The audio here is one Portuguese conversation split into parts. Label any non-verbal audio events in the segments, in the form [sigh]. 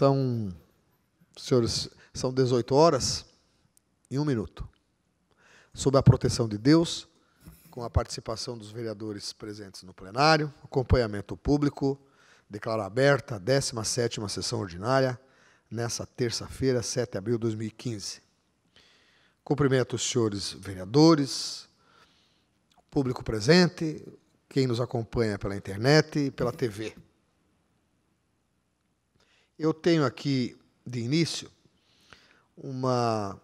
São, senhores, são 18 horas e um minuto. Sob a proteção de Deus, com a participação dos vereadores presentes no plenário, acompanhamento público, declaro aberta a 17ª sessão ordinária, nessa terça-feira, 7 de abril de 2015. Cumprimento os senhores vereadores, público presente, quem nos acompanha pela internet e pela TV. Eu tenho aqui, de início, uma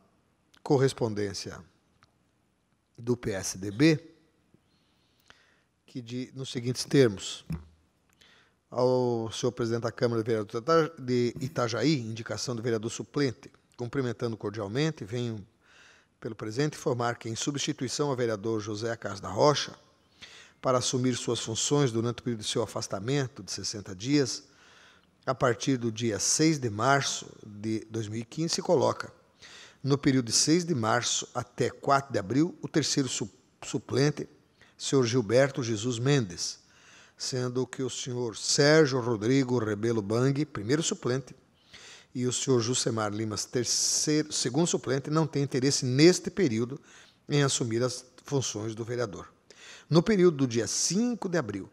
correspondência do PSDB que diz nos seguintes termos ao senhor presidente da Câmara de Itajaí, indicação do vereador suplente, cumprimentando cordialmente, venho pelo presente informar que em substituição ao vereador José Carlos da Rocha para assumir suas funções durante o período de seu afastamento de 60 dias, a partir do dia 6 de março de 2015, se coloca no período de 6 de março até 4 de abril o terceiro suplente, senhor Gilberto Jesus Mendes, sendo que o senhor Sérgio Rodrigo Rebelo Bang, primeiro suplente, e o senhor Jusemar Limas, terceiro, segundo suplente, não tem interesse neste período em assumir as funções do vereador. No período do dia 5 de abril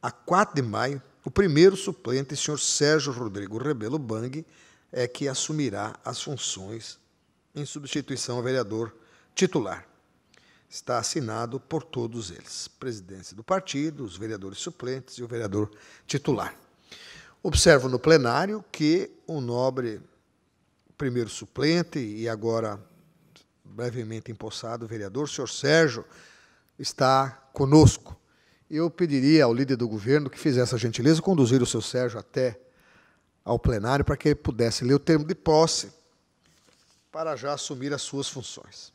a 4 de maio, o primeiro suplente, senhor Sérgio Rodrigo Rebelo Bang, é que assumirá as funções em substituição ao vereador titular. Está assinado por todos eles: presidência do partido, os vereadores suplentes e o vereador titular. Observo no plenário que o nobre primeiro suplente e agora brevemente empossado vereador, senhor Sérgio, está conosco eu pediria ao líder do governo que fizesse a gentileza de conduzir o seu Sérgio até ao plenário para que ele pudesse ler o termo de posse para já assumir as suas funções.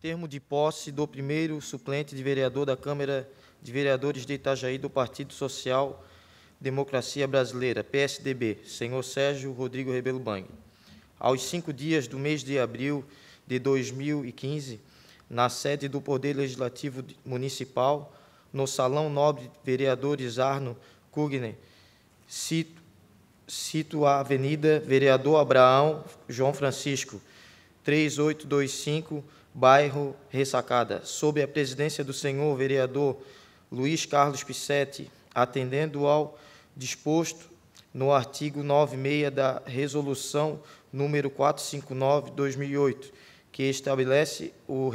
Termo de posse do primeiro suplente de vereador da Câmara de Vereadores de Itajaí do Partido Social Democracia Brasileira, PSDB, senhor Sérgio Rodrigo Rebelo Bang. Aos cinco dias do mês de abril de 2015, na sede do Poder Legislativo Municipal, no Salão Nobre Vereadores Arno Kugner, cito, cito a Avenida Vereador Abraão João Francisco, 3825 bairro Ressacada, sob a presidência do senhor vereador Luiz Carlos Pissetti, atendendo ao disposto no artigo 96 da Resolução número 459/2008, que estabelece o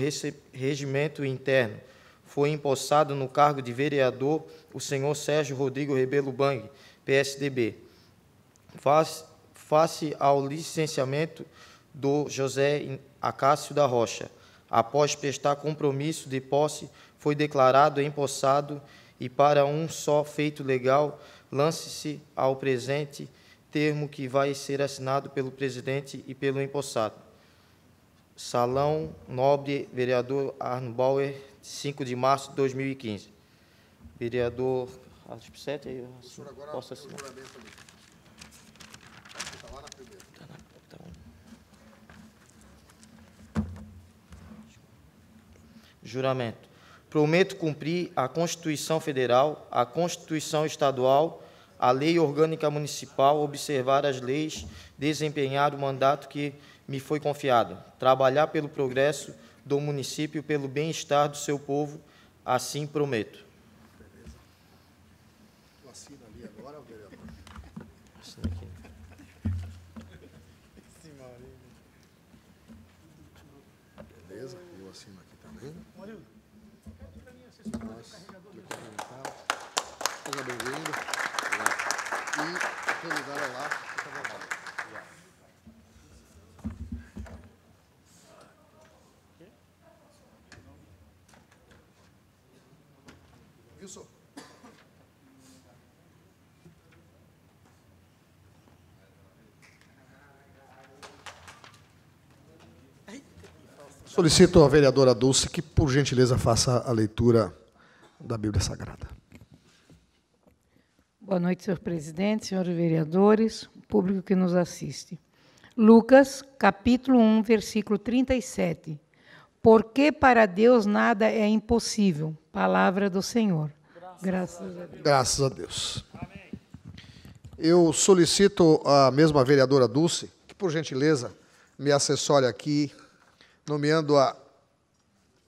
regimento interno. Foi empossado no cargo de vereador o senhor Sérgio Rodrigo Rebelo Bang, PSDB. Face, face ao licenciamento do José Acácio da Rocha, após prestar compromisso de posse, foi declarado empossado e para um só feito legal, lance-se ao presente termo que vai ser assinado pelo presidente e pelo empossado. Salão Nobre, vereador Arno Bauer, 5 de março de 2015. Vereador Arthur Picente, posso assinar. Juramento. Prometo cumprir a Constituição Federal, a Constituição Estadual, a Lei Orgânica Municipal, observar as leis, desempenhar o mandato que me foi confiado, trabalhar pelo progresso do município, pelo bem-estar do seu povo, assim prometo. Solicito à vereadora Dulce que, por gentileza, faça a leitura da Bíblia Sagrada. Boa noite, senhor presidente, senhores vereadores, público que nos assiste. Lucas, capítulo 1, versículo 37. Porque para Deus nada é impossível. Palavra do Senhor. Graças a Deus. Graças a Deus. Eu solicito à mesma vereadora Dulce que, por gentileza, me acessore aqui nomeando a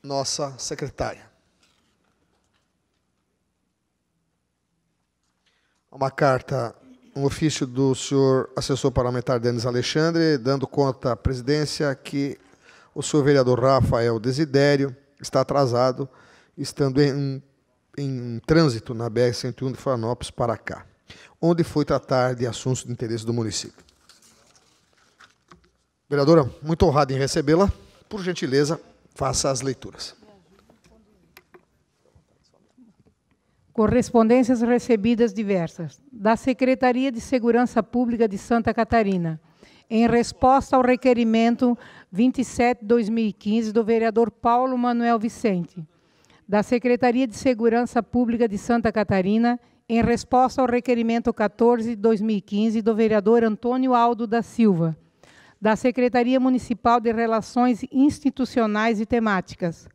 nossa secretária. Uma carta, um ofício do senhor assessor parlamentar Denis Alexandre, dando conta à presidência que o senhor vereador Rafael Desidério está atrasado, estando em, em trânsito na BR-101 de Florianópolis para cá, onde foi tratar de assuntos de interesse do município. Vereadora, muito honrado em recebê-la por gentileza, faça as leituras. Correspondências recebidas diversas. Da Secretaria de Segurança Pública de Santa Catarina, em resposta ao requerimento 27-2015 do vereador Paulo Manuel Vicente. Da Secretaria de Segurança Pública de Santa Catarina, em resposta ao requerimento 14-2015 do vereador Antônio Aldo da Silva da Secretaria Municipal de Relações Institucionais e Temáticas,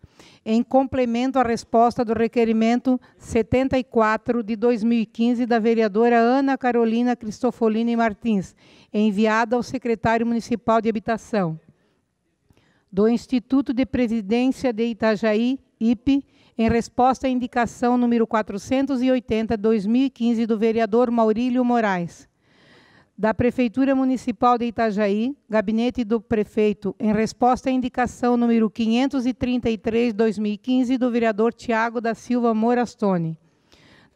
em complemento à resposta do requerimento 74 de 2015 da vereadora Ana Carolina Cristofolini Martins, enviada ao secretário municipal de Habitação, do Instituto de Previdência de Itajaí, IPE, em resposta à indicação número 480-2015 de do vereador Maurílio Moraes da Prefeitura Municipal de Itajaí, gabinete do prefeito, em resposta à indicação número 533/2015 do vereador Tiago da Silva Morastone.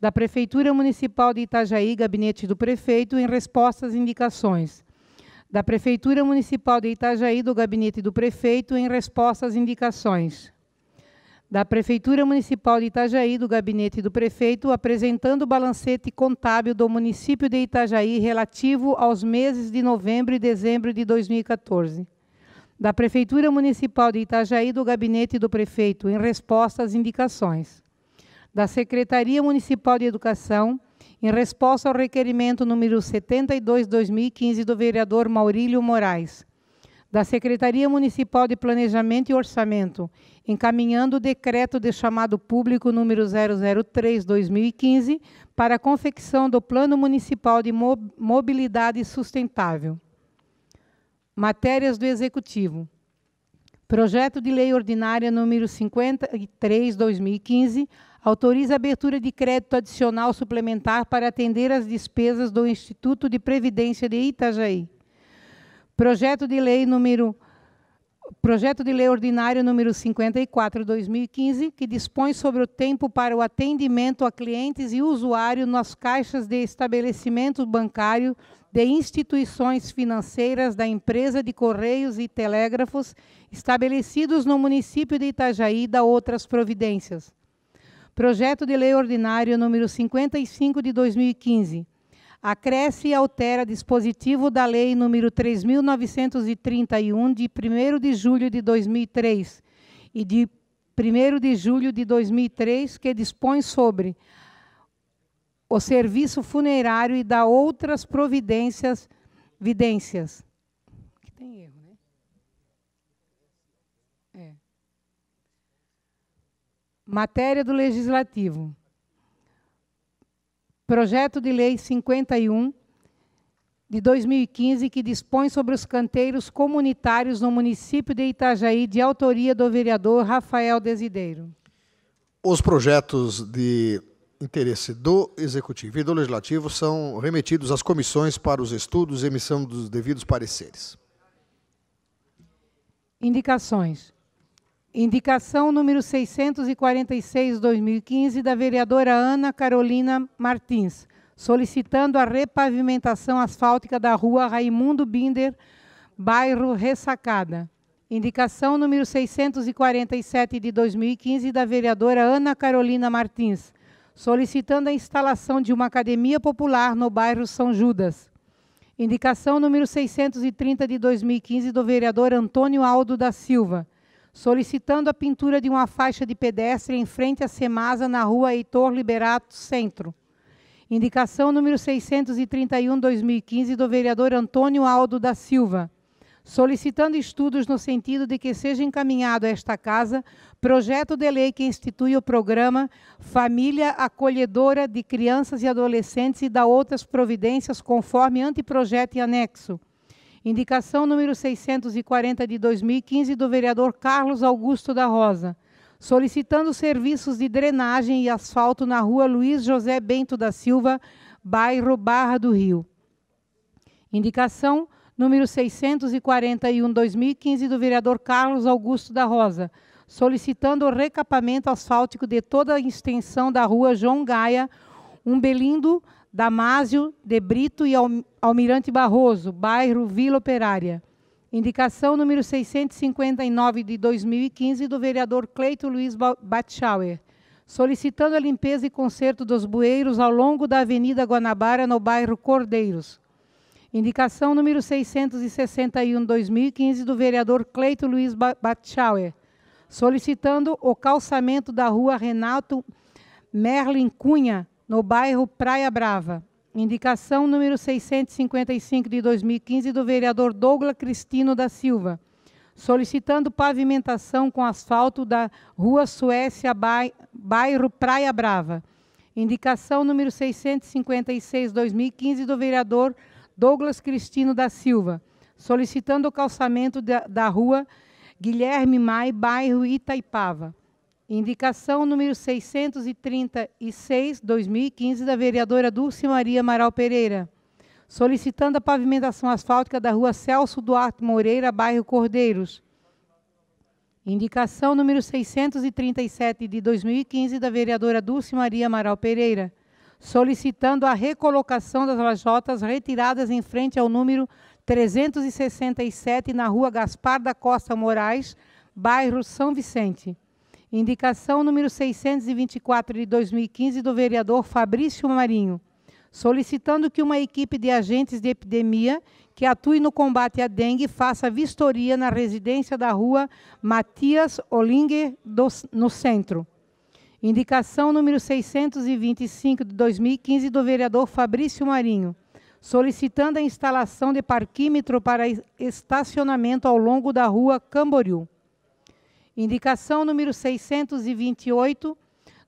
Da Prefeitura Municipal de Itajaí, gabinete do prefeito, em resposta às indicações da Prefeitura Municipal de Itajaí, do gabinete do prefeito, em resposta às indicações da Prefeitura Municipal de Itajaí, do gabinete do prefeito, apresentando o balancete contábil do município de Itajaí relativo aos meses de novembro e dezembro de 2014. Da Prefeitura Municipal de Itajaí, do gabinete do prefeito, em resposta às indicações. Da Secretaria Municipal de Educação, em resposta ao requerimento número 72/2015 do vereador Maurílio Moraes da Secretaria Municipal de Planejamento e Orçamento, encaminhando o decreto de chamado público número 003/2015 para a confecção do Plano Municipal de Mobilidade Sustentável. Matérias do Executivo. Projeto de Lei Ordinária número 53/2015 autoriza a abertura de crédito adicional suplementar para atender às despesas do Instituto de Previdência de Itajaí Projeto de lei número Projeto de Lei Ordinário número 54/2015, que dispõe sobre o tempo para o atendimento a clientes e usuário nas caixas de estabelecimento bancário de instituições financeiras da empresa de correios e telégrafos estabelecidos no município de Itajaí da outras providências. Projeto de Lei Ordinário número 55 de 2015 acresce e altera dispositivo da Lei nº 3.931, de 1 de julho de 2003 e de 1 de julho de 2003, que dispõe sobre o serviço funerário e da outras providências, vidências. Aqui tem erro, né? É. Matéria do Legislativo. Projeto de Lei 51 de 2015, que dispõe sobre os canteiros comunitários no município de Itajaí, de autoria do vereador Rafael Desideiro. Os projetos de interesse do Executivo e do Legislativo são remetidos às comissões para os estudos e emissão dos devidos pareceres. Indicações. Indicação número 646-2015 da vereadora Ana Carolina Martins, solicitando a repavimentação asfáltica da rua Raimundo Binder, bairro Ressacada. Indicação número 647 de 2015 da vereadora Ana Carolina Martins, solicitando a instalação de uma academia popular no bairro São Judas. Indicação número 630 de 2015 do vereador Antônio Aldo da Silva solicitando a pintura de uma faixa de pedestre em frente à Semasa na rua Heitor Liberato Centro. Indicação número 631-2015 do vereador Antônio Aldo da Silva solicitando estudos no sentido de que seja encaminhado a esta casa projeto de lei que institui o programa Família Acolhedora de Crianças e Adolescentes e dá outras providências conforme anteprojeto e anexo, Indicação número 640 de 2015 do vereador Carlos Augusto da Rosa, solicitando serviços de drenagem e asfalto na rua Luiz José Bento da Silva, bairro Barra do Rio. Indicação número 641/2015 de do vereador Carlos Augusto da Rosa, solicitando o recapamento asfáltico de toda a extensão da rua João Gaia, um belindo. Damásio de Brito e Almirante Barroso, bairro Vila Operária. Indicação número 659 de 2015 do vereador Cleito Luiz Batschauer, solicitando a limpeza e conserto dos bueiros ao longo da Avenida Guanabara, no bairro Cordeiros. Indicação número 661 de 2015 do vereador Cleito Luiz Batschauer, solicitando o calçamento da rua Renato Merlin Cunha, no bairro Praia Brava. Indicação número 655 de 2015 do vereador Douglas Cristino da Silva, solicitando pavimentação com asfalto da Rua Suécia, bairro Praia Brava. Indicação número 656-2015 de do vereador Douglas Cristino da Silva, solicitando o calçamento da Rua Guilherme Mai, bairro Itaipava. Indicação número 636, 2015, da vereadora Dulce Maria Amaral Pereira, solicitando a pavimentação asfáltica da rua Celso Duarte Moreira, bairro Cordeiros. Indicação número 637, de 2015, da vereadora Dulce Maria Amaral Pereira, solicitando a recolocação das lajotas retiradas em frente ao número 367, na rua Gaspar da Costa Moraes, bairro São Vicente. Indicação número 624 de 2015 do vereador Fabrício Marinho, solicitando que uma equipe de agentes de epidemia que atue no combate à dengue faça vistoria na residência da rua Matias Olinger, do, no centro. Indicação número 625 de 2015 do vereador Fabrício Marinho, solicitando a instalação de parquímetro para estacionamento ao longo da rua Camboriú. Indicação número 628,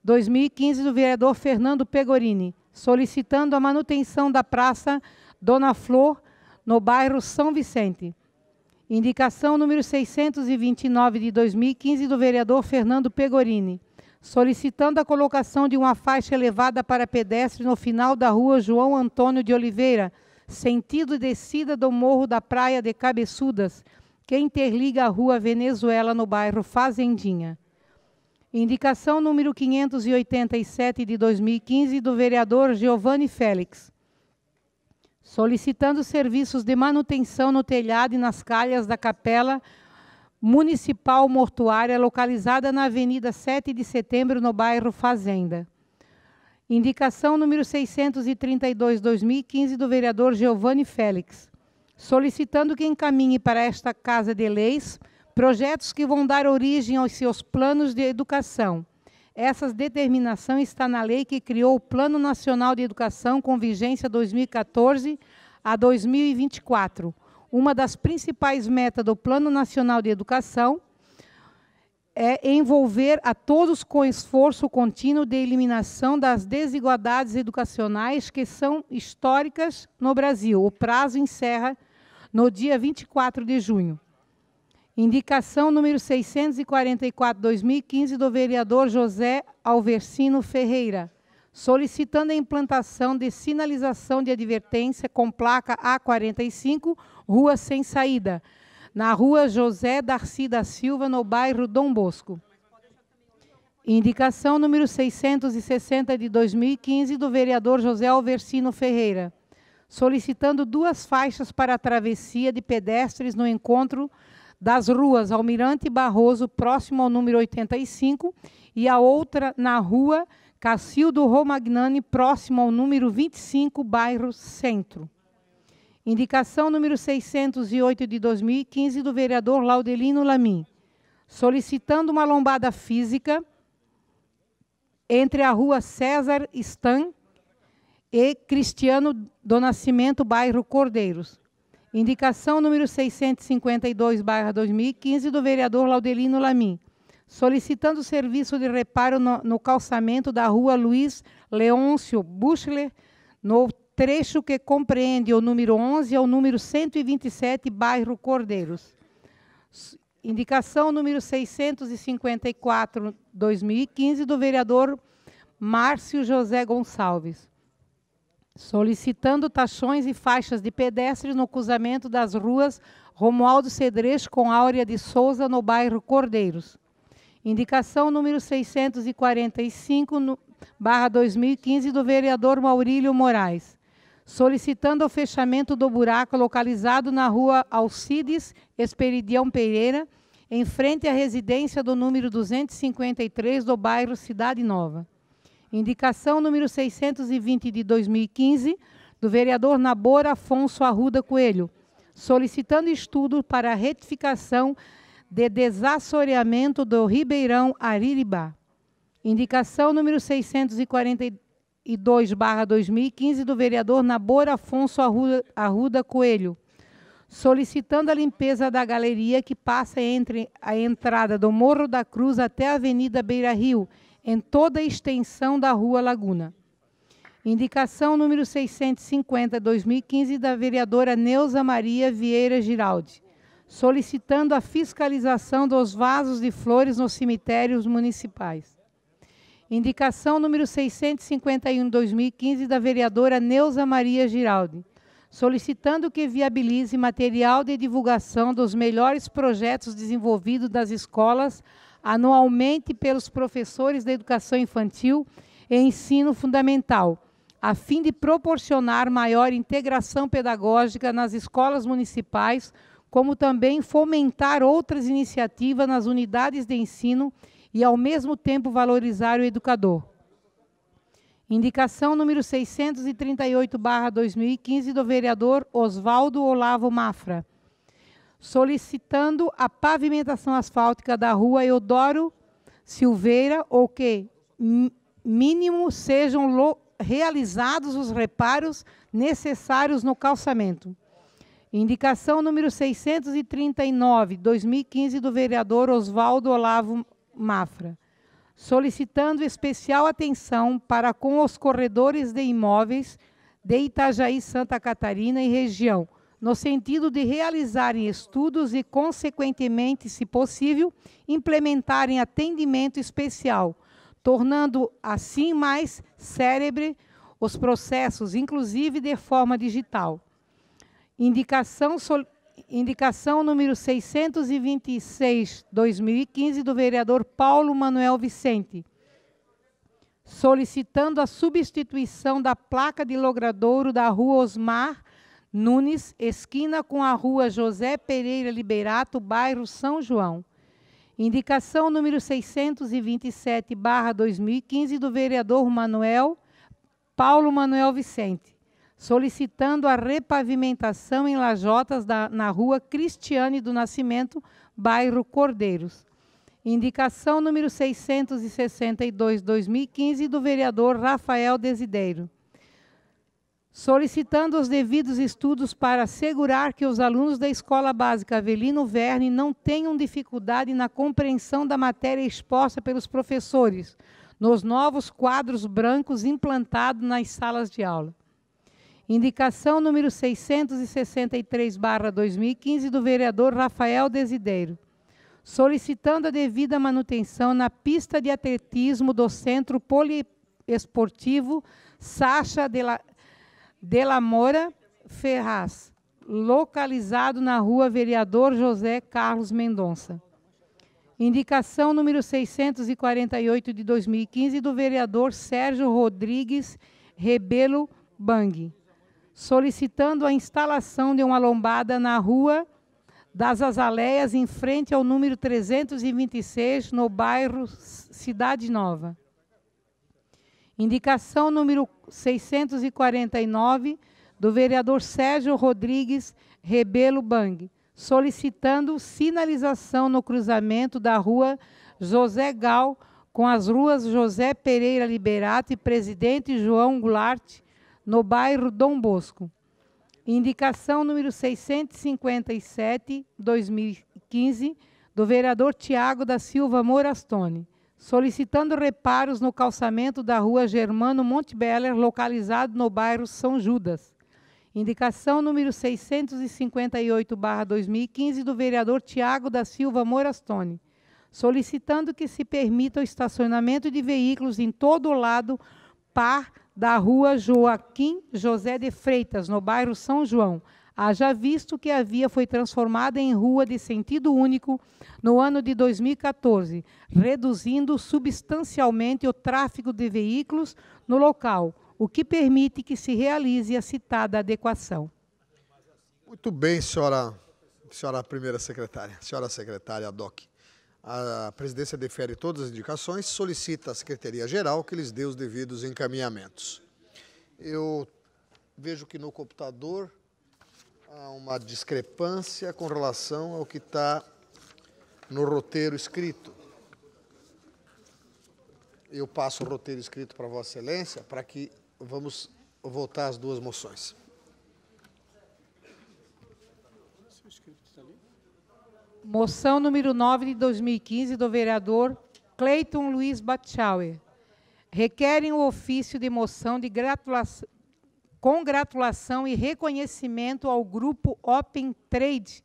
2015, do vereador Fernando Pegorini, solicitando a manutenção da Praça Dona Flor, no bairro São Vicente. Indicação número 629 de 2015 do vereador Fernando Pegorini, solicitando a colocação de uma faixa elevada para pedestres no final da rua João Antônio de Oliveira, sentido descida do Morro da Praia de Cabeçudas, que interliga a Rua Venezuela no bairro Fazendinha. Indicação número 587 de 2015 do vereador Giovanni Félix. Solicitando serviços de manutenção no telhado e nas calhas da capela municipal mortuária localizada na Avenida 7 de Setembro, no bairro Fazenda. Indicação número 632-2015 do vereador Giovanni Félix solicitando que encaminhe para esta Casa de Leis projetos que vão dar origem aos seus planos de educação. Essa determinação está na lei que criou o Plano Nacional de Educação com vigência 2014 a 2024. Uma das principais metas do Plano Nacional de Educação é envolver a todos com esforço contínuo de eliminação das desigualdades educacionais que são históricas no Brasil. O prazo encerra no dia 24 de junho. Indicação número 644-2015 do vereador José Alversino Ferreira, solicitando a implantação de sinalização de advertência com placa A45, Rua Sem Saída, na Rua José Darcy da Silva, no bairro Dom Bosco. Indicação número 660 de 2015 do vereador José Alversino Ferreira solicitando duas faixas para a travessia de pedestres no encontro das ruas Almirante Barroso, próximo ao número 85, e a outra na rua Cacildo Romagnani, próximo ao número 25, bairro Centro. Indicação número 608 de 2015 do vereador Laudelino Lamin, solicitando uma lombada física entre a rua César Stan e Cristiano do Nascimento, bairro Cordeiros. Indicação número 652, barra 2015, do vereador Laudelino Lamin, solicitando serviço de reparo no, no calçamento da rua Luiz Leôncio Buschler, no trecho que compreende o número 11 ao número 127, bairro Cordeiros. Indicação número 654, 2015, do vereador Márcio José Gonçalves solicitando taxões e faixas de pedestres no cruzamento das ruas Romualdo Cedrez com Áurea de Souza, no bairro Cordeiros. Indicação número 645, barra 2015, do vereador Maurílio Moraes, solicitando o fechamento do buraco localizado na rua Alcides Esperidião Pereira, em frente à residência do número 253 do bairro Cidade Nova. Indicação número 620 de 2015, do vereador Nabor Afonso Arruda Coelho, solicitando estudo para retificação de desassoreamento do Ribeirão Ariribá. Indicação número 642, barra 2015, do vereador Nabor Afonso Arruda, Arruda Coelho, solicitando a limpeza da galeria que passa entre a entrada do Morro da Cruz até a Avenida Beira Rio, em toda a extensão da Rua Laguna. Indicação número 650, 2015, da vereadora Neuza Maria Vieira Giraldi, solicitando a fiscalização dos vasos de flores nos cemitérios municipais. Indicação número 651, 2015, da vereadora Neuza Maria Giraldi, solicitando que viabilize material de divulgação dos melhores projetos desenvolvidos das escolas anualmente pelos professores da educação infantil e ensino fundamental, a fim de proporcionar maior integração pedagógica nas escolas municipais, como também fomentar outras iniciativas nas unidades de ensino e, ao mesmo tempo, valorizar o educador. Indicação número 638-2015 do vereador Oswaldo Olavo Mafra solicitando a pavimentação asfáltica da rua Eudoro Silveira, ou que mínimo sejam realizados os reparos necessários no calçamento. Indicação número 639, 2015, do vereador Oswaldo Olavo Mafra, solicitando especial atenção para com os corredores de imóveis de Itajaí, Santa Catarina e região, no sentido de realizarem estudos e, consequentemente, se possível, implementarem atendimento especial, tornando assim mais cérebre os processos, inclusive de forma digital. Indicação, sol, indicação número 626/2015 do vereador Paulo Manuel Vicente, solicitando a substituição da placa de logradouro da Rua Osmar Nunes, esquina com a rua José Pereira Liberato, bairro São João. Indicação número 627, barra 2015, do vereador Manuel Paulo Manuel Vicente, solicitando a repavimentação em Lajotas da, na rua Cristiane do Nascimento, bairro Cordeiros. Indicação número 662, 2015, do vereador Rafael Desideiro solicitando os devidos estudos para assegurar que os alunos da Escola Básica Avelino Verne não tenham dificuldade na compreensão da matéria exposta pelos professores nos novos quadros brancos implantados nas salas de aula. Indicação número 663/2015 do vereador Rafael Desideiro, solicitando a devida manutenção na pista de atletismo do Centro Poliesportivo Sacha de la Delamora Ferraz, localizado na rua Vereador José Carlos Mendonça. Indicação número 648 de 2015 do vereador Sérgio Rodrigues Rebelo Bang, solicitando a instalação de uma lombada na rua das Azaleias, em frente ao número 326, no bairro Cidade Nova. Indicação número 649 do vereador Sérgio Rodrigues Rebelo Bang, solicitando sinalização no cruzamento da rua José Gal com as ruas José Pereira Liberato e Presidente João Goulart, no bairro Dom Bosco. Indicação número 657, 2015, do vereador Tiago da Silva Morastone solicitando reparos no calçamento da rua Germano Montebeller, localizado no bairro São Judas. Indicação número 658-2015 do vereador Tiago da Silva Morastone, solicitando que se permita o estacionamento de veículos em todo o lado par da rua Joaquim José de Freitas, no bairro São João, haja visto que a via foi transformada em rua de sentido único no ano de 2014, reduzindo substancialmente o tráfego de veículos no local, o que permite que se realize a citada adequação. Muito bem, senhora, senhora primeira secretária, senhora secretária DOC. A presidência defere todas as indicações, solicita à Secretaria-Geral que lhes dê os devidos encaminhamentos. Eu vejo que no computador há uma discrepância com relação ao que está no roteiro escrito. Eu passo o roteiro escrito para Vossa Excelência para que vamos voltar às duas moções. Moção número 9 de 2015 do vereador Cleiton Luiz Batchauer. Requerem o ofício de moção de gratulação congratulação e reconhecimento ao grupo Open Trade,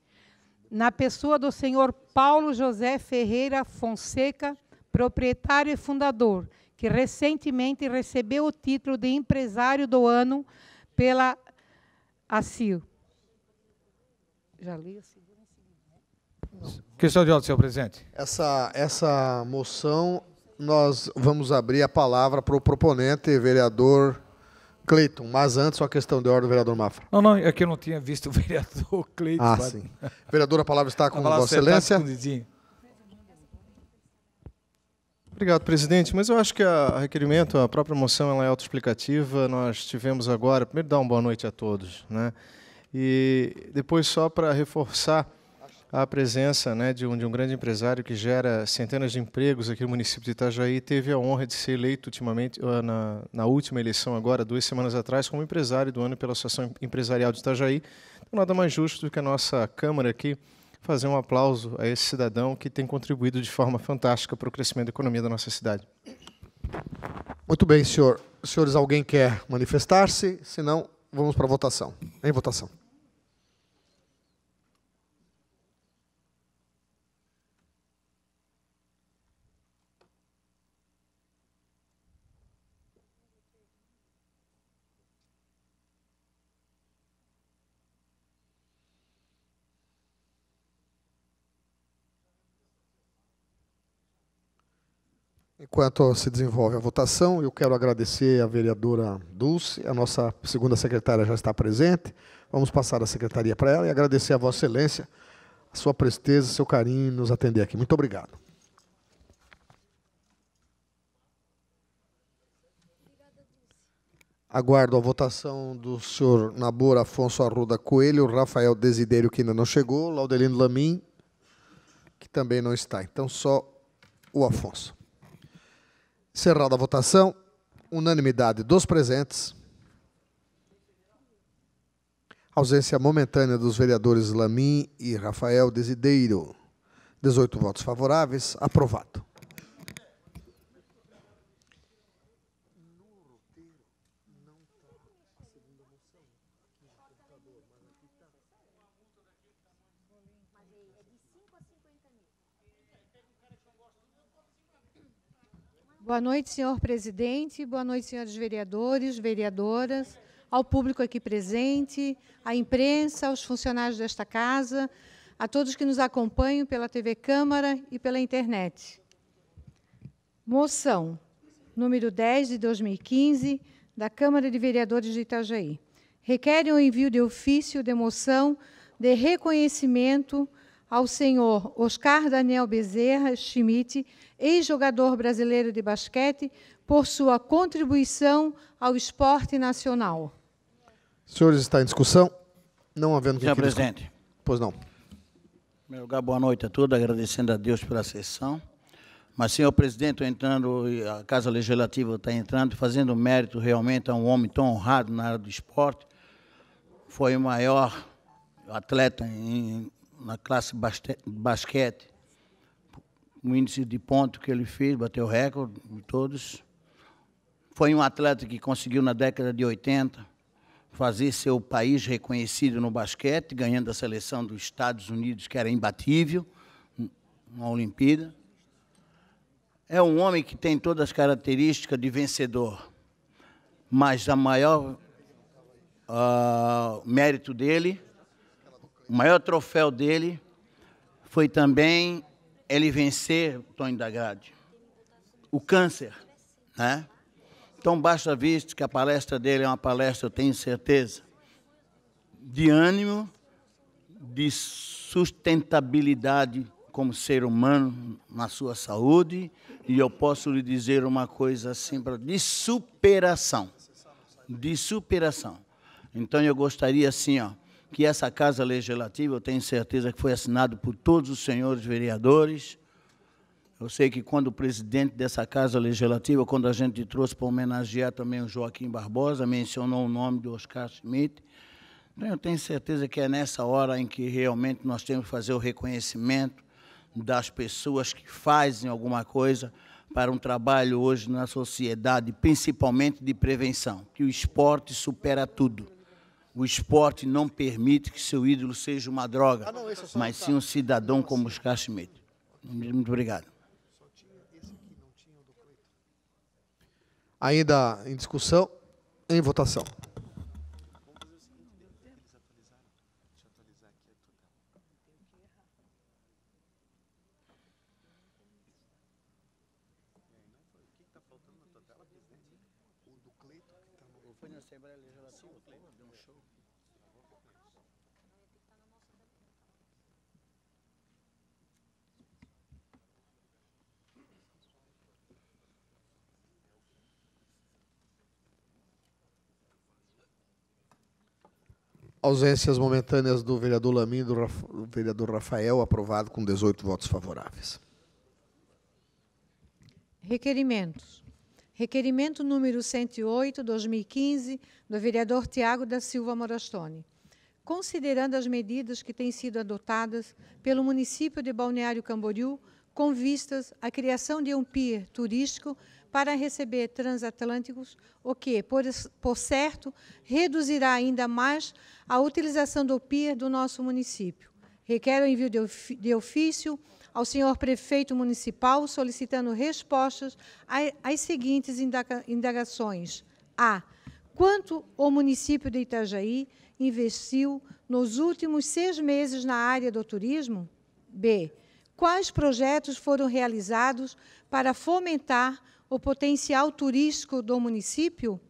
na pessoa do senhor Paulo José Ferreira Fonseca, proprietário e fundador, que recentemente recebeu o título de empresário do ano pela ACIO. Já li a segunda. Né? Questão de ordem, senhor presidente. Essa, essa moção, nós vamos abrir a palavra para o proponente, vereador Cleiton, mas antes uma questão de ordem, vereador Mafra. Não, não, é que eu não tinha visto o [laughs] vereador Cleiton. Ah, mas... sim. Vereador, a palavra está com palavra Vossa Excelência. Com Obrigado, presidente. Mas eu acho que a requerimento, a própria moção, ela é autoexplicativa. Nós tivemos agora, primeiro dar uma boa noite a todos, né? E depois só para reforçar a presença né, de, um, de, um, grande empresário que gera centenas de empregos aqui no município de Itajaí, teve a honra de ser eleito ultimamente, ah, na, na, última eleição agora, duas semanas atrás, como empresário do ano pela Associação Empresarial de Itajaí. Então, nada mais justo do que a nossa Câmara aqui fazer um aplauso a esse cidadão que tem contribuído de forma fantástica para o crescimento da economia da nossa cidade. Muito bem, senhor. Senhores, alguém quer manifestar-se? Se não, vamos para a votação. Em votação. enquanto se desenvolve a votação, eu quero agradecer à vereadora Dulce, a nossa segunda secretária já está presente. Vamos passar a secretaria para ela e agradecer a Vossa Excelência a sua presteza, seu carinho em nos atender aqui. Muito obrigado. Aguardo a votação do senhor Nabor Afonso Arruda Coelho, Rafael Desidério, que ainda não chegou, Laudelino Lamin, que também não está. Então, só o Afonso. Cerrada a votação, unanimidade dos presentes. Ausência momentânea dos vereadores Lamin e Rafael Desideiro. 18 votos favoráveis, aprovado. Boa noite, senhor presidente, boa noite, senhores vereadores, vereadoras, ao público aqui presente, à imprensa, aos funcionários desta casa, a todos que nos acompanham pela TV Câmara e pela internet. Moção número 10 de 2015 da Câmara de Vereadores de Itajaí. Requerem o envio de ofício de moção de reconhecimento ao senhor Oscar Daniel Bezerra Schmidt, ex-jogador brasileiro de basquete, por sua contribuição ao esporte nacional. Senhores, está em discussão? Não havendo quem Senhor presidente. Pois não. Em primeiro lugar, boa noite a todos, agradecendo a Deus pela sessão. Mas, senhor presidente, entrando, a Casa Legislativa está entrando, fazendo mérito realmente a um homem tão honrado na área do esporte. Foi o maior atleta em, na classe basquete, basquete o índice de ponto que ele fez, bateu recorde de todos. Foi um atleta que conseguiu, na década de 80, fazer seu país reconhecido no basquete, ganhando a seleção dos Estados Unidos, que era imbatível, na Olimpíada. É um homem que tem todas as características de vencedor, mas a maior uh, mérito dele o maior troféu dele foi também ele vencer, Tony da Grade, o câncer. Né? Então, basta visto que a palestra dele é uma palestra, eu tenho certeza, de ânimo, de sustentabilidade como ser humano na sua saúde, e eu posso lhe dizer uma coisa assim, de superação. De superação. Então, eu gostaria, assim, ó, que essa Casa Legislativa, eu tenho certeza que foi assinado por todos os senhores vereadores. Eu sei que quando o presidente dessa Casa Legislativa, quando a gente trouxe para homenagear também o Joaquim Barbosa, mencionou o nome do Oscar Schmidt. Então, eu tenho certeza que é nessa hora em que realmente nós temos que fazer o reconhecimento das pessoas que fazem alguma coisa para um trabalho hoje na sociedade, principalmente de prevenção, que o esporte supera tudo. O esporte não permite que seu ídolo seja uma droga, ah, não, é mas sim um cidadão não, é como Oscar Schmidt. Muito obrigado. Ainda em discussão, em votação. Ausências momentâneas do vereador Lamin e do, do vereador Rafael, aprovado com 18 votos favoráveis. Requerimentos. Requerimento número 108, 2015, do vereador Tiago da Silva Morastone. Considerando as medidas que têm sido adotadas pelo município de Balneário Camboriú com vistas à criação de um pier turístico para receber transatlânticos, o que, por, por certo, reduzirá ainda mais a utilização do PIR do nosso município. Requer o envio de ofício ao senhor prefeito municipal solicitando respostas às seguintes indagações. A. Quanto o município de Itajaí investiu nos últimos seis meses na área do turismo? B. Quais projetos foram realizados para fomentar o potencial turístico do município?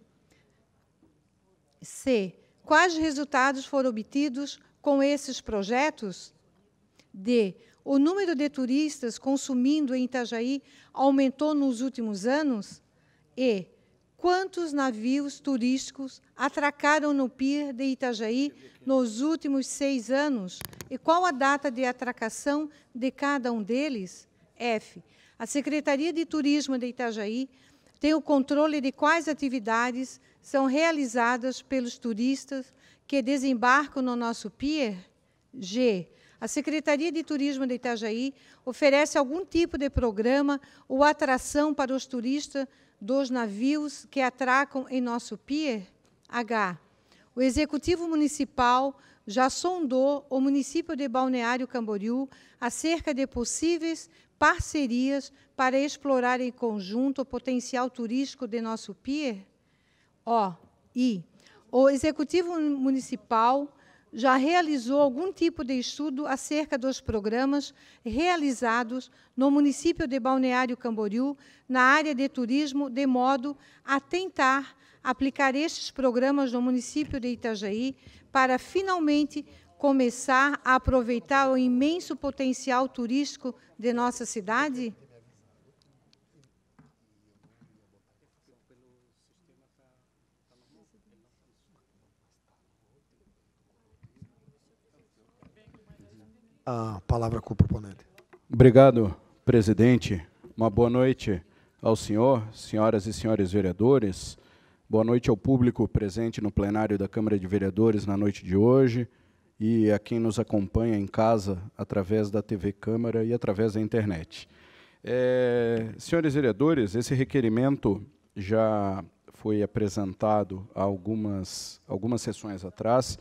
C. Quais resultados foram obtidos com esses projetos? D. O número de turistas consumindo em Itajaí aumentou nos últimos anos? E. Quantos navios turísticos atracaram no pier de Itajaí nos últimos seis anos? E qual a data de atracação de cada um deles? F. A Secretaria de Turismo de Itajaí tem o controle de quais atividades são realizadas pelos turistas que desembarcam no nosso pier? G. A Secretaria de Turismo de Itajaí oferece algum tipo de programa ou atração para os turistas dos navios que atracam em nosso pier? H. O Executivo Municipal já sondou o município de Balneário Camboriú acerca de possíveis parcerias para explorar em conjunto o potencial turístico de nosso pier? Ó, oh, e o executivo municipal já realizou algum tipo de estudo acerca dos programas realizados no município de Balneário Camboriú na área de turismo, de modo a tentar aplicar estes programas no município de Itajaí para finalmente começar a aproveitar o imenso potencial turístico de nossa cidade? A palavra com o proponente. Obrigado, presidente. Uma boa noite ao senhor, senhoras e senhores vereadores, Boa noite ao público presente no plenário da Câmara de Vereadores na noite de hoje e a quem nos acompanha em casa através da TV Câmara e através da internet. É, senhores vereadores, esse requerimento já foi apresentado há algumas, algumas sessões atrás,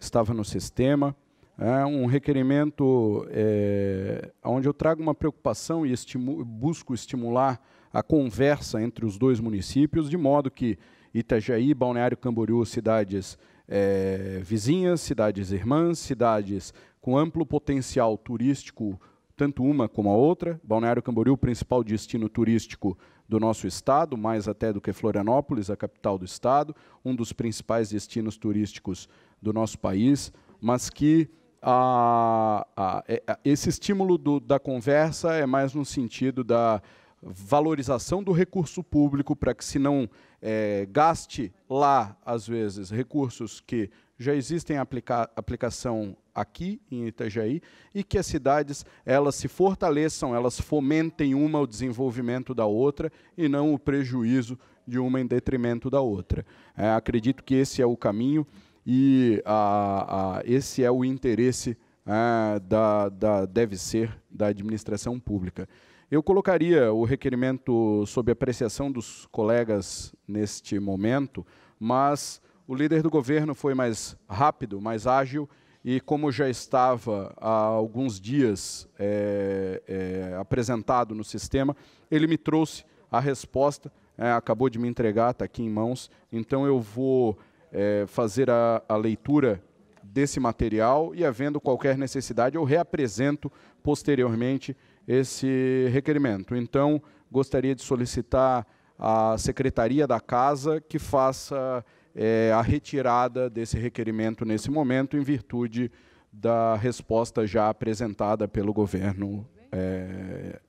estava no sistema. É um requerimento é, onde eu trago uma preocupação e estimu busco estimular a conversa entre os dois municípios, de modo que Itajaí, Balneário Camboriú, cidades é, vizinhas, cidades irmãs, cidades com amplo potencial turístico, tanto uma como a outra. Balneário Camboriú, principal destino turístico do nosso estado, mais até do que Florianópolis, a capital do estado, um dos principais destinos turísticos do nosso país, mas que a, a, é, a, esse estímulo do, da conversa é mais no sentido da valorização do recurso público para que se não é, gaste lá, às vezes, recursos que já existem aplica aplicação aqui em Itajaí e que as cidades elas se fortaleçam, elas fomentem uma o desenvolvimento da outra e não o prejuízo de uma em detrimento da outra. É, acredito que esse é o caminho e a, a, esse é o interesse a, é, da, da deve ser da administração pública. Eu colocaria o requerimento sob apreciação dos colegas neste momento, mas o líder do governo foi mais rápido, mais ágil, e como já estava há alguns dias é, é, apresentado no sistema, ele me trouxe a resposta, é, acabou de me entregar, está aqui em mãos, então eu vou é, fazer a, a leitura desse material e, havendo qualquer necessidade, eu reapresento posteriormente esse requerimento. Então, gostaria de solicitar à Secretaria da Casa que faça é, a retirada desse requerimento nesse momento, em virtude da resposta já apresentada pelo governo, é,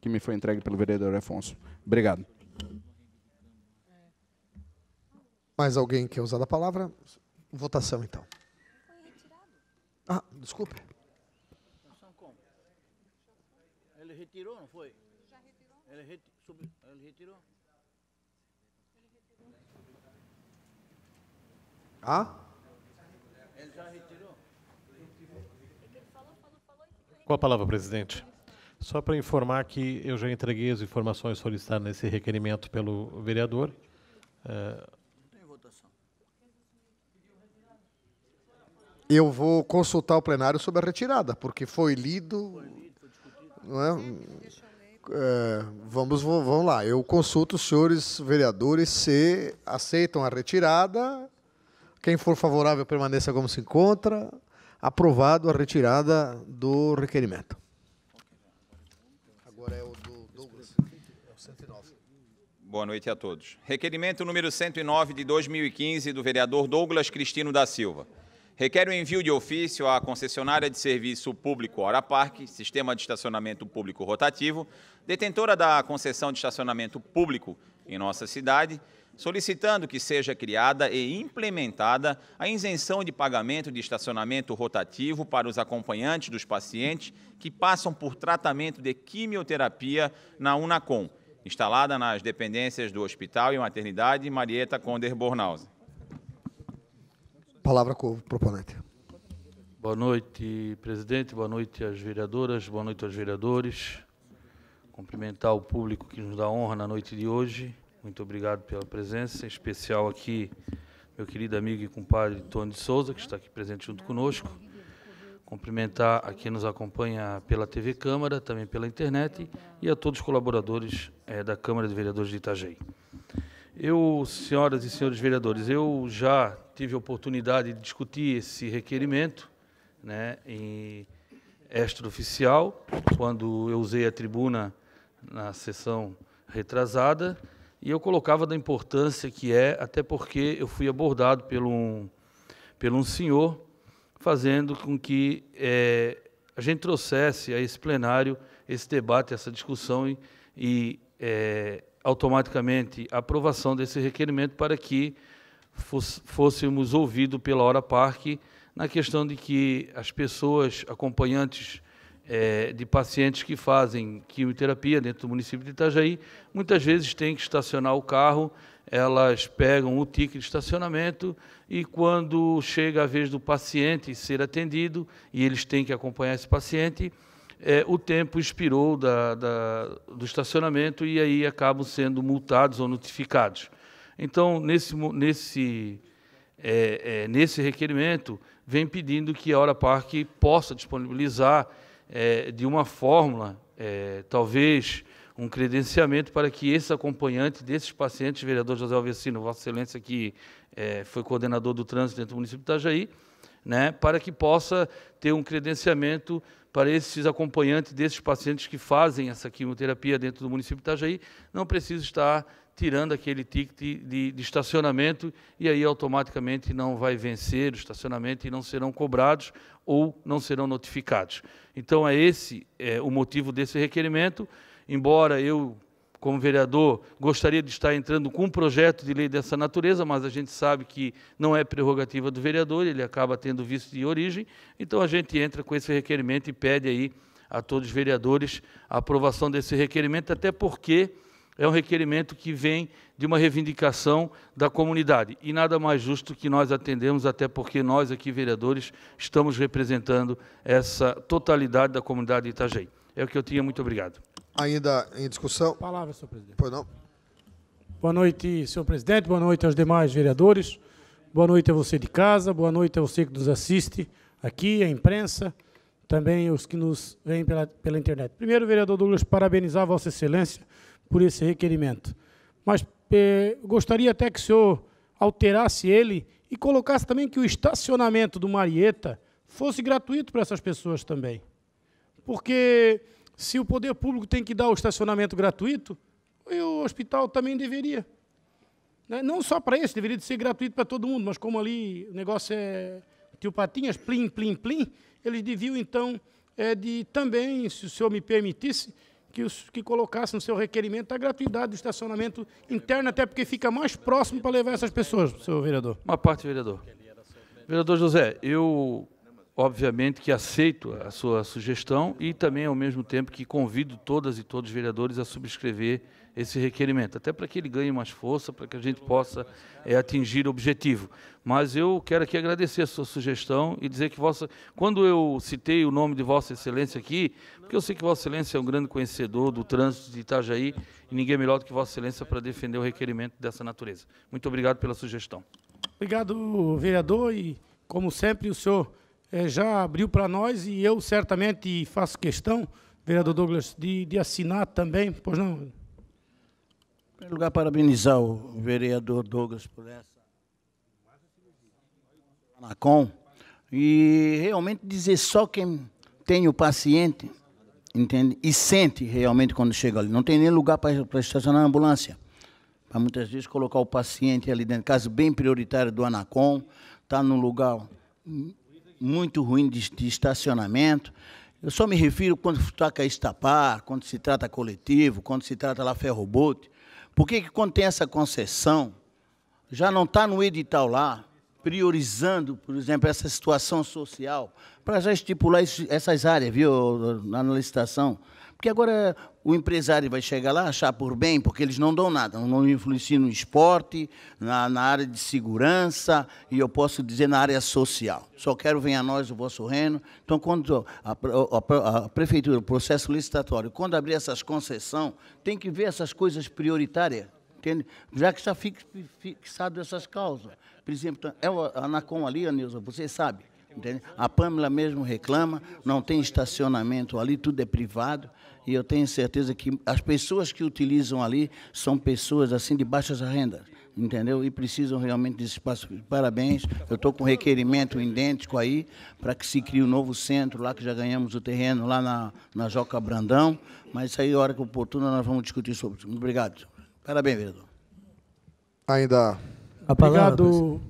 que me foi entregue pelo vereador Afonso. Obrigado. Mais alguém quer usar a palavra? Votação, então. Ah, desculpe. retirou, não foi? Já retirou? Ele, reti sobre, ele retirou? Ele Ah? Ele já retirou? a palavra, presidente. Só para informar que eu já entreguei as informações solicitadas nesse requerimento pelo vereador. É, eu vou consultar o plenário sobre a retirada, porque foi lido né? É, vamos, vamos lá. Eu consulto os senhores vereadores se aceitam a retirada. Quem for favorável permaneça como se encontra. Aprovado a retirada do requerimento. Agora é o do Douglas. É o 109. Boa noite a todos. Requerimento número 109 de 2015 do vereador Douglas Cristino da Silva requer o envio de ofício à concessionária de serviço público Hora Parque, Sistema de Estacionamento Público Rotativo, detentora da concessão de estacionamento público em nossa cidade, solicitando que seja criada e implementada a isenção de pagamento de estacionamento rotativo para os acompanhantes dos pacientes que passam por tratamento de quimioterapia na Unacom, instalada nas dependências do Hospital e Maternidade Marieta Conder Bornhausen. Palavra com o proponente. Boa noite, presidente. Boa noite às vereadoras. Boa noite aos vereadores. Cumprimentar o público que nos dá honra na noite de hoje. Muito obrigado pela presença, em especial aqui meu querido amigo e compadre Tony Souza, que está aqui presente junto conosco. Cumprimentar a quem nos acompanha pela TV Câmara, também pela internet, e a todos os colaboradores é, da Câmara de Vereadores de Itajaí. Eu, senhoras e senhores vereadores, eu já tive a oportunidade de discutir esse requerimento né, em extraoficial, quando eu usei a tribuna na sessão retrasada, e eu colocava da importância que é, até porque eu fui abordado por um, por um senhor, fazendo com que é, a gente trouxesse a esse plenário esse debate, essa discussão e, e é, automaticamente a aprovação desse requerimento para que fôssemos ouvidos pela Hora Parque na questão de que as pessoas acompanhantes é, de pacientes que fazem quimioterapia dentro do município de Itajaí, muitas vezes têm que estacionar o carro, elas pegam o ticket de estacionamento e quando chega a vez do paciente ser atendido e eles têm que acompanhar esse paciente, é, o tempo expirou da, da, do estacionamento e aí acabam sendo multados ou notificados. Então, nesse, nesse, é, é, nesse requerimento, vem pedindo que a Hora Parque possa disponibilizar é, de uma fórmula, é, talvez um credenciamento para que esse acompanhante desses pacientes, vereador José Alvesino Vossa Excelência, que é, foi coordenador do trânsito dentro do município de Itajaí, né, para que possa ter um credenciamento para esses acompanhantes desses pacientes que fazem essa quimioterapia dentro do município de Itajaí, não precisa estar tirando aquele ticket de, de, estacionamento e aí automaticamente não vai vencer o estacionamento e não serão cobrados ou não serão notificados. Então é esse é, o motivo desse requerimento, embora eu, como vereador, gostaria de estar entrando com um projeto de lei dessa natureza, mas a gente sabe que não é prerrogativa do vereador, ele acaba tendo visto de origem, então a gente entra com esse requerimento e pede aí a todos os vereadores a aprovação desse requerimento, até porque é um requerimento que vem de uma reivindicação da comunidade. E nada mais justo que nós atendemos, até porque nós aqui, vereadores, estamos representando essa totalidade da comunidade de Itajaí. É o que eu tinha, muito obrigado. Ainda em discussão? Palavra, senhor presidente. Pois não. Boa noite, senhor presidente, boa noite aos demais vereadores, boa noite a você de casa, boa noite a você que nos assiste aqui, a imprensa, também os que nos veem pela, pela internet. Primeiro, vereador Douglas, parabenizar a vossa excelência por esse requerimento. Mas gostaria até que o senhor alterasse ele e colocasse também que o estacionamento do Marieta fosse gratuito para essas pessoas também. Porque se o poder público tem que dar o estacionamento gratuito, o hospital também deveria. Né? Não só para esse, deveria ser gratuito para todo mundo, mas como ali o negócio é tio Patinhas, plim, plim, plim, eles deviam então é de também, se o senhor me permitisse, que, os, que colocasse no seu requerimento a gratuidade do estacionamento interno, até porque fica mais próximo para levar essas pessoas, senhor vereador. Uma parte, vereador. Vereador José, eu obviamente que aceito a sua sugestão e também, ao mesmo tempo, que convido todas e todos os vereadores a subscrever esse requerimento, até para que ele ganhe mais força, para que a gente possa é, atingir o objetivo. Mas eu quero aqui agradecer a sua sugestão e dizer que vossa, quando eu citei o nome de vossa excelência aqui, porque eu sei que vossa excelência é um grande conhecedor do trânsito de Itajaí e ninguém melhor do que vossa excelência para defender o requerimento dessa natureza. Muito obrigado pela sugestão. Obrigado, vereador, e como sempre o senhor é, já abriu para nós e eu certamente faço questão, vereador Douglas, de, de assinar também, pois não, primeiro lugar, parabenizar o vereador Douglas por essa Anacom. E realmente dizer só quem tem o paciente entende? e sente realmente quando chega ali. Não tem nem lugar para estacionar a ambulância. Para muitas vezes colocar o paciente ali dentro. Caso bem prioritário do Anacom, está num lugar muito ruim de, de estacionamento. Eu só me refiro quando se trata a estapar, quando se trata coletivo, quando se trata lá ferrobote, porque que quando tem essa concessão, já não está no edital lá, priorizando, por exemplo, essa situação social, para já estipular isso, essas áreas, viu, na licitação. Porque agora o empresário vai chegar lá, achar por bem, porque eles não dão nada, não influenciam no esporte, na, na área de segurança e eu posso dizer na área social. Só quero venha a nós o vosso reino. Então, quando a, a, a prefeitura, o processo licitatório, quando abrir essas concessões, tem que ver essas coisas prioritárias. Entende? Já que está fixado essas causas. Por exemplo, é o Anacom ali, Anilson, você sabe. A Pâmela mesmo reclama, não tem estacionamento ali, tudo é privado. E eu tenho certeza que as pessoas que utilizam ali são pessoas assim de baixas rendas, entendeu? E precisam realmente desse espaço. Parabéns, eu estou com um requerimento idêntico aí para que se crie um novo centro lá, que já ganhamos o terreno lá na, na Joca Brandão. Mas isso aí, é hora que é oportuna, nós vamos discutir sobre isso. Obrigado. Parabéns, vereador. Ainda. A palavra, Obrigado.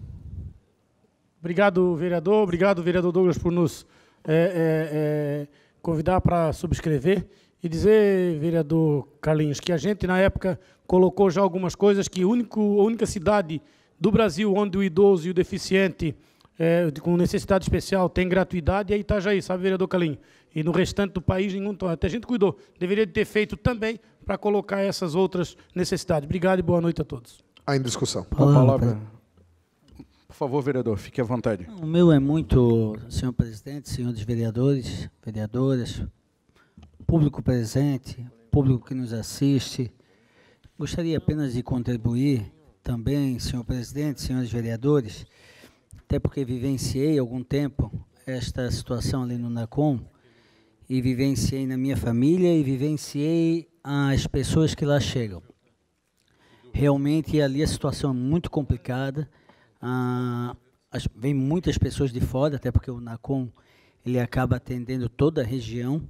Obrigado, vereador. Obrigado, vereador Douglas, por nos é, é, é, convidar para subscrever. E dizer, vereador Carlinhos, que a gente, na época, colocou já algumas coisas que único, a única cidade do Brasil onde o idoso e o deficiente é, com necessidade especial tem gratuidade é Itajaí, sabe, vereador Carlinhos? E no restante do país, nenhum. Até a gente cuidou. Deveria ter feito também para colocar essas outras necessidades. Obrigado e boa noite a todos. Ainda discussão. a palavra favor, vereador, fique à vontade. O meu é muito, senhor presidente, senhores vereadores, vereadoras, público presente, público que nos assiste. Gostaria apenas de contribuir também, senhor presidente, senhores vereadores, até porque vivenciei algum tempo esta situação ali no NACOM e vivenciei na minha família e vivenciei as pessoas que lá chegam. Realmente ali a situação é muito complicada, ah, as, vem muitas pessoas de fora, até porque o NACOM ele acaba atendendo toda a região.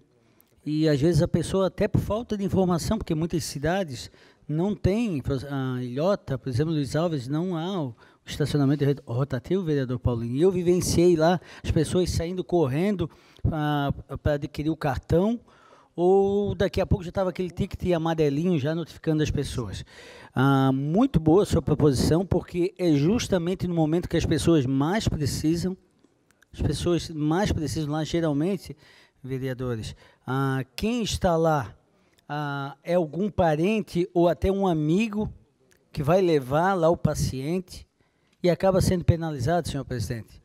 E às vezes a pessoa, até por falta de informação, porque muitas cidades não têm, a ah, Ilhota, por exemplo, Luiz Alves, não há o estacionamento rotativo, vereador Paulinho. E eu vivenciei lá as pessoas saindo correndo ah, para adquirir o cartão, ou daqui a pouco já estava aquele ticket amarelinho já notificando as pessoas. Ah, muito boa a sua proposição, porque é justamente no momento que as pessoas mais precisam, as pessoas mais precisam lá, geralmente, vereadores, ah, quem está lá ah, é algum parente ou até um amigo que vai levar lá o paciente e acaba sendo penalizado, senhor presidente,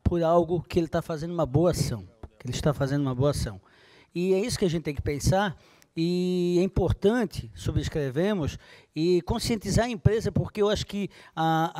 por algo que ele está fazendo uma boa ação. Que ele está fazendo uma boa ação. E é isso que a gente tem que pensar. E é importante, subscrevemos, e conscientizar a empresa, porque eu acho que a,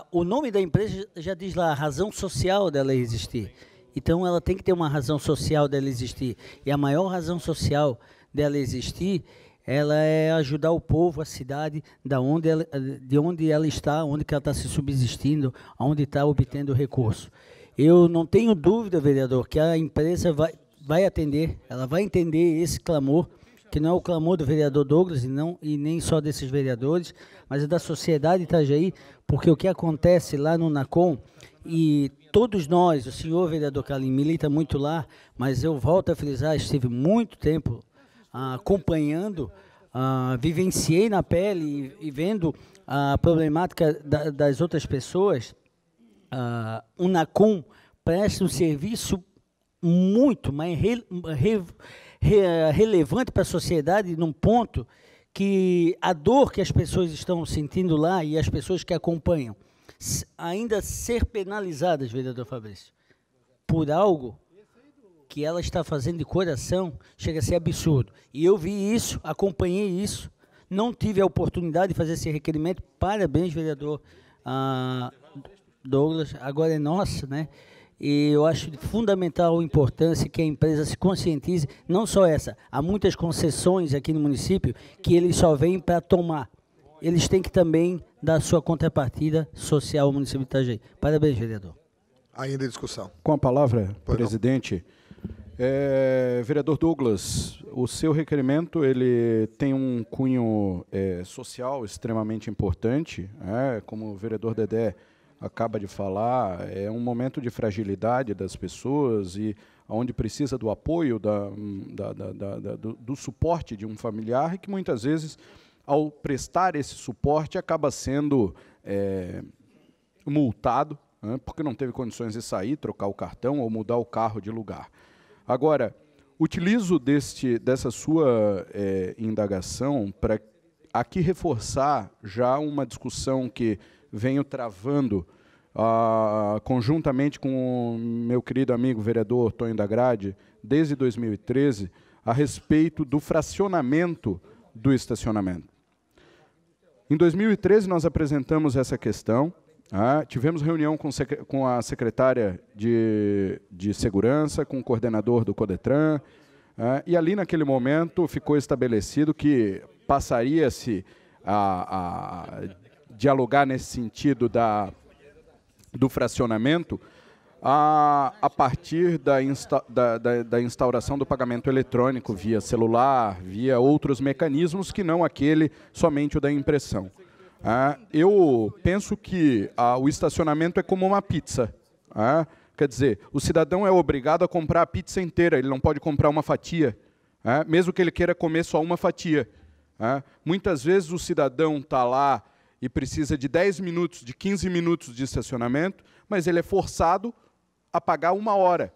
a, o nome da empresa já diz lá a razão social dela existir. Então ela tem que ter uma razão social dela existir. E a maior razão social dela existir ela é ajudar o povo, a cidade, da onde ela, de onde ela está, onde ela está se subsistindo, onde está obtendo recurso. Eu não tenho dúvida, vereador, que a empresa vai vai atender, ela vai entender esse clamor, que não é o clamor do vereador Douglas e, não, e nem só desses vereadores, mas é da sociedade Itajaí, porque o que acontece lá no NACOM, e todos nós, o senhor vereador Kalim milita muito lá, mas eu volto a frisar, estive muito tempo ah, acompanhando, ah, vivenciei na pele e, e vendo a problemática da, das outras pessoas, ah, o NACOM presta um serviço muito, mas re, re, re, relevante para a sociedade num ponto que a dor que as pessoas estão sentindo lá e as pessoas que acompanham ainda ser penalizadas, vereador Fabrício, por algo que ela está fazendo de coração, chega a ser absurdo. E eu vi isso, acompanhei isso, não tive a oportunidade de fazer esse requerimento. Parabéns, vereador ah, Douglas. Agora é nosso, né? E eu acho fundamental a importância que a empresa se conscientize, não só essa, há muitas concessões aqui no município que eles só vêm para tomar. Eles têm que também dar sua contrapartida social ao município de Itajaí. Parabéns, vereador. Ainda em discussão. Com a palavra, pois presidente. É, vereador Douglas, o seu requerimento ele tem um cunho é, social extremamente importante. É, como o vereador Dedé acaba de falar, é um momento de fragilidade das pessoas e onde precisa do apoio, da, hum, da, da, da do, do, suporte de um familiar, e que muitas vezes, ao prestar esse suporte, acaba sendo é, multado, né, porque não teve condições de sair, trocar o cartão ou mudar o carro de lugar. Agora, utilizo deste, dessa sua é, indagação para aqui reforçar já uma discussão que venho travando ah, conjuntamente com o meu querido amigo vereador Tonho da Grade, desde 2013, a respeito do fracionamento do estacionamento. Em 2013, nós apresentamos essa questão, ah, tivemos reunião com, com, a secretária de, de Segurança, com o coordenador do Codetran, ah, e ali, naquele momento, ficou estabelecido que passaria-se a, a dialogar nesse sentido da, do fracionamento a, a partir da, insta, da, da, da instauração do pagamento eletrônico via celular, via outros mecanismos que não aquele somente o da impressão. Ah, eu penso que ah, o estacionamento é como uma pizza. Ah, quer dizer, o cidadão é obrigado a comprar a pizza inteira, ele não pode comprar uma fatia, é, mesmo que ele queira comer só uma fatia. Muitas vezes o cidadão está lá e precisa de 10 minutos, de 15 minutos de estacionamento, mas ele é forçado a pagar uma hora.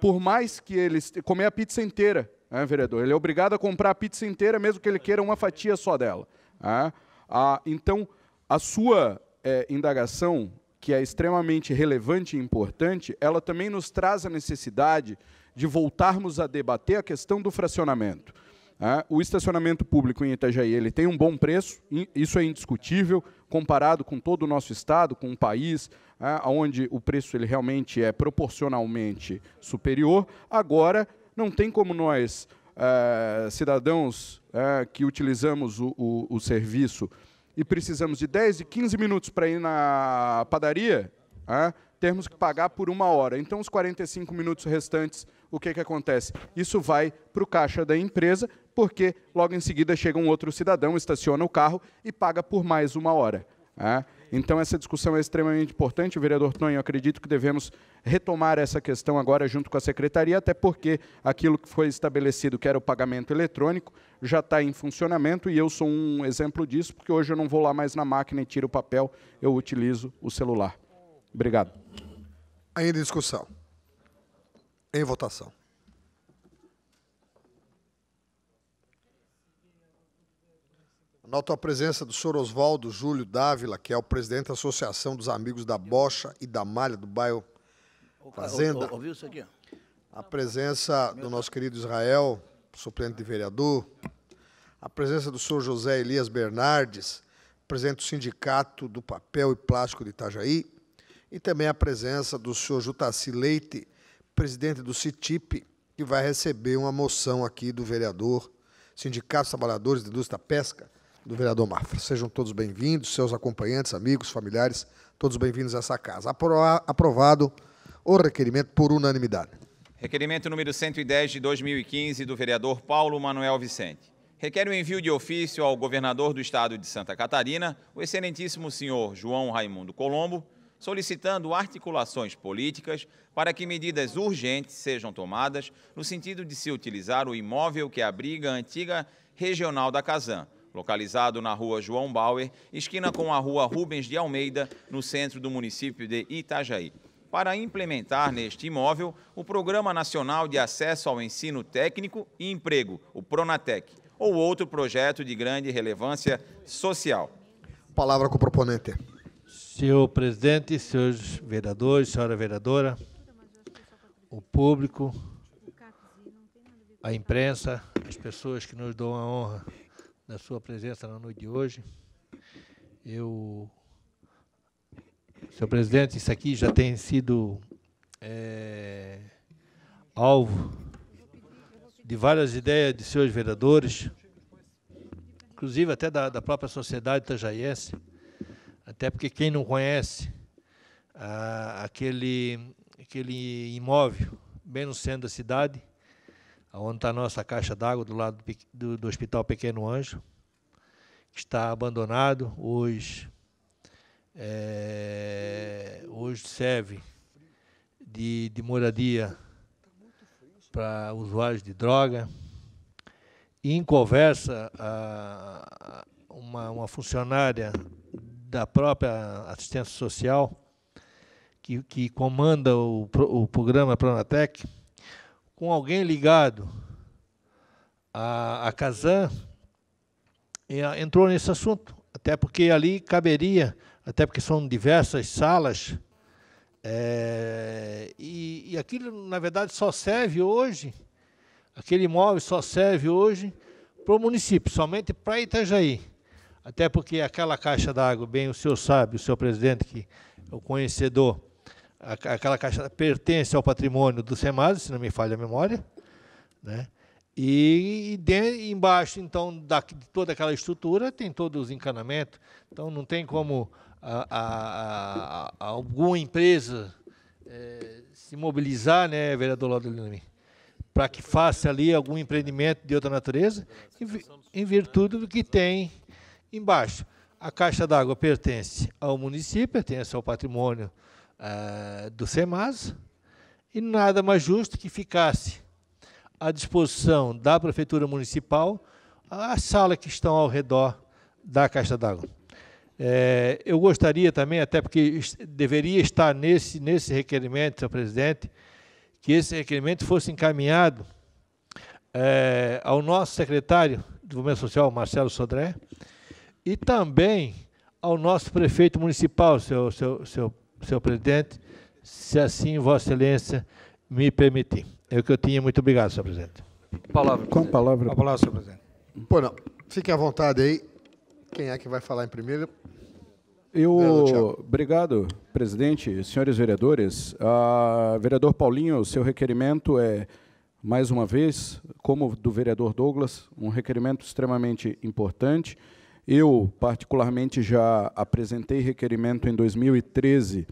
Por mais que ele comer a pizza inteira, né, vereador, ele é obrigado a comprar a pizza inteira, mesmo que ele queira uma fatia só dela. Né? Ah, então, a sua é, indagação, que é extremamente relevante e importante, ela também nos traz a necessidade de voltarmos a debater a questão do fracionamento. Ah, o estacionamento público em Itajaí ele tem um bom preço, isso é indiscutível, comparado com todo o nosso estado, com o país, ah, onde o preço ele realmente é proporcionalmente superior. Agora, não tem como nós, ah, cidadãos que utilizamos o, o, o, serviço e precisamos de 10 e 15 minutos para ir na padaria, termos que pagar por uma hora. Então, os 45 minutos restantes o que, que acontece? Isso vai para o caixa da empresa, porque logo em seguida chega um outro cidadão, estaciona o carro e paga por mais uma hora. Né? então, essa discussão é extremamente importante. Vereador Tonho, acredito que devemos retomar essa questão agora junto com a secretaria, até porque aquilo que foi estabelecido, que era o pagamento eletrônico, já está em funcionamento e eu sou um exemplo disso, porque hoje eu não vou lá mais na máquina e tiro o papel, eu utilizo o celular. Obrigado. Ainda discussão. Em votação. Noto a presença do senhor Oswaldo Júlio Dávila, que é o presidente da Associação dos Amigos da Bocha e da Malha do bairro Fazenda. Ouviu isso aqui? A presença do nosso querido Israel, suplente de vereador. A presença do senhor José Elias Bernardes, presidente do Sindicato do Papel e Plástico de Itajaí. E também a presença do senhor Jutaci Leite, presidente do CITIP, que vai receber uma moção aqui do vereador Sindicato dos Trabalhadores da Indústria da Pesca, do vereador Mafra. Sejam todos bem-vindos, seus acompanhantes, amigos, familiares, todos bem-vindos a essa casa. Aprovado o requerimento por unanimidade. Requerimento número 110 de 2015 do vereador Paulo Manuel Vicente. Requer o envio de ofício ao governador do estado de Santa Catarina, o excelentíssimo senhor João Raimundo Colombo, solicitando articulações políticas para que medidas urgentes sejam tomadas no sentido de se utilizar o imóvel que abriga a antiga regional da Casan, localizado na rua João Bauer, esquina com a rua Rubens de Almeida, no centro do município de Itajaí para implementar neste imóvel o Programa Nacional de Acesso ao Ensino Técnico e Emprego, o Pronatec, ou outro projeto de grande relevância social. Palavra com o proponente. Senhor presidente, senhores vereadores, senhora vereadora, o público, a imprensa, as pessoas que nos dão a honra da sua presença na noite de hoje. Eu, senhor presidente, isso aqui já tem sido é, alvo de várias ideias de senhores vereadores, inclusive até da, da própria sociedade itajaiense até porque quem não conhece ah, aquele, aquele imóvel bem no centro da cidade, onde está a nossa caixa d'água, do lado do, do Hospital Pequeno Anjo, que está abandonado, hoje, é, hoje serve de, de moradia para usuários de droga. E em conversa, uma, uma funcionária da própria assistência social, que, que comanda o, o programa Pronatec, com alguém ligado à, à Casan, ah, entrou nesse assunto, até porque ali caberia, até porque são diversas salas, é, e, e aquilo, na verdade, só serve hoje, aquele imóvel só serve hoje para o município, somente para Itajaí até porque aquela caixa d'água, bem o senhor sabe, o senhor presidente, que é o conhecedor, aquela caixa pertence ao patrimônio do SEMAS, se não me falha a memória, né? E, de, embaixo, então, da, de toda aquela estrutura, tem todos os encanamentos. Então, não tem como a, a, a, alguma empresa é, se mobilizar, né, vereador Laudolino, para que faça ali algum empreendimento de outra natureza, em, em virtude do que tem Embaixo, a caixa d'água pertence ao município, pertence ao patrimônio uh, do SEMAS, e nada mais justo que ficasse à disposição da Prefeitura Municipal a sala que estão ao redor da caixa d'água. É, eu gostaria também, até porque deveria estar nesse, nesse requerimento, senhor presidente, que esse requerimento fosse encaminhado é, ao nosso secretário de Desenvolvimento Social, Marcelo Sodré, e também ao nosso prefeito municipal, seu, seu, seu, seu presidente, se assim Vossa Excelência me permitir. É o que eu tinha. Muito obrigado, senhor presidente. Palavra. Com presidente. palavra. A palavra, senhor presidente. Pô, não. Fiquem à vontade aí. Quem é que vai falar em primeiro? Eu, né, obrigado, presidente, senhores vereadores. Ah, vereador Paulinho, o seu requerimento é, mais uma vez, como do vereador Douglas, um requerimento extremamente importante. Eu, particularmente, já apresentei requerimento em 2013,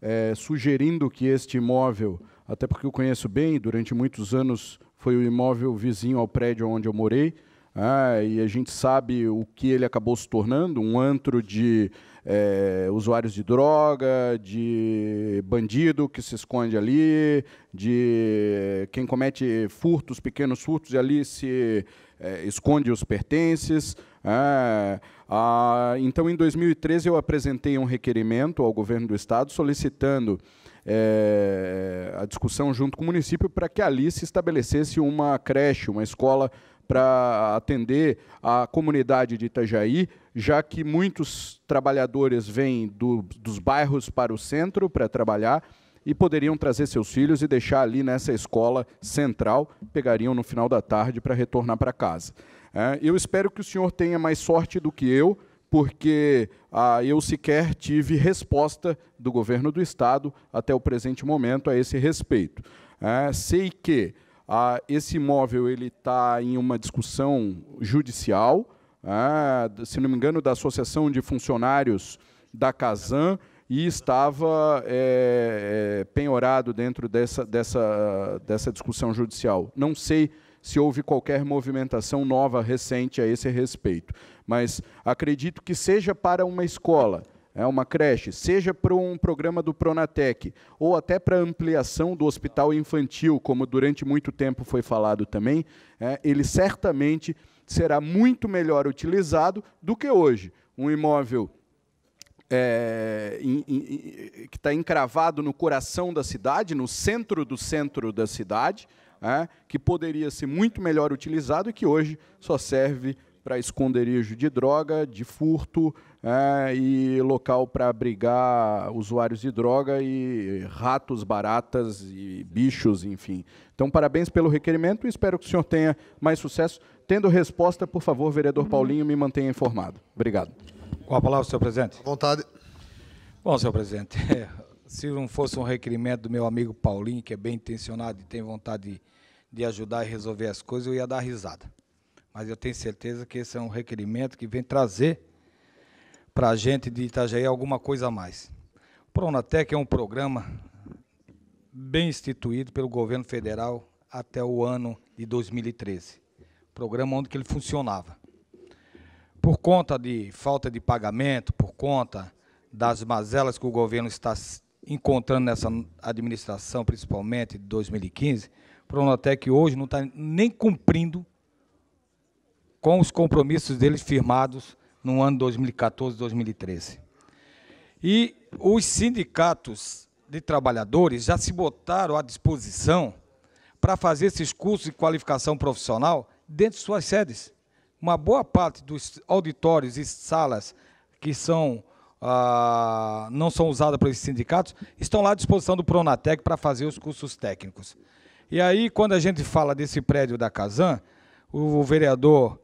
eh, sugerindo que este imóvel, até porque eu conheço bem, durante muitos anos foi o imóvel vizinho ao prédio onde eu morei, ah, e a gente sabe o que ele acabou se tornando um antro de eh, usuários de droga, de bandido que se esconde ali, de quem comete furtos, pequenos furtos, e ali se é, esconde os pertences. É, a, então, em 2013, eu apresentei um requerimento ao governo do Estado solicitando é, a discussão junto com o município para que ali se estabelecesse uma creche, uma escola para atender a comunidade de Itajaí, já que muitos trabalhadores vêm do, dos bairros para o centro para trabalhar e poderiam trazer seus filhos e deixar ali nessa escola central, pegariam no final da tarde para retornar para casa. É, eu espero que o senhor tenha mais sorte do que eu, porque ah, eu sequer tive resposta do governo do Estado até o presente momento a esse respeito. É, sei que ah, esse imóvel ele está em uma discussão judicial, ah, se não me engano, da Associação de Funcionários da Casam e estava é, é, penhorado dentro dessa, dessa, dessa discussão judicial. Não sei se houve qualquer movimentação nova recente a esse respeito, mas acredito que seja para uma escola é uma creche, seja para um programa do Pronatec, ou até para ampliação do hospital infantil, como durante muito tempo foi falado também, é, ele certamente será muito melhor utilizado do que hoje. Um imóvel é, que está encravado no coração da cidade, no centro do centro da cidade, é, que poderia ser muito melhor utilizado e que hoje só serve para esconderijo de droga, de furto é, e local para abrigar usuários de droga e ratos, baratas e bichos, enfim. Então, parabéns pelo requerimento e espero que o senhor tenha mais sucesso. Tendo resposta, por favor, vereador uhum. Paulinho, me mantenha informado. Obrigado. Com a palavra, senhor presidente. À vontade. Bom, senhor presidente, [laughs] se não fosse um requerimento do meu amigo Paulinho, que é bem intencionado e tem vontade de, de ajudar e resolver as coisas, eu ia dar risada. Mas eu tenho certeza que esse é um requerimento que vem trazer para a gente de Itajaí alguma coisa a mais. O Pronatec é um programa bem instituído pelo governo federal até o ano de 2013. Programa onde que ele funcionava por conta de falta de pagamento, por conta das mazelas que o governo está encontrando nessa administração, principalmente de 2015, Pronatec hoje não está nem cumprindo com os compromissos deles firmados no ano 2014, 2013. E os sindicatos de trabalhadores já se botaram à disposição para fazer esses cursos de qualificação profissional dentro de suas sedes uma boa parte dos auditórios e salas que são ah, não são usadas pelos sindicatos estão lá à disposição do Pronatec para fazer os cursos técnicos. E aí, quando a gente fala desse prédio da Casan, o vereador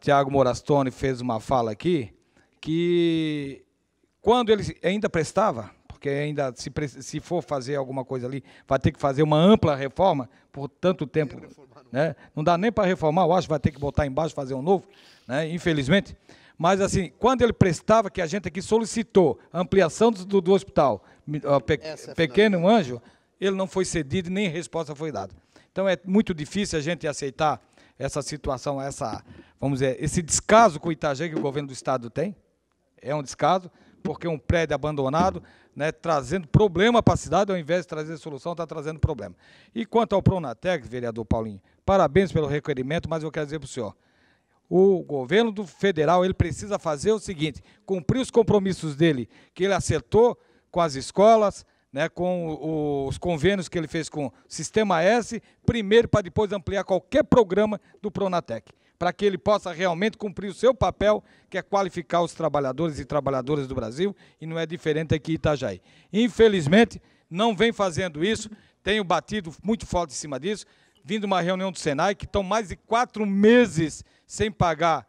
Tiago Morastone fez uma fala aqui que quando ele ainda prestava, porque ainda se, se for fazer alguma coisa ali, vai ter que fazer uma ampla reforma por tanto tempo. Né? Não dá nem para reformar, eu acho, vai ter que botar embaixo, fazer um novo, né? infelizmente. Mas assim, quando ele prestava, que a gente aqui solicitou ampliação do, do hospital, pe, é pequeno anjo, ele não foi cedido nem resposta foi dada. Então é muito difícil a gente aceitar essa situação, essa, vamos dizer, esse descaso com o Itajaí que o governo do estado tem. É um descaso porque um prédio abandonado, né, trazendo problema para a cidade, ao invés de trazer solução, está trazendo problema. E quanto ao Pronatec, vereador Paulinho, parabéns pelo requerimento, mas eu quero dizer para o senhor, o governo do federal ele precisa fazer o seguinte, cumprir os compromissos dele, que ele acertou com as escolas, né, com os convênios que ele fez com o Sistema S, primeiro para depois ampliar qualquer programa do Pronatec para que ele possa realmente cumprir o seu papel, que é qualificar os trabalhadores e trabalhadoras do Brasil, e não é diferente aqui em Itajaí. Infelizmente, não vem fazendo isso, tenho batido muito forte em cima disso, vindo uma reunião do Senai, que estão mais de quatro meses sem pagar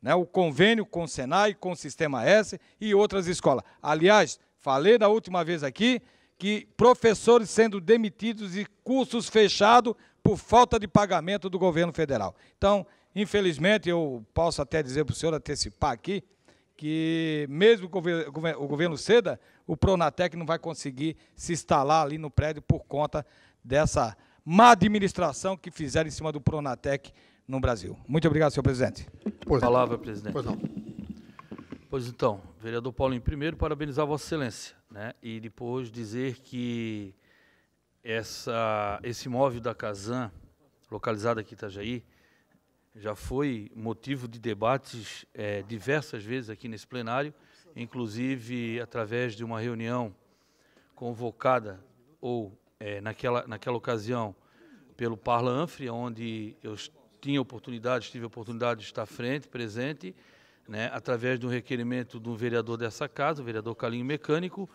né, o convênio com o Senai, com o Sistema S e outras escolas. Aliás, falei da última vez aqui que professores sendo demitidos e cursos fechados por falta de pagamento do governo federal. Então, Infelizmente, eu posso até dizer para o senhor antecipar aqui que, mesmo o governo ceda, o Pronatec não vai conseguir se instalar ali no prédio por conta dessa má administração que fizeram em cima do Pronatec no Brasil. Muito obrigado, senhor presidente. Pois Palavra, presidente. Pois não. Pois então, vereador Paulinho, primeiro parabenizar Vossa Excelência, né? E depois dizer que essa, esse imóvel da Casan, localizado aqui em Itajaí, já foi motivo de debates é, diversas vezes aqui nesse plenário, inclusive através de uma reunião convocada ou é, naquela, naquela ocasião pelo Parla Anfri, onde eu tinha oportunidade, tive a oportunidade de estar frente, presente, né, através de um requerimento de um vereador dessa casa, o vereador Calinho Mecânico,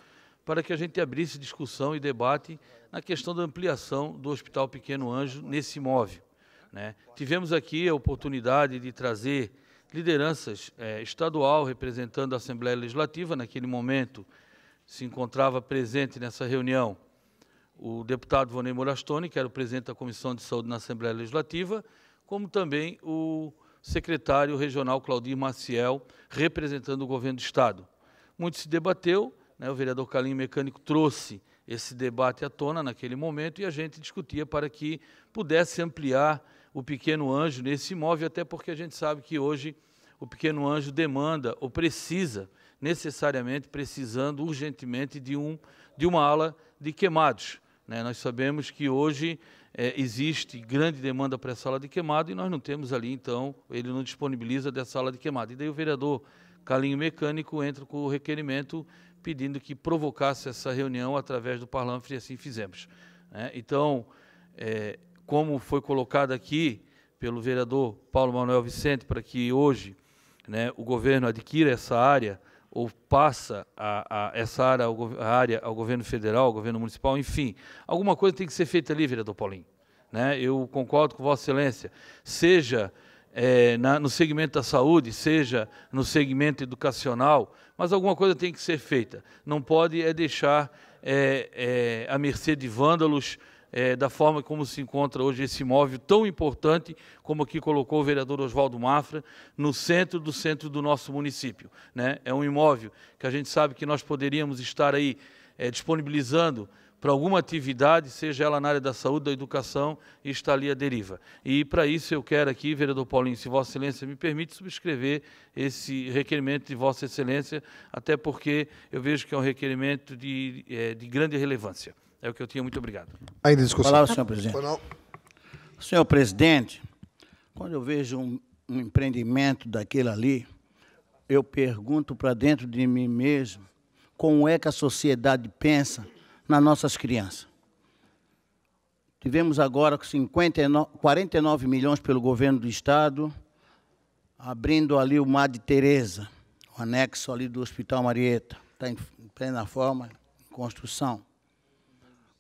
para que a gente abrisse discussão e debate na questão da ampliação do Hospital Pequeno Anjo nesse imóvel. Né? Tivemos aqui a oportunidade de trazer lideranças eh, estadual representando a Assembleia Legislativa. Naquele momento se encontrava presente nessa reunião o deputado Vonei Morastoni, que era o presidente da Comissão de Saúde na Assembleia Legislativa, como também o secretário regional Claudio Maciel, representando o governo do Estado. Muito se debateu, né, o vereador Calim Mecânico trouxe esse debate à tona naquele momento e a gente discutia para que pudesse ampliar o pequeno anjo nesse imóvel, até porque a gente sabe que hoje o pequeno anjo demanda ou precisa, necessariamente precisando urgentemente de, um, de uma ala de queimados. Né? Nós sabemos que hoje é, existe grande demanda para a sala de queimado e nós não temos ali, então, ele não disponibiliza dessa sala de queimado. E daí o vereador Calinho Mecânico entra com o requerimento pedindo que provocasse essa reunião através do Parlanfre e assim fizemos. Né? Então, é, como foi colocado aqui pelo vereador Paulo Manuel Vicente, para que hoje né, o governo adquira essa área ou passa a, a essa área ao, área ao governo federal, ao governo municipal, enfim, alguma coisa tem que ser feita ali, vereador Paulinho. Né? Eu concordo com Vossa Excelência. Seja é, na, no segmento da saúde, seja no segmento educacional, mas alguma coisa tem que ser feita. Não pode é deixar é, é, à mercê de vândalos, é, da forma como se encontra hoje esse imóvel tão importante, como aqui colocou o vereador Oswaldo Mafra, no centro do centro do nosso município. Né? É um imóvel que a gente sabe que nós poderíamos estar aí é, disponibilizando para alguma atividade, seja ela na área da saúde, da educação, e está ali a deriva. E para isso eu quero aqui, vereador Paulinho, se Vossa Excelência me permite, subscrever esse requerimento de Vossa Excelência, até porque eu vejo que é um requerimento de, é, de grande relevância. É o que eu tinha. Muito obrigado. Ainda discussão. Palavra, senhor presidente. Senhor presidente, quando eu vejo um, um empreendimento daquele ali, eu pergunto para dentro de mim mesmo como é que a sociedade pensa nas nossas crianças. Tivemos agora 59, 49 milhões pelo governo do Estado, abrindo ali o Mar de Tereza, o anexo ali do Hospital Marieta, está em plena forma, em construção.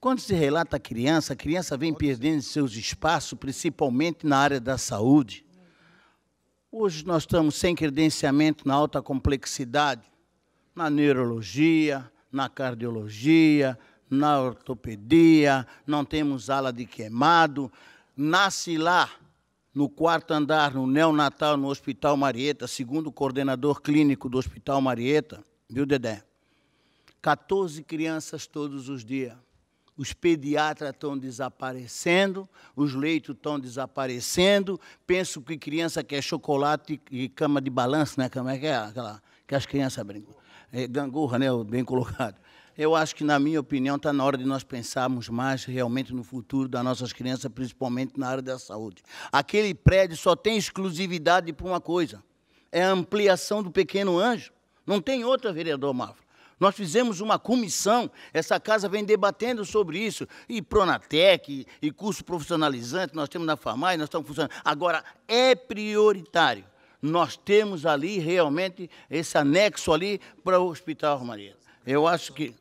Quando se relata a criança, a criança vem perdendo seus espaços, principalmente na área da saúde. Hoje nós estamos sem credenciamento na alta complexidade, na neurologia, na cardiologia, na ortopedia, não temos ala de queimado. Nasce lá, no quarto andar, no neonatal, no Hospital Marieta, segundo o coordenador clínico do Hospital Marieta, viu, Dedé? 14 crianças todos os dias os pediatras estão desaparecendo, os leitos estão desaparecendo. Penso que criança quer é chocolate e cama de balanço, né? Como é que é aquela que as crianças brincam? É, gangorra, né? Bem colocado. Eu acho que, na minha opinião, está na hora de nós pensarmos mais realmente no futuro das nossas crianças, principalmente na área da saúde. Aquele prédio só tem exclusividade para uma coisa: é a ampliação do pequeno anjo. Não tem outra, vereador Mafra. Nós fizemos uma comissão, essa casa vem debatendo sobre isso, e Pronatec, e curso profissionalizante, nós temos na farmácia, nós estamos funcionando. Agora, é prioritário. Nós temos ali realmente esse anexo ali para o Hospital Romaria. Eu acho que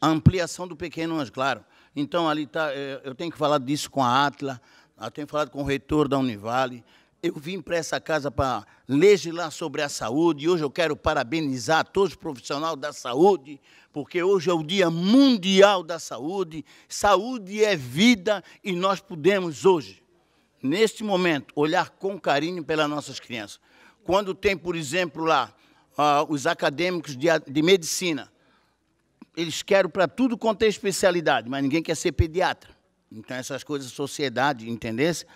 a ampliação do pequeno anjo, claro. Então, ali tá, eh, eu tenho que falar disso com a Atla, eu tenho falado com o reitor da Univale, eu vim para essa casa para legislar sobre a saúde e hoje eu quero parabenizar todos os profissionais da saúde, porque hoje é o Dia Mundial da Saúde. Saúde é vida e nós podemos hoje, neste momento, olhar com carinho pelas nossas crianças. Quando tem, por exemplo, lá ah, os acadêmicos de, de medicina, eles querem para tudo quanto é especialidade, mas ninguém quer ser pediatra. Então, essas coisas, sociedade, entendesse?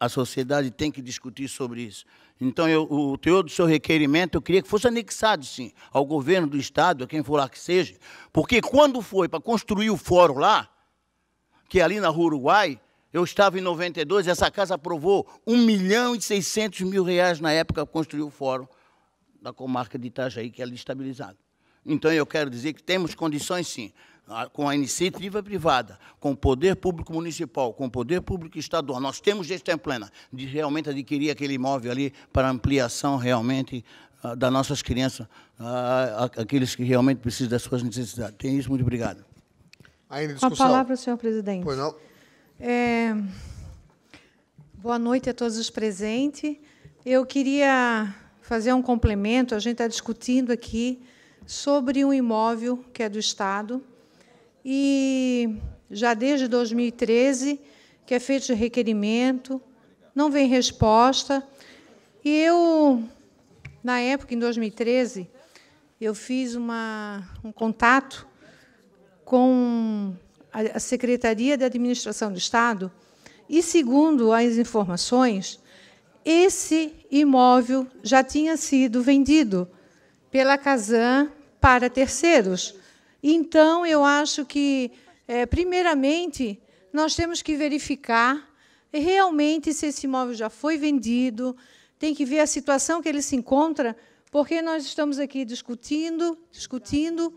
a, sociedade tem que discutir sobre isso. Então, eu, o teor do seu requerimento, eu queria que fosse anexado, sim, ao governo do Estado, a quem for lá que seja, porque quando foi para construir o fórum lá, que é ali na Rua Uruguai, eu estava em 92, essa casa aprovou 1 milhão e 600 mil reais na época para construir o fórum da comarca de Itajaí, que é ali estabilizado. Então, eu quero dizer que temos condições, sim, com a iniciativa privada, com o poder público municipal, com o poder público estadual. Nós temos gestão plena de realmente adquirir aquele imóvel ali para ampliação realmente ah, das nossas crianças, ah, aqueles que realmente precisam das suas necessidades. Tem isso, muito obrigado. Ainda discussão. Com a palavra, senhor presidente. Pois não. É... Boa noite a todos os presentes. Eu queria fazer um complemento. A gente está discutindo aqui sobre um imóvel que é do Estado, e já desde 2013 que é feito requerimento, não vem resposta. E eu, na época, em 2013, eu fiz uma, um contato com a Secretaria de Administração do Estado e, segundo as informações, esse imóvel já tinha sido vendido pela Casan para terceiros. Então, eu acho que, é, primeiramente, nós temos que verificar realmente se esse imóvel já foi vendido, tem que ver a situação que ele se encontra, porque nós estamos aqui discutindo, discutindo,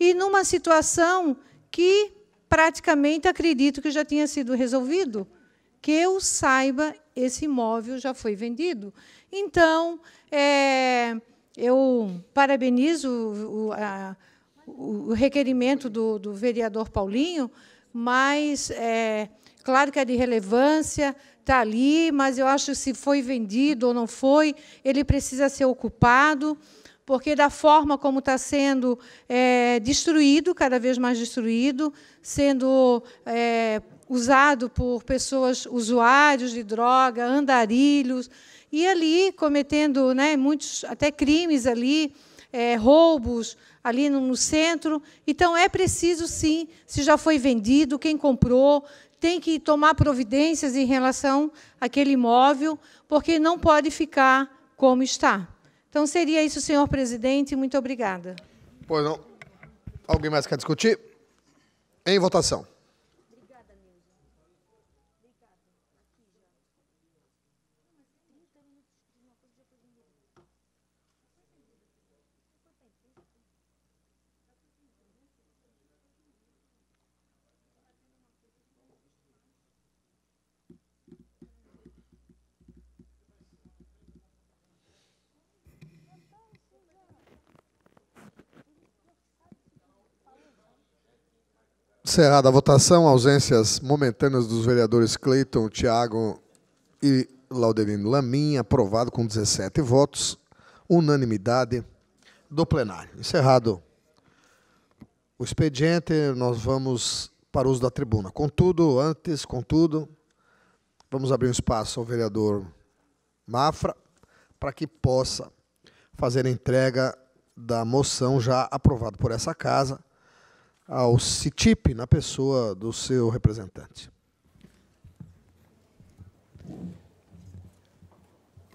e numa situação que praticamente acredito que já tinha sido resolvido. Que eu saiba, esse imóvel já foi vendido. Então, é, eu parabenizo o, a, o requerimento do, do vereador Paulinho, mas é, claro que é de relevância, está ali, mas eu acho que se foi vendido ou não foi, ele precisa ser ocupado, porque da forma como está sendo é, destruído, cada vez mais destruído, sendo é, usado por pessoas usuários de droga, andarilhos, e ali cometendo né, muitos até crimes ali, é, roubos, ali no centro. Então é preciso sim, se já foi vendido, quem comprou, tem que tomar providências em relação àquele imóvel, porque não pode ficar como está. Então seria isso, senhor presidente. Muito obrigada. Pois não. Alguém mais quer discutir? Em votação. Encerrada a votação ausências momentâneas dos vereadores Cleiton, Tiago e Laudelino Lamin, aprovado com 17 votos, unanimidade do plenário. Encerrado o expediente, nós vamos para o uso da tribuna. Contudo, antes, contudo, vamos abrir um espaço ao vereador Mafra para que possa fazer a entrega da moção já aprovada por essa casa ao CITIP na pessoa do seu representante.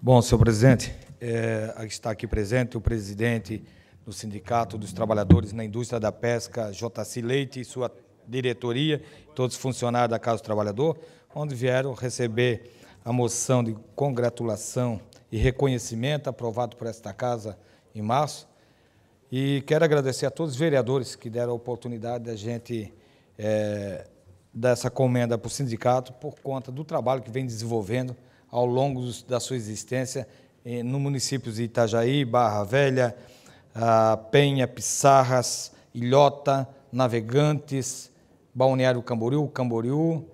Bom, senhor presidente, é, está aqui presente o presidente do Sindicato dos Trabalhadores na Indústria da Pesca, JC Leite, e sua diretoria, todos funcionários da Casa do Trabalhador, onde vieram receber a moção de congratulação e reconhecimento aprovado por esta Casa em março, e quero agradecer a todos os vereadores que deram a oportunidade da gente é, dessa comenda para o sindicato por conta do trabalho que vem desenvolvendo ao longo dos, da sua existência eh, no municípios de Itajaí, Barra Velha, Penha, Pissarras, Ilhota, Navegantes, Balneário Camboriú, Camboriú,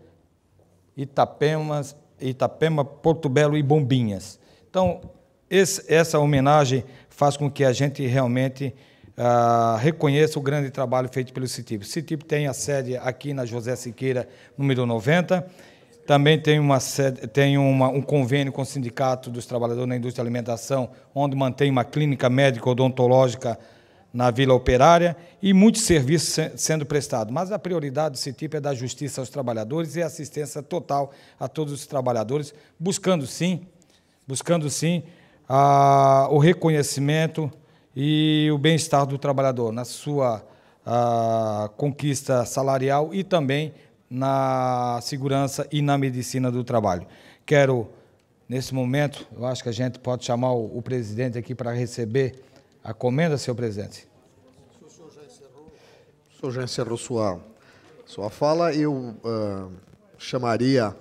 Itapema, Itapema, Porto Belo e Bombinhas. Então, esse, essa homenagem faz com que a gente realmente uh, reconheça o grande trabalho feito pelo CITIP. O CITIP tem a sede aqui na José Siqueira, número 90. Também tem, uma sede, tem uma, um convênio com o Sindicato dos Trabalhadores na Indústria de Alimentação, onde mantém uma clínica médica odontológica na Vila Operária e muitos serviços sendo prestados. Mas a prioridade desse tipo é dar justiça aos trabalhadores e assistência total a todos os trabalhadores, buscando sim, buscando sim a, o reconhecimento e o bem-estar do trabalhador na sua a, conquista salarial e também na segurança e na medicina do trabalho. Quero, nesse momento, eu acho que a gente pode chamar o, o presidente aqui para receber a comenda, senhor presidente. O senhor já encerrou, o senhor já encerrou sua, sua fala. Eu uh, chamaria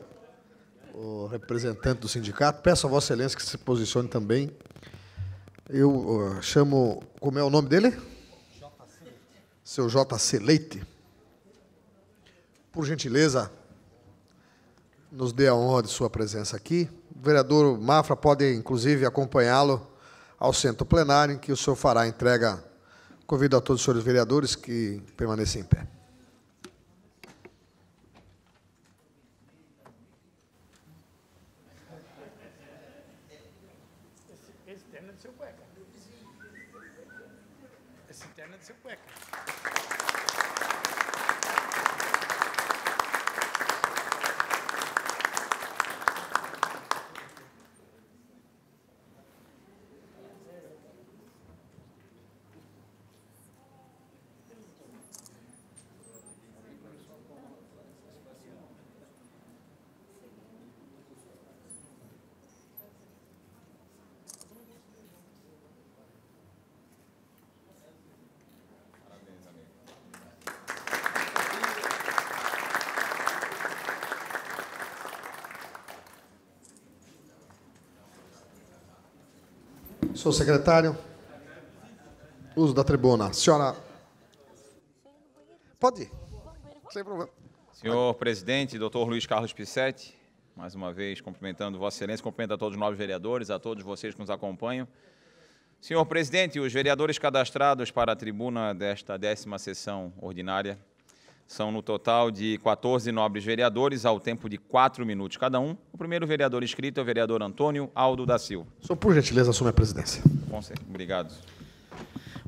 o representante do sindicato, peço a Vossa Excelência que se posicione também. Eu chamo. Como é o nome dele? JC. Seu JC Leite. Por gentileza, nos dê a honra de sua presença aqui. O vereador Mafra pode, inclusive, acompanhá-lo ao centro plenário, em que o senhor fará a entrega. Convido a todos os senhores vereadores que permaneçam em pé. Sou secretário. Uso da tribuna. Senhora. Pode ir. Sem problema. Senhor presidente, doutor Luiz Carlos Pissetti, mais uma vez cumprimentando Vossa Excelência, cumprimento a todos os novos vereadores, a todos vocês que nos acompanham. Senhor presidente, os vereadores cadastrados para a tribuna desta décima sessão ordinária são no total de 14 nobres vereadores, ao tempo de 4 minutos cada um. O primeiro vereador inscrito é o vereador Antônio Aldo da Silva. Só por gentileza assume a presidência. bom Obrigado.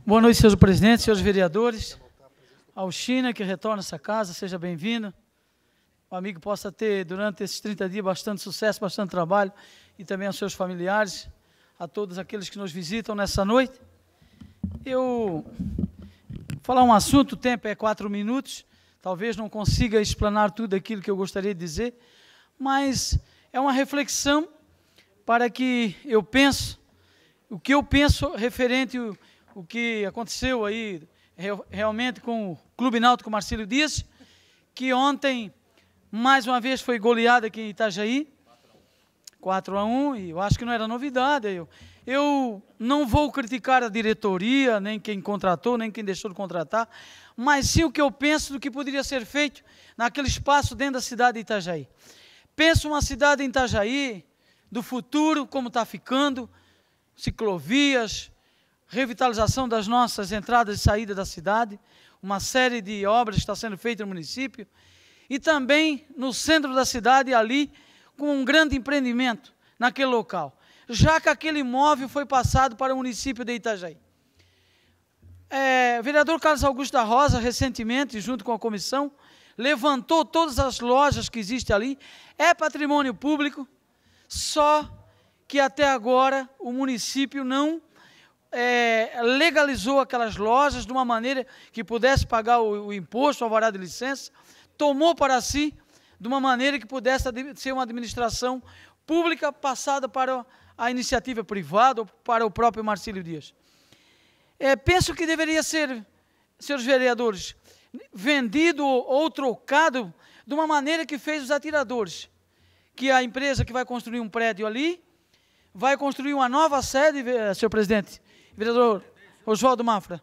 Boa noite, senhor presidente, senhores vereadores. Ao China, que retorna essa casa, seja bem-vindo. O amigo possa ter, durante esses 30 dias, bastante sucesso, bastante trabalho, e também aos seus familiares, a todos aqueles que nos visitam nessa noite. Eu falar um assunto, o tempo é quatro minutos, Talvez não consiga explanar tudo aquilo que eu gostaria de dizer, mas é uma reflexão para que eu penso, o que eu penso referente ao, que aconteceu aí realmente com o Clube Náutico Marcelo Dias, que ontem mais uma vez foi goleado aqui em Itajaí, 4 a 1, e eu acho que não era novidade. Eu, eu não vou criticar a diretoria, nem quem contratou, nem quem deixou de contratar mas sim o que eu penso do que poderia ser feito naquele espaço dentro da cidade de Itajaí. Penso uma cidade em Itajaí, do futuro, como está ficando, ciclovias, revitalização das nossas entradas e saídas da cidade, uma série de obras está sendo feita no município, e também no centro da cidade, ali, com um grande empreendimento naquele local, já que aquele imóvel foi passado para o município de Itajaí. É, o vereador Carlos Augusto da Rosa, recentemente, junto com a comissão, levantou todas as lojas que existem ali. É patrimônio público, só que até agora o município não é, legalizou aquelas lojas de uma maneira que pudesse pagar o, o imposto, o alvará de licença, tomou para si de uma maneira que pudesse ser uma administração pública passada para a iniciativa privada ou para o próprio Marcílio Dias é, penso que deveria ser, senhores vereadores, vendido ou trocado de uma maneira que fez os atiradores. Que é a empresa que vai construir um prédio ali vai construir uma nova sede, eh, senhor presidente, vereador Oswaldo Mafra,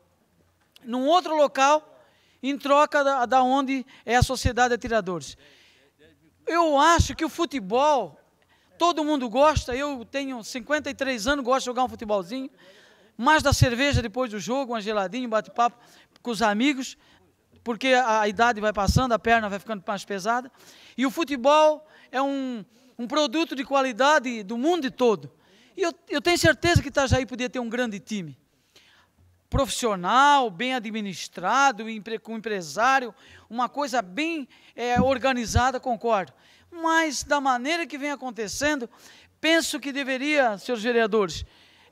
num outro local, em troca da, da onde é a sociedade de atiradores. Eu acho que o futebol, todo mundo gosta, eu tenho 53 anos, gosto de jogar um futebolzinho mais da cerveja depois do jogo, uma geladinha, um bate-papo com os amigos, porque a, a idade vai passando, a perna vai ficando mais pesada. E o futebol é um, um produto de qualidade do mundo todo. E eu, eu tenho certeza que Itajaí podia ter um grande time. Profissional, bem administrado, com empresário, uma coisa bem é, organizada, concordo. Mas da maneira que vem acontecendo, penso que deveria, senhores vereadores,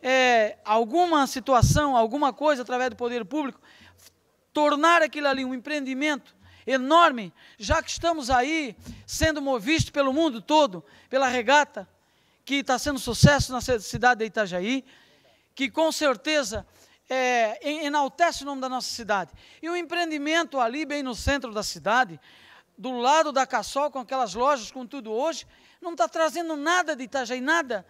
é, alguma situação, alguma coisa através do poder público, tornar aquilo ali um empreendimento enorme, já que estamos aí sendo movidos pelo mundo todo, pela regata, que está sendo sucesso na cidade de Itajaí, que com certeza é, enaltece o nome da nossa cidade. E um empreendimento ali, bem no centro da cidade, do lado da Cassol, com aquelas lojas, com tudo hoje, não está trazendo nada de Itajaí, nada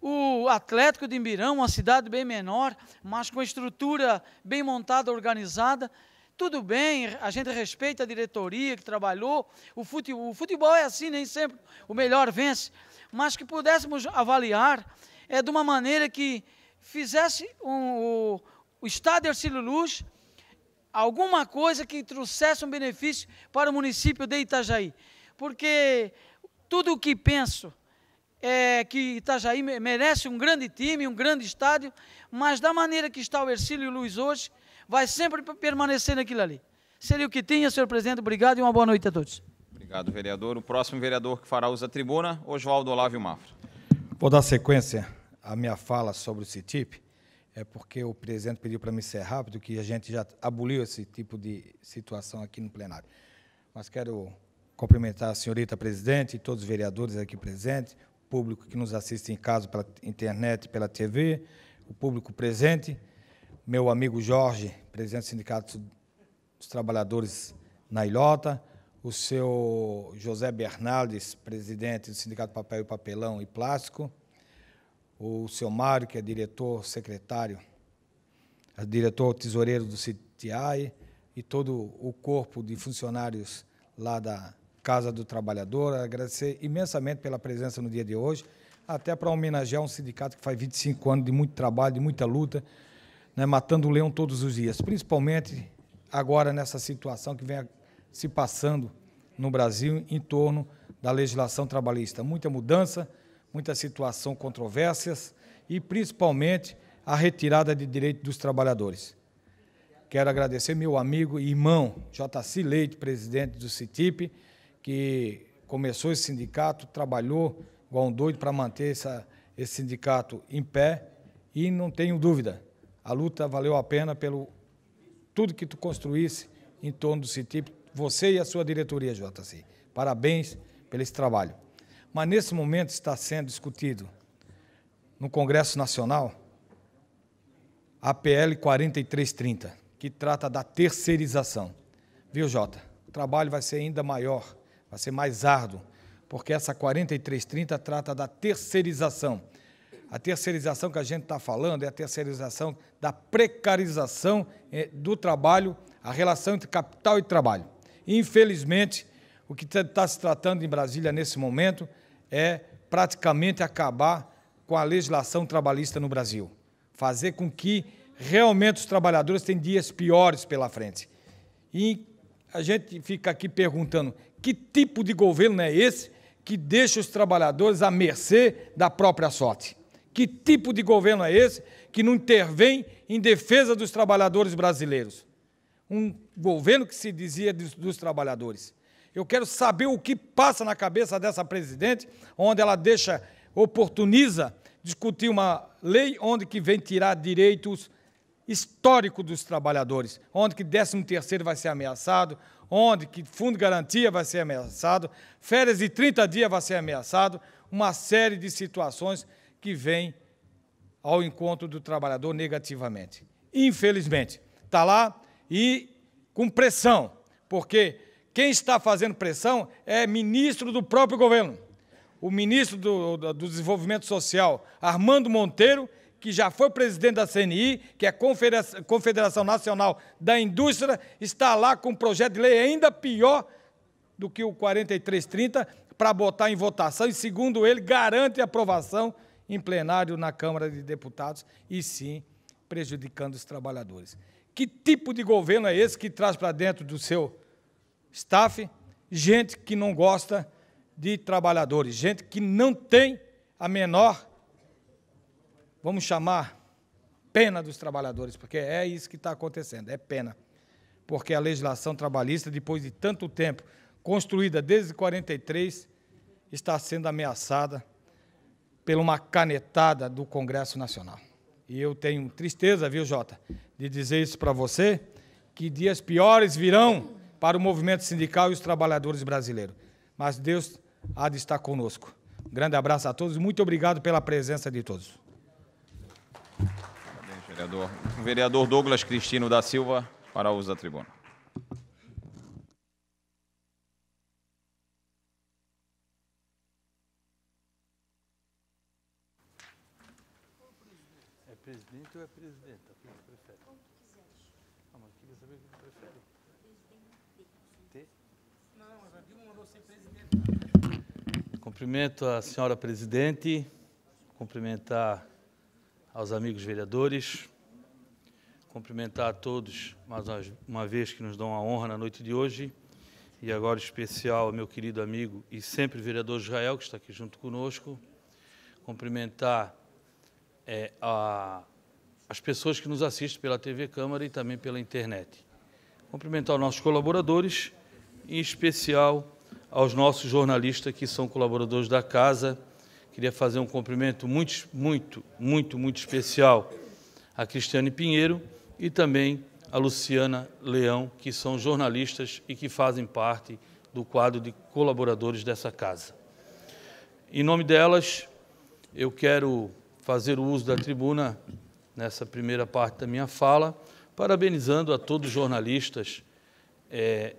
o Atlético de Mirão, uma cidade bem menor, mas com estrutura bem montada, organizada. Tudo bem, a gente respeita a diretoria que trabalhou. O futebol, o futebol é assim, nem sempre o melhor vence. Mas que pudéssemos avaliar é de uma maneira que fizesse um, o, o estádio Arcílio Luz alguma coisa que trouxesse um benefício para o município de Itajaí. Porque tudo o que penso é, que Itajaí merece um grande time, um grande estádio, mas da maneira que está o Ercílio Luiz hoje, vai sempre permanecer naquilo ali. Seria o que tinha, senhor presidente. Obrigado e uma boa noite a todos. Obrigado, vereador. O próximo vereador que fará uso da tribuna, Oswaldo Olávio Mafra. Vou dar sequência à minha fala sobre o CITIP, é porque o presidente pediu para me ser rápido, que a gente já aboliu esse tipo de situação aqui no plenário. Mas quero cumprimentar a senhorita presidente e todos os vereadores aqui presentes, público que nos assiste em casa pela internet, pela TV, o público presente, meu amigo Jorge, presidente do Sindicato dos Trabalhadores na Ilhota, o seu José Bernardes, presidente do Sindicato Papel e Papelão e Plástico, o seu Mário, que é diretor, secretário, é diretor tesoureiro do CTI, e todo o corpo de funcionários lá da, Casa do Trabalhador, agradecer imensamente pela presença no dia de hoje, até para homenagear um sindicato que faz 25 anos de muito trabalho, de muita luta, né, matando o leão todos os dias, principalmente agora nessa situação que vem se passando no Brasil em torno da legislação trabalhista. Muita mudança, muita situação controvérsias e principalmente a retirada de direitos dos trabalhadores. Quero agradecer meu amigo e irmão J.C. Leite, presidente do CITIP, que começou esse sindicato, trabalhou igual um doido para manter essa, esse sindicato em pé e não tenho dúvida, a luta valeu a pena pelo tudo que tu construísse em torno do CITIP, você e a sua diretoria, JC. Parabéns pelo esse trabalho. Mas nesse momento está sendo discutido no Congresso Nacional a PL 4330, que trata da terceirização. Viu, Jota? O trabalho vai ser ainda maior Vai ser mais árduo, porque essa 4330 trata da terceirização. A terceirização que a gente está falando é a terceirização da precarização eh, do trabalho, a relação entre capital e trabalho. Infelizmente, o que está se tratando em Brasília nesse momento é praticamente acabar com a legislação trabalhista no Brasil. Fazer com que realmente os trabalhadores tenham dias piores pela frente. E a gente fica aqui perguntando: que tipo de governo é esse que deixa os trabalhadores à mercê da própria sorte? Que tipo de governo é esse que não intervém em defesa dos trabalhadores brasileiros? Um governo que se dizia dos, dos trabalhadores. Eu quero saber o que passa na cabeça dessa presidente, onde ela deixa, oportuniza discutir uma lei onde que vem tirar direitos históricos dos trabalhadores, onde que 13 terceiro vai ser ameaçado, onde que fundo de garantia vai ser ameaçado, férias de 30 dias vai ser ameaçado, uma série de situações que vêm ao encontro do trabalhador negativamente. Infelizmente, está lá e com pressão, porque quem está fazendo pressão é ministro do próprio governo. O ministro do, do Desenvolvimento Social, Armando Monteiro, que já foi presidente da CNI, que é a Confederação Nacional da Indústria, está lá com um projeto de lei ainda pior do que o 4330 para botar em votação e, segundo ele, garante aprovação em plenário na Câmara de Deputados e sim prejudicando os trabalhadores. Que tipo de governo é esse que traz para dentro do seu staff gente que não gosta de trabalhadores, gente que não tem a menor vamos chamar, pena dos trabalhadores, porque é isso que está acontecendo, é pena. Porque a legislação trabalhista, depois de tanto tempo, construída desde 43, está sendo ameaçada por uma canetada do Congresso Nacional. E eu tenho tristeza, viu, Jota, de dizer isso para você, que dias piores virão para o movimento sindical e os trabalhadores brasileiros. Mas Deus há de estar conosco. Um grande abraço a todos, e muito obrigado pela presença de todos. Vereador, vereador Douglas Cristino da Silva, para uso da tribuna. É presidente ou é presidenta? O que prefere? Como tu quiseres. Ah, mas queria saber o que prefere. Presidente. Não, não, mas a Dilma mandou ser presidente. Cumprimento a senhora presidente, cumprimentar aos amigos vereadores, cumprimentar a todos mais uma vez que nos dão a honra na noite de hoje, e agora especial ao meu querido amigo e sempre vereador Israel, que está aqui junto conosco, cumprimentar é, a, as pessoas que nos assistem pela TV Câmara e também pela internet. Cumprimentar os nossos colaboradores, em especial aos nossos jornalistas que são colaboradores da casa Queria fazer um cumprimento muito, muito, muito, muito especial a Cristiane Pinheiro e também a Luciana Leão, que são jornalistas e que fazem parte do quadro de colaboradores dessa casa. Em nome delas, eu quero fazer o uso da tribuna nessa primeira parte da minha fala, parabenizando a todos os jornalistas é,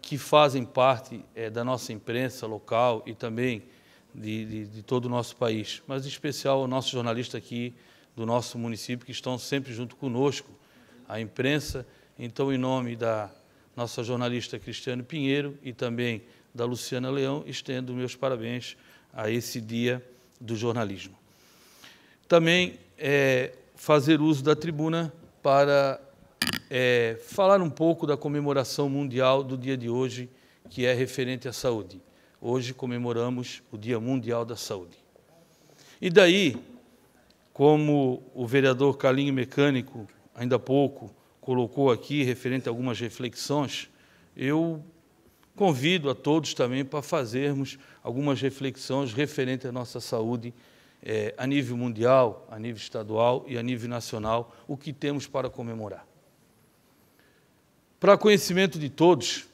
que fazem parte é, da nossa imprensa local e também de, de, de todo o nosso país, mas em especial ao nosso jornalista aqui do nosso município, que estão sempre junto conosco, a imprensa. Então, em nome da nossa jornalista Cristiane Pinheiro e também da Luciana Leão, estendo meus parabéns a esse dia do jornalismo. Também é, fazer uso da tribuna para é, falar um pouco da comemoração mundial do dia de hoje, que é referente à saúde hoje comemoramos o Dia Mundial da Saúde. E daí, como o vereador Calinho Mecânico, ainda há pouco, colocou aqui, referente a algumas reflexões, eu convido a todos também para fazermos algumas reflexões referente à nossa saúde é, a nível mundial, a nível estadual e a nível nacional, o que temos para comemorar. Para conhecimento de todos,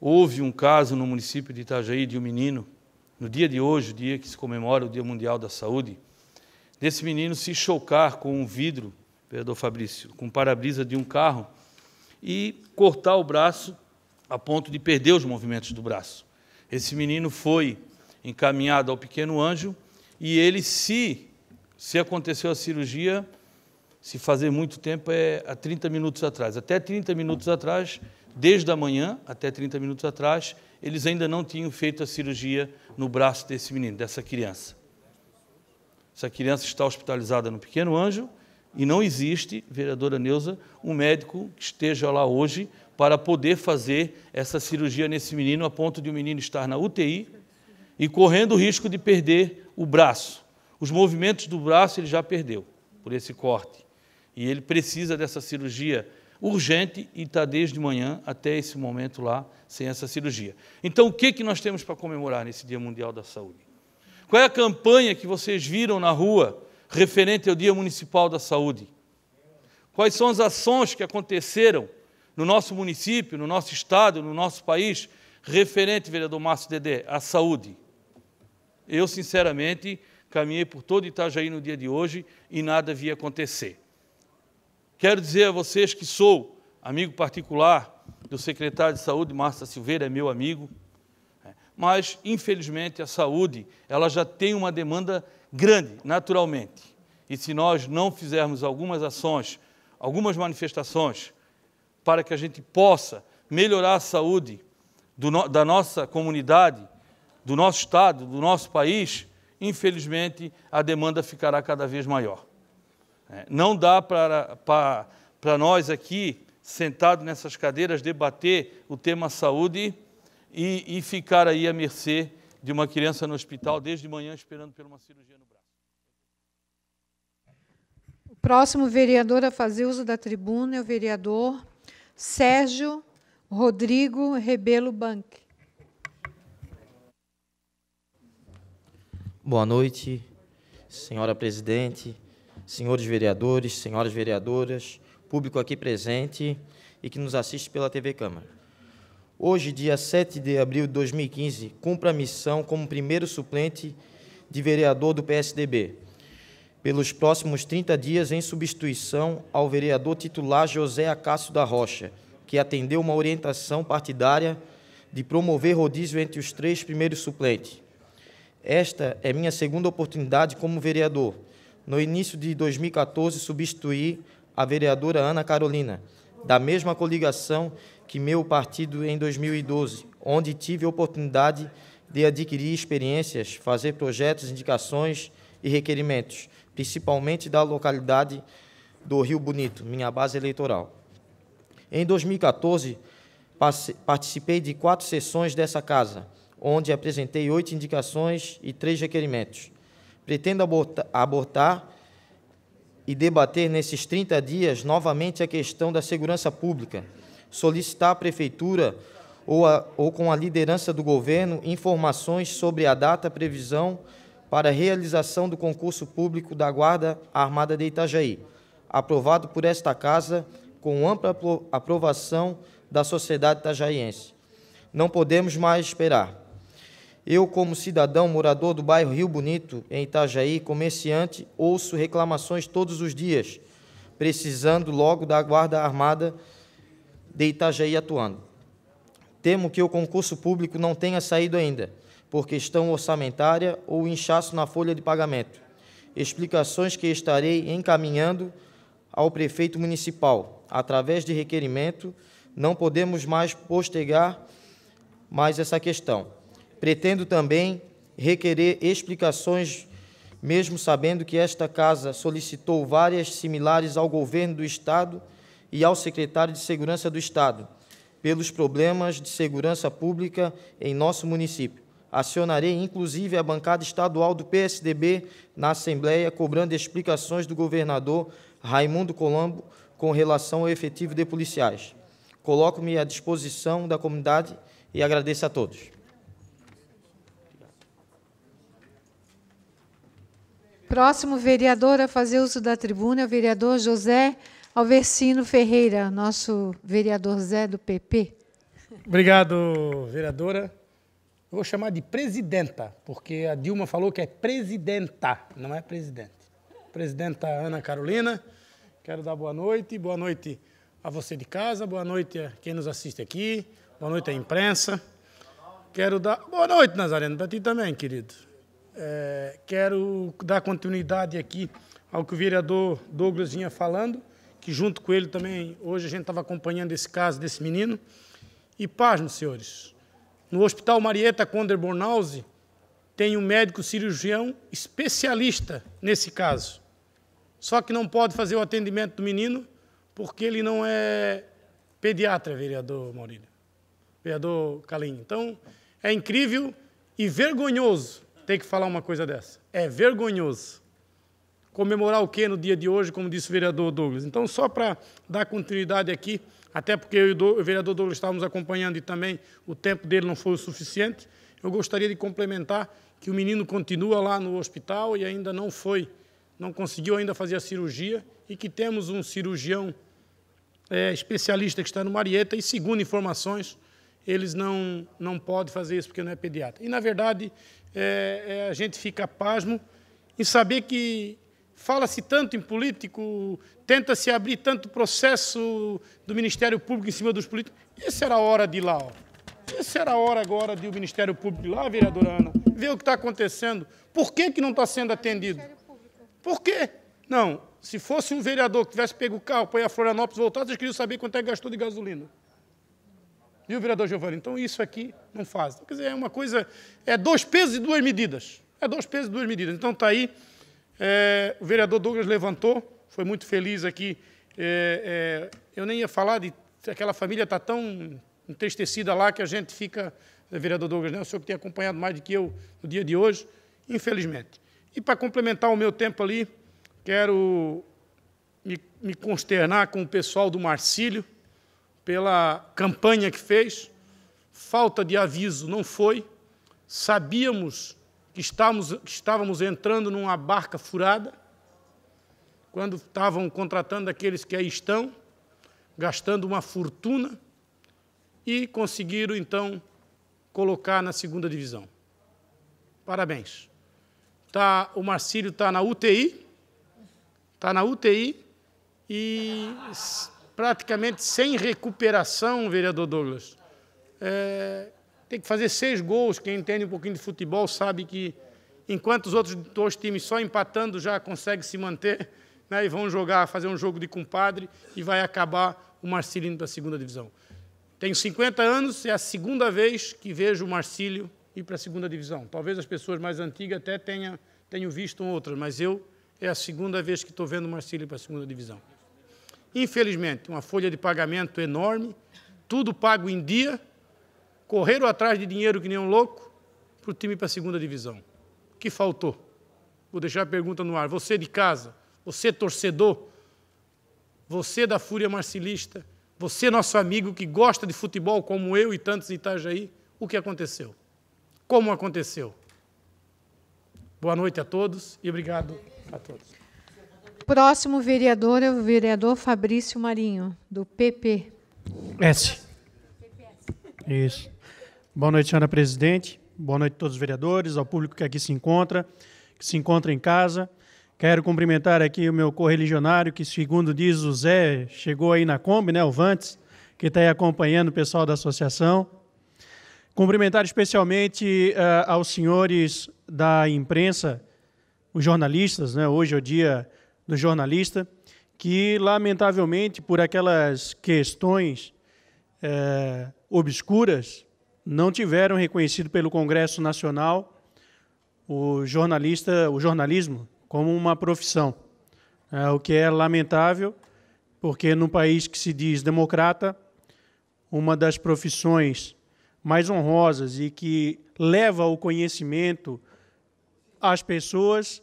Houve um caso no município de Itajaí de um menino, no dia de hoje, o dia que se comemora o Dia Mundial da Saúde, desse menino se chocar com um vidro, perdão Fabrício, com o para-brisa de um carro e cortar o braço a ponto de perder os movimentos do braço. Esse menino foi encaminhado ao pequeno anjo e ele se se aconteceu a cirurgia, se fazer muito tempo é há 30 minutos atrás. Até 30 minutos atrás, desde a manhã até 30 minutos atrás, eles ainda não tinham feito a cirurgia no braço desse menino, dessa criança. Essa criança está hospitalizada no Pequeno Anjo e não existe, vereadora Neuza, um médico que esteja lá hoje para poder fazer essa cirurgia nesse menino, a ponto de o menino estar na UTI e correndo o risco de perder o braço. Os movimentos do braço ele já perdeu por esse corte. E ele precisa dessa cirurgia urgente e está desde manhã até esse momento lá sem essa cirurgia. Então, o que, que nós temos para comemorar nesse Dia Mundial da Saúde? Qual é a campanha que vocês viram na rua referente ao Dia Municipal da Saúde? Quais são as ações que aconteceram no nosso município, no nosso estado, no nosso país, referente, vereador Márcio Dedé, à saúde? Eu, sinceramente, caminhei por todo Itajaí no dia de hoje e nada via acontecer. Quero dizer a vocês que sou amigo particular do secretário de saúde, Márcia Silveira, é meu amigo, né? mas infelizmente a saúde ela já tem uma demanda grande, naturalmente. E se nós não fizermos algumas ações, algumas manifestações, para que a gente possa melhorar a saúde da nossa comunidade, do nosso estado, do nosso país, infelizmente a demanda ficará cada vez maior. É, não dá para, para, para nós aqui, sentados nessas cadeiras, debater o tema saúde e, e ficar aí à mercê de uma criança no hospital desde de manhã esperando por uma cirurgia no braço. O próximo vereador a fazer uso da tribuna é o vereador Sérgio Rodrigo Rebelo Banque. Boa noite, senhora presidente, senhores vereadores, senhoras vereadoras, público aqui presente e que nos assiste pela TV Câmara. Hoje, dia 7 de abril de 2015, cumpre a missão como primeiro suplente de vereador do PSDB, pelos próximos 30 dias em substituição ao vereador titular José Acácio da Rocha, que atendeu uma orientação partidária de promover rodízio entre os três primeiros suplentes. Esta é minha segunda oportunidade como vereador no início de 2014, substituí a vereadora Ana Carolina, da mesma coligação que meu partido em 2012, onde tive a oportunidade de adquirir experiências, fazer projetos, indicações e requerimentos, principalmente da localidade do Rio Bonito, minha base eleitoral. Em 2014, participei de quatro sessões dessa casa, onde apresentei oito indicações e três requerimentos. Pretendo abordar e debater nesses 30 dias novamente a questão da segurança pública, solicitar à Prefeitura ou, a, ou com a liderança do governo informações sobre a data previsão para a realização do concurso público da Guarda Armada de Itajaí, aprovado por esta Casa com ampla aprovação da sociedade itajaiense. Não podemos mais esperar. Eu, como cidadão morador do bairro Rio Bonito, em Itajaí, comerciante, ouço reclamações todos os dias, precisando logo da Guarda Armada de Itajaí atuando. Temo que o concurso público não tenha saído ainda, por questão orçamentária ou inchaço na folha de pagamento. Explicações que estarei encaminhando ao prefeito municipal, através de requerimento, não podemos mais postergar mais essa questão. Pretendo também requerer explicações, mesmo sabendo que esta Casa solicitou várias similares ao Governo do Estado e ao Secretário de Segurança do Estado, pelos problemas de segurança pública em nosso município. Acionarei, inclusive, a bancada estadual do PSDB na Assembleia, cobrando explicações do governador Raimundo Colombo com relação ao efetivo de policiais. Coloco-me à disposição da comunidade e agradeço a todos. Próximo vereador a fazer uso da tribuna é o vereador José Alversino Ferreira, nosso vereador Zé do PP. Obrigado, vereadora. Eu vou chamar de presidenta, porque a Dilma falou que é presidenta, não é presidente. Presidenta Ana Carolina, quero dar boa noite. Boa noite a você de casa, boa noite a quem nos assiste aqui, boa noite à imprensa. Quero dar boa noite, Nazareno, para ti também, querido. É, quero dar continuidade aqui ao que o vereador Douglas vinha falando, que junto com ele também, hoje a gente estava acompanhando esse caso desse menino. E meus senhores, no Hospital Marieta Conder tem um médico cirurgião especialista nesse caso. Só que não pode fazer o atendimento do menino porque ele não é pediatra, vereador Maurílio, vereador Calim. Então, é incrível e vergonhoso tem que falar uma coisa dessa. É vergonhoso. Comemorar o quê no dia de hoje, como disse o vereador Douglas? Então, só para dar continuidade aqui, até porque eu e o vereador Douglas estávamos acompanhando e também o tempo dele não foi o suficiente, eu gostaria de complementar que o menino continua lá no hospital e ainda não foi, não conseguiu ainda fazer a cirurgia e que temos um cirurgião é, especialista que está no Marieta e, segundo informações, eles não, não podem fazer isso porque não é pediatra. E, na verdade, é, é, a gente fica pasmo em saber que fala-se tanto em político, tenta-se abrir tanto processo do Ministério Público em cima dos políticos. Essa era a hora de ir lá. Ó. Essa era a hora agora de o Ministério Público ir lá, vereadora Ana, ver o que está acontecendo. Por que, que não está sendo atendido? Por quê? Não, se fosse um vereador que tivesse pego o carro para ir a Florianópolis voltar, vocês queriam saber quanto é que gastou de gasolina. Viu, vereador Giovanni? Então isso aqui não faz. quer dizer, é uma coisa, é dois pesos e duas medidas. É dois pesos e duas medidas. Então está aí, é, o vereador Douglas levantou, foi muito feliz aqui. É, é, eu nem ia falar de aquela família está tão entristecida lá que a gente fica, né, vereador Douglas, né? o senhor que tem acompanhado mais do que eu no dia de hoje, infelizmente. E para complementar o meu tempo ali, quero me, me consternar com o pessoal do Marcílio, pela campanha que fez, falta de aviso não foi, sabíamos que estávamos, que estávamos entrando numa barca furada, quando estavam contratando aqueles que aí estão, gastando uma fortuna, e conseguiram, então, colocar na segunda divisão. Parabéns. Tá, o Marcílio está na UTI, está na UTI e praticamente sem recuperação, vereador Douglas. É, tem que fazer seis gols. Quem entende um pouquinho de futebol sabe que, enquanto os outros dois times só empatando já consegue se manter, né, e vão jogar, fazer um jogo de compadre e vai acabar o Marcílio indo para a segunda divisão. Tenho 50 anos, é a segunda vez que vejo o Marcílio ir para a segunda divisão. Talvez as pessoas mais antigas até tenham, tenham visto outras, mas eu é a segunda vez que estou vendo o Marcílio para a segunda divisão. Infelizmente, uma folha de pagamento enorme, tudo pago em dia, correram atrás de dinheiro que nem um louco para o time para a segunda divisão. O que faltou? Vou deixar a pergunta no ar. Você de casa, você torcedor, você da Fúria Marcilista, você nosso amigo que gosta de futebol como eu e tantos Itajaí, o que aconteceu? Como aconteceu? Boa noite a todos e obrigado a todos. Próximo vereador é o vereador Fabrício Marinho, do PP. S. Isso. Boa noite, senhora presidente. Boa noite a todos os vereadores, ao público que aqui se encontra, que se encontra em casa. Quero cumprimentar aqui o meu correligionário, que, segundo diz o Zé, chegou aí na Kombi, né, o Vantes, que está aí acompanhando o pessoal da associação. Cumprimentar especialmente uh, aos senhores da imprensa, os jornalistas, né? Hoje é o dia do jornalista, que lamentavelmente, por aquelas questões é, obscuras, não tiveram reconhecido pelo Congresso Nacional o jornalista, o jornalismo como uma profissão, é, o que é lamentável, porque num país que se diz democrata, uma das profissões mais honrosas e que leva o conhecimento às pessoas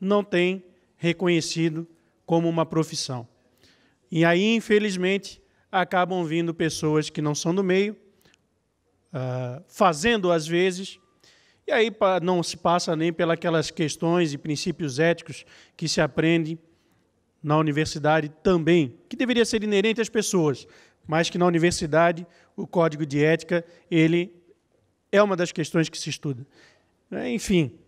não tem reconhecido como uma profissão. E aí, infelizmente, acabam vindo pessoas que não são do meio, ah, fazendo às vezes, e aí não se passa nem pelas questões e princípios éticos que se aprende na universidade também, que deveria ser inerente às pessoas, mas que na universidade o código de ética ele é uma das questões que se estuda. Enfim,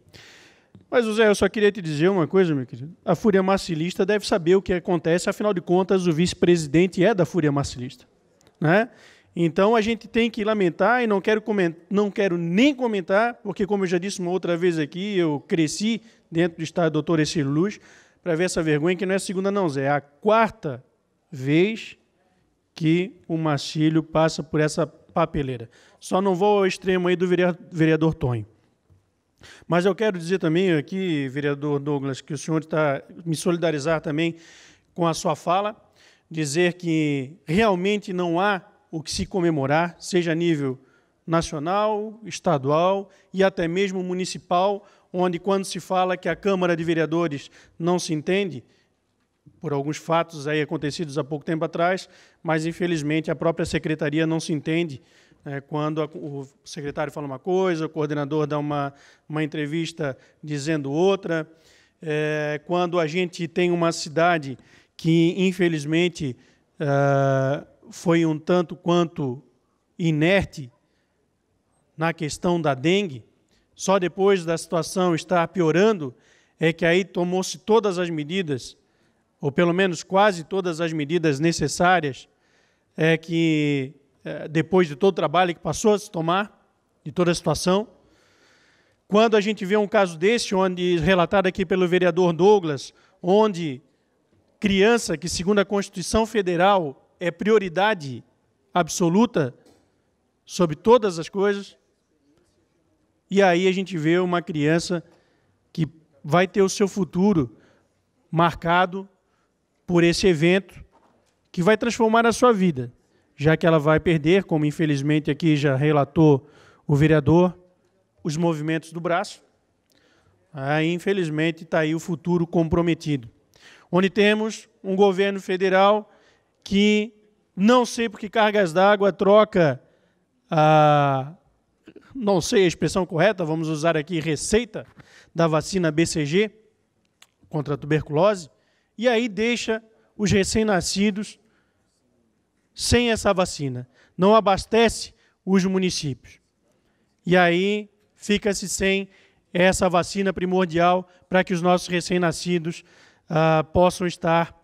mas, José, eu só queria te dizer uma coisa, meu querido. A Fúria Marcilista deve saber o que acontece, afinal de contas, o vice-presidente é da Fúria Marcilista. Né? Então, a gente tem que lamentar, e não quero, não quero nem comentar, porque, como eu já disse uma outra vez aqui, eu cresci dentro do Estado Doutor Ecílio Luz para ver essa vergonha, que não é a segunda, não, Zé. É a quarta vez que o Marcílio passa por essa papeleira. Só não vou ao extremo aí do vereador Tonho. Mas eu quero dizer também aqui, vereador Douglas, que o senhor está me solidarizar também com a sua fala, dizer que realmente não há o que se comemorar, seja a nível nacional, estadual e até mesmo municipal, onde quando se fala que a Câmara de Vereadores não se entende, por alguns fatos aí acontecidos há pouco tempo atrás, mas infelizmente a própria secretaria não se entende é, quando a, o secretário fala uma coisa, o coordenador dá uma, uma entrevista dizendo outra. É, quando a gente tem uma cidade que, infelizmente, é, foi um tanto quanto inerte na questão da dengue, só depois da situação estar piorando é que aí tomou-se todas as medidas, ou pelo menos quase todas as medidas necessárias, é que é, depois de todo o trabalho que passou a se tomar, de toda a situação. Quando a gente vê um caso desse, onde relatado aqui pelo vereador Douglas, onde criança que segundo a Constituição Federal é prioridade absoluta sobre todas as coisas, e aí a gente vê uma criança que vai ter o seu futuro marcado por esse evento que vai transformar a sua vida já que ela vai perder, como infelizmente aqui já relatou o vereador, os movimentos do braço. aí infelizmente está aí o futuro comprometido. Onde temos um governo federal que não sei por que cargas d'água troca a não sei a expressão correta, vamos usar aqui receita da vacina BCG contra a tuberculose, e aí deixa os recém-nascidos sem essa vacina. Não abastece os municípios. E aí fica-se sem essa vacina primordial para que os nossos recém-nascidos ah, possam estar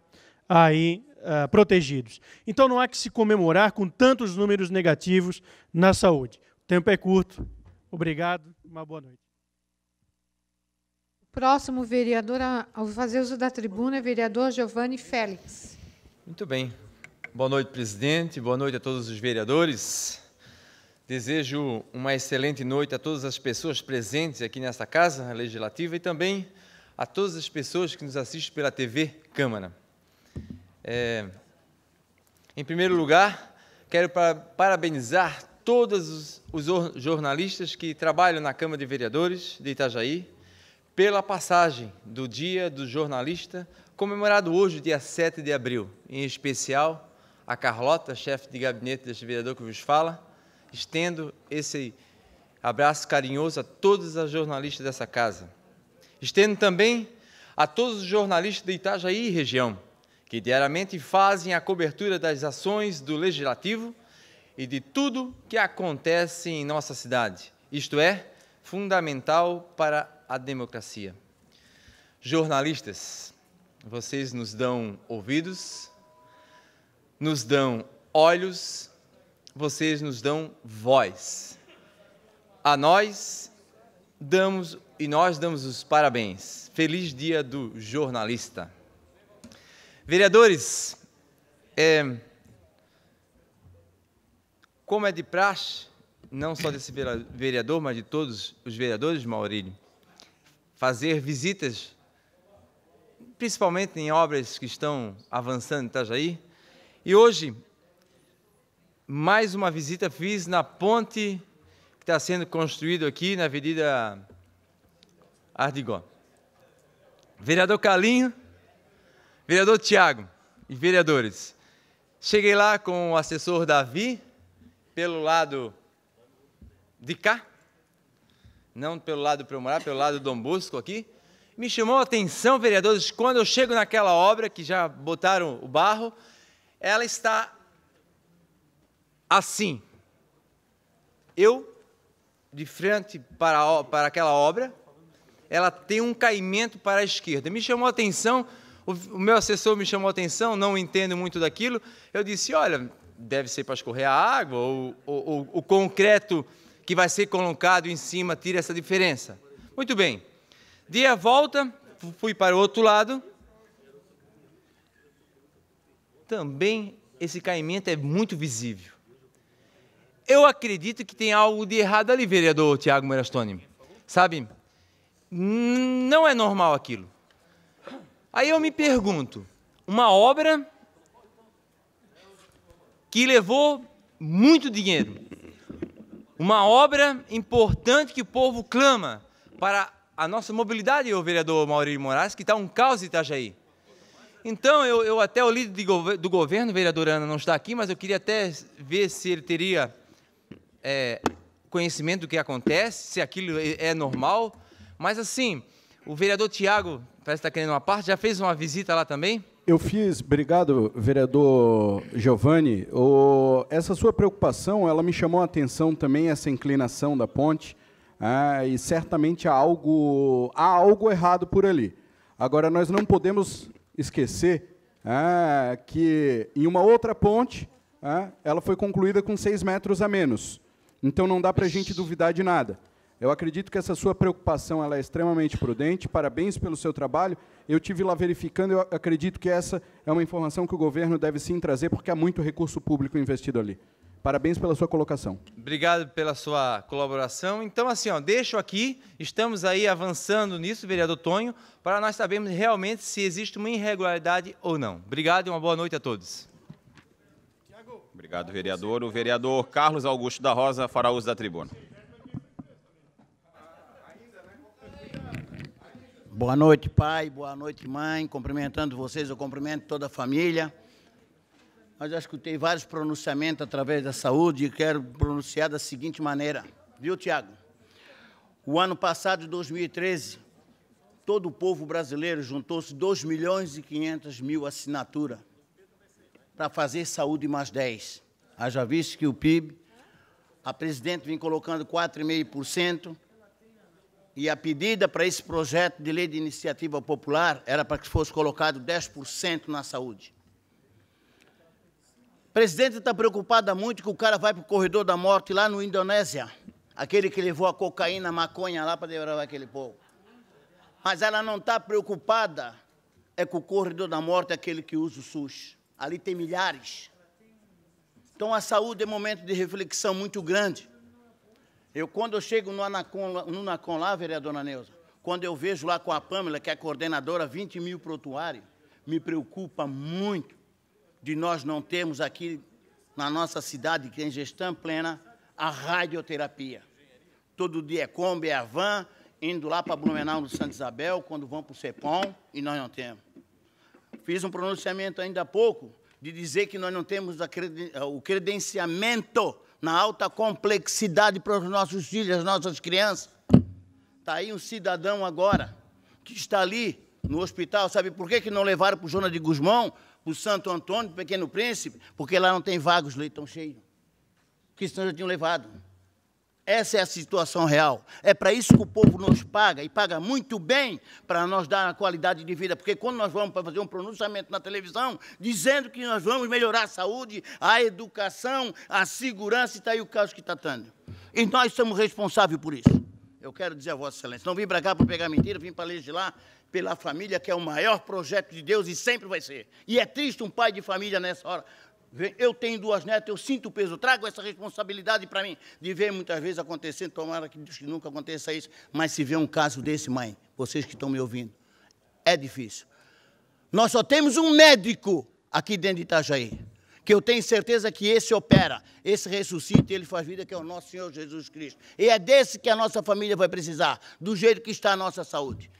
aí ah, protegidos. Então não há que se comemorar com tantos números negativos na saúde. O tempo é curto. Obrigado e uma boa noite. Próximo vereador a ah, fazer uso da tribuna, vereador Giovanni Félix. Muito bem. Boa noite, presidente. Boa noite a todos os vereadores. Desejo uma excelente noite a todas as pessoas presentes aqui nesta casa legislativa e também a todas as pessoas que nos assistem pela TV Câmara. É, em primeiro lugar, quero parabenizar todos os, os jornalistas que trabalham na Câmara de Vereadores de Itajaí pela passagem do Dia do Jornalista, comemorado hoje, dia 7 de abril, em especial a Carlota, chefe de gabinete deste vereador que vos fala. Estendo esse abraço carinhoso a todas as jornalistas dessa casa. Estendo também a todos os jornalistas de Itajaí e região, que diariamente fazem a cobertura das ações do Legislativo e de tudo que acontece em nossa cidade. Isto é fundamental para a democracia. Jornalistas, vocês nos dão ouvidos, nos dão olhos, vocês nos dão voz. A nós damos e nós damos os parabéns. Feliz dia do jornalista. Vereadores, é, como é de praxe, não só desse vereador, mas de todos os vereadores, Maurílio, fazer visitas, principalmente em obras que estão avançando em Itajaí, e hoje, mais uma visita fiz na ponte que está sendo construída aqui na Avenida Ardigó. Vereador Calinho, vereador Tiago e vereadores. Cheguei lá com o assessor Davi, pelo lado de cá, não pelo lado para eu morar, pelo lado do Dom Busco aqui. Me chamou a atenção, vereadores, quando eu chego naquela obra que já botaram o barro, ela está assim. Eu, de frente para, para aquela obra, ela tem um caimento para a esquerda. Me chamou a atenção, o, o meu assessor me chamou a atenção, não entendo muito daquilo. Eu disse: olha, deve ser para escorrer a água, ou, ou, ou o concreto que vai ser colocado em cima tira essa diferença. Muito bem. Dei a volta, fui para o outro lado também esse caimento é muito visível. Eu acredito que tem algo de errado ali, vereador Tiago Merastoni. Sabe? Não é normal aquilo. Aí eu me pergunto, uma obra que levou muito dinheiro, uma obra importante que o povo clama para a nossa mobilidade, o vereador Maurício Moraes, que está um caos em Itajaí. Então, eu, eu até o líder gover do governo, vereador Ana, não está aqui, mas eu queria até ver se ele teria é, conhecimento do que acontece, se aquilo é, é normal. Mas, assim, o vereador Tiago, parece que está querendo uma parte, já fez uma visita lá também? Eu fiz, obrigado, vereador Giovanni. O, essa sua preocupação, ela me chamou a atenção também, essa inclinação da ponte, ah, e certamente há algo, há algo errado por ali. Agora, nós não podemos esquecer é, que em uma outra ponte é, ela foi concluída com 6 metros a menos. Então não dá para a gente duvidar de nada. Eu acredito que essa sua preocupação ela é extremamente prudente. Parabéns pelo seu trabalho. Eu tive lá verificando. Eu acredito que essa é uma informação que o governo deve sim trazer, porque há muito recurso público investido ali. Parabéns pela sua colocação. Obrigado pela sua colaboração. Então, assim, ó, deixo aqui, estamos aí avançando nisso, vereador Tonho, para nós sabermos realmente se existe uma irregularidade ou não. Obrigado e uma boa noite a todos. Obrigado, vereador. O vereador Carlos Augusto da Rosa fará uso da tribuna. Boa noite, pai. Boa noite, mãe. Cumprimentando vocês, eu cumprimento toda a família mas já escutei vários pronunciamentos através da saúde e quero pronunciar da seguinte maneira, viu, Tiago? O ano passado, 2013, todo o povo brasileiro juntou-se 2 milhões e 500 mil assinaturas para fazer saúde mais 10. Haja visto que o PIB, a presidente vem colocando 4,5%, e a pedida para esse projeto de lei de iniciativa popular era para que fosse colocado 10% na saúde presidente está preocupada muito que o cara vai para o corredor da morte lá no Indonésia. Aquele que levou a cocaína, a maconha lá para devorar aquele povo. Mas ela não está preocupada é com o corredor da morte é aquele que usa o SUS. Ali tem milhares. Então a saúde é um momento de reflexão muito grande. Eu, quando eu chego no Anacon, no lá, vereadora Neuza, quando eu vejo lá com a Pâmela, que é coordenadora, 20 mil para o me preocupa muito de nós não termos aqui na nossa cidade, que é em gestão plena, a radioterapia. Todo dia é Kombi, é a van, indo lá para Blumenau, no Santo Isabel, quando vão para o CEPOM, e nós não temos. Fiz um pronunciamento ainda há pouco de dizer que nós não temos creden eh, o credenciamento na alta complexidade para os nossos filhos, as nossas crianças. Está aí um cidadão agora que está ali no hospital, sabe por que, que não levaram para o Jonas de Guzmão? para o Santo Antônio, para o Pequeno Príncipe, porque lá não tem vagos os leitos estão cheios. Porque senão já tinham levado. Essa é a situação real. É para isso que o povo nos paga, e paga muito bem para nós dar a qualidade de vida. Porque quando nós vamos para fazer um pronunciamento na televisão, dizendo que nós vamos melhorar a saúde, a educação, a segurança, e está aí o caso que está dando. E nós somos responsáveis por isso. Eu quero dizer a Vossa Excelência. Não vim para cá para pegar mentira, vim para legislar pela família, que é o maior projeto de Deus e sempre vai ser. E é triste um pai de família nessa hora. Eu tenho duas netas, eu sinto o peso, trago essa responsabilidade para mim, de ver muitas vezes acontecendo, tomara que nunca aconteça isso, mas se vê um caso desse, mãe, vocês que estão me ouvindo, é difícil. Nós só temos um médico aqui dentro de Itajaí, que eu tenho certeza que esse opera, esse ressuscita e ele faz vida, que é o nosso Senhor Jesus Cristo. E é desse que a nossa família vai precisar, do jeito que está a nossa saúde.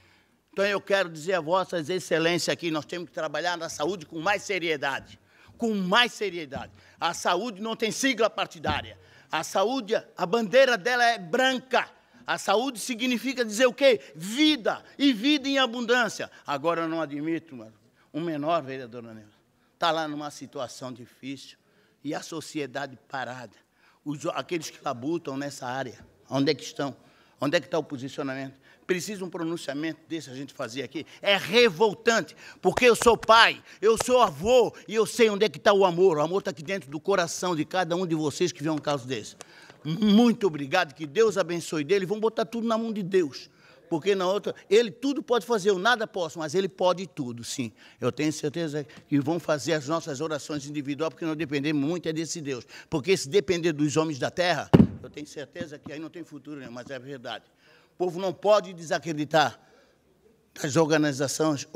Então eu quero dizer a vossas excelências aqui, nós temos que trabalhar na saúde com mais seriedade, com mais seriedade. A saúde não tem sigla partidária. A saúde, a bandeira dela é branca. A saúde significa dizer o quê? Vida e vida em abundância. Agora eu não admito, mano, um menor vereador Anel está lá numa situação difícil e a sociedade parada. Os, aqueles que labutam nessa área, onde é que estão? Onde é que está o posicionamento? precisa um pronunciamento desse a gente fazer aqui. É revoltante, porque eu sou pai, eu sou avô e eu sei onde é que está o amor. O amor está aqui dentro do coração de cada um de vocês que vê um caso desse. Muito obrigado, que Deus abençoe dele. Vamos botar tudo na mão de Deus. Porque na outra, ele tudo pode fazer, eu nada posso, mas ele pode tudo, sim. Eu tenho certeza que vão fazer as nossas orações individuais, porque não dependemos muito é desse Deus. Porque se depender dos homens da terra, eu tenho certeza que aí não tem futuro, mas é verdade. O povo não pode desacreditar das organizações,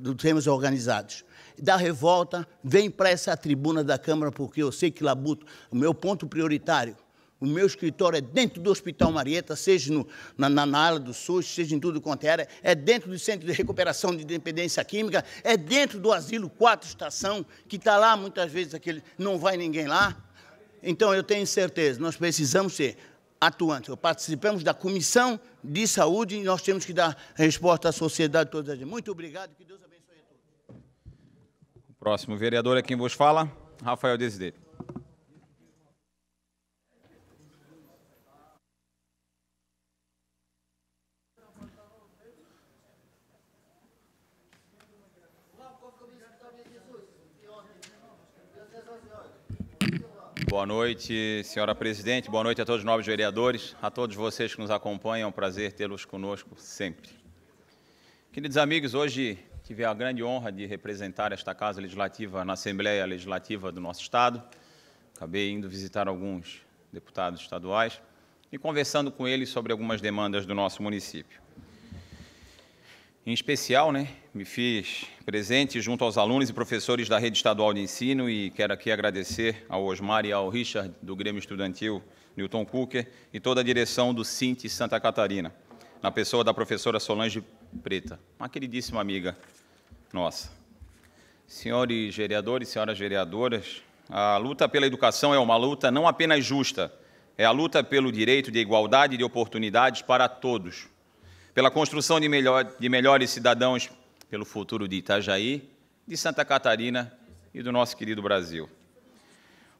dos temas organizados. Da revolta, vem para essa tribuna da Câmara, porque eu sei que labuto, o meu ponto prioritário, o meu escritório é dentro do Hospital Marieta, seja no, na, na, ala do SUS, seja em tudo quanto é área, é dentro do Centro de Recuperação de Dependência Química, é dentro do Asilo 4 Estação, que está lá muitas vezes, aquele não vai ninguém lá. Então, eu tenho certeza, nós precisamos ser atuante. Participamos da Comissão de Saúde e nós temos que dar resposta à sociedade toda. Muito obrigado, que Deus abençoe a todos. O próximo vereador é quem vos fala, Rafael Desideri. Boa noite, senhora presidente. Boa noite a todos os novos vereadores, a todos vocês que nos acompanham. É um prazer tê-los conosco sempre. Queridos amigos, hoje tive a grande honra de representar esta Casa Legislativa na Assembleia Legislativa do nosso Estado. Acabei indo visitar alguns deputados estaduais e conversando com eles sobre algumas demandas do nosso município em especial, né, me fiz presente junto aos alunos e professores da Rede Estadual de Ensino e quero aqui agradecer ao Osmar e ao Richard do Grêmio Estudantil Newton Cooker e toda a direção do Cinti Santa Catarina, na pessoa da professora Solange Preta, uma queridíssima amiga nossa. Senhores vereadores, senhoras vereadoras, a luta pela educação é uma luta não apenas justa, é a luta pelo direito de igualdade de oportunidades para todos pela construção de, melhor, de melhores cidadãos, pelo futuro de Itajaí, de Santa Catarina e do nosso querido Brasil.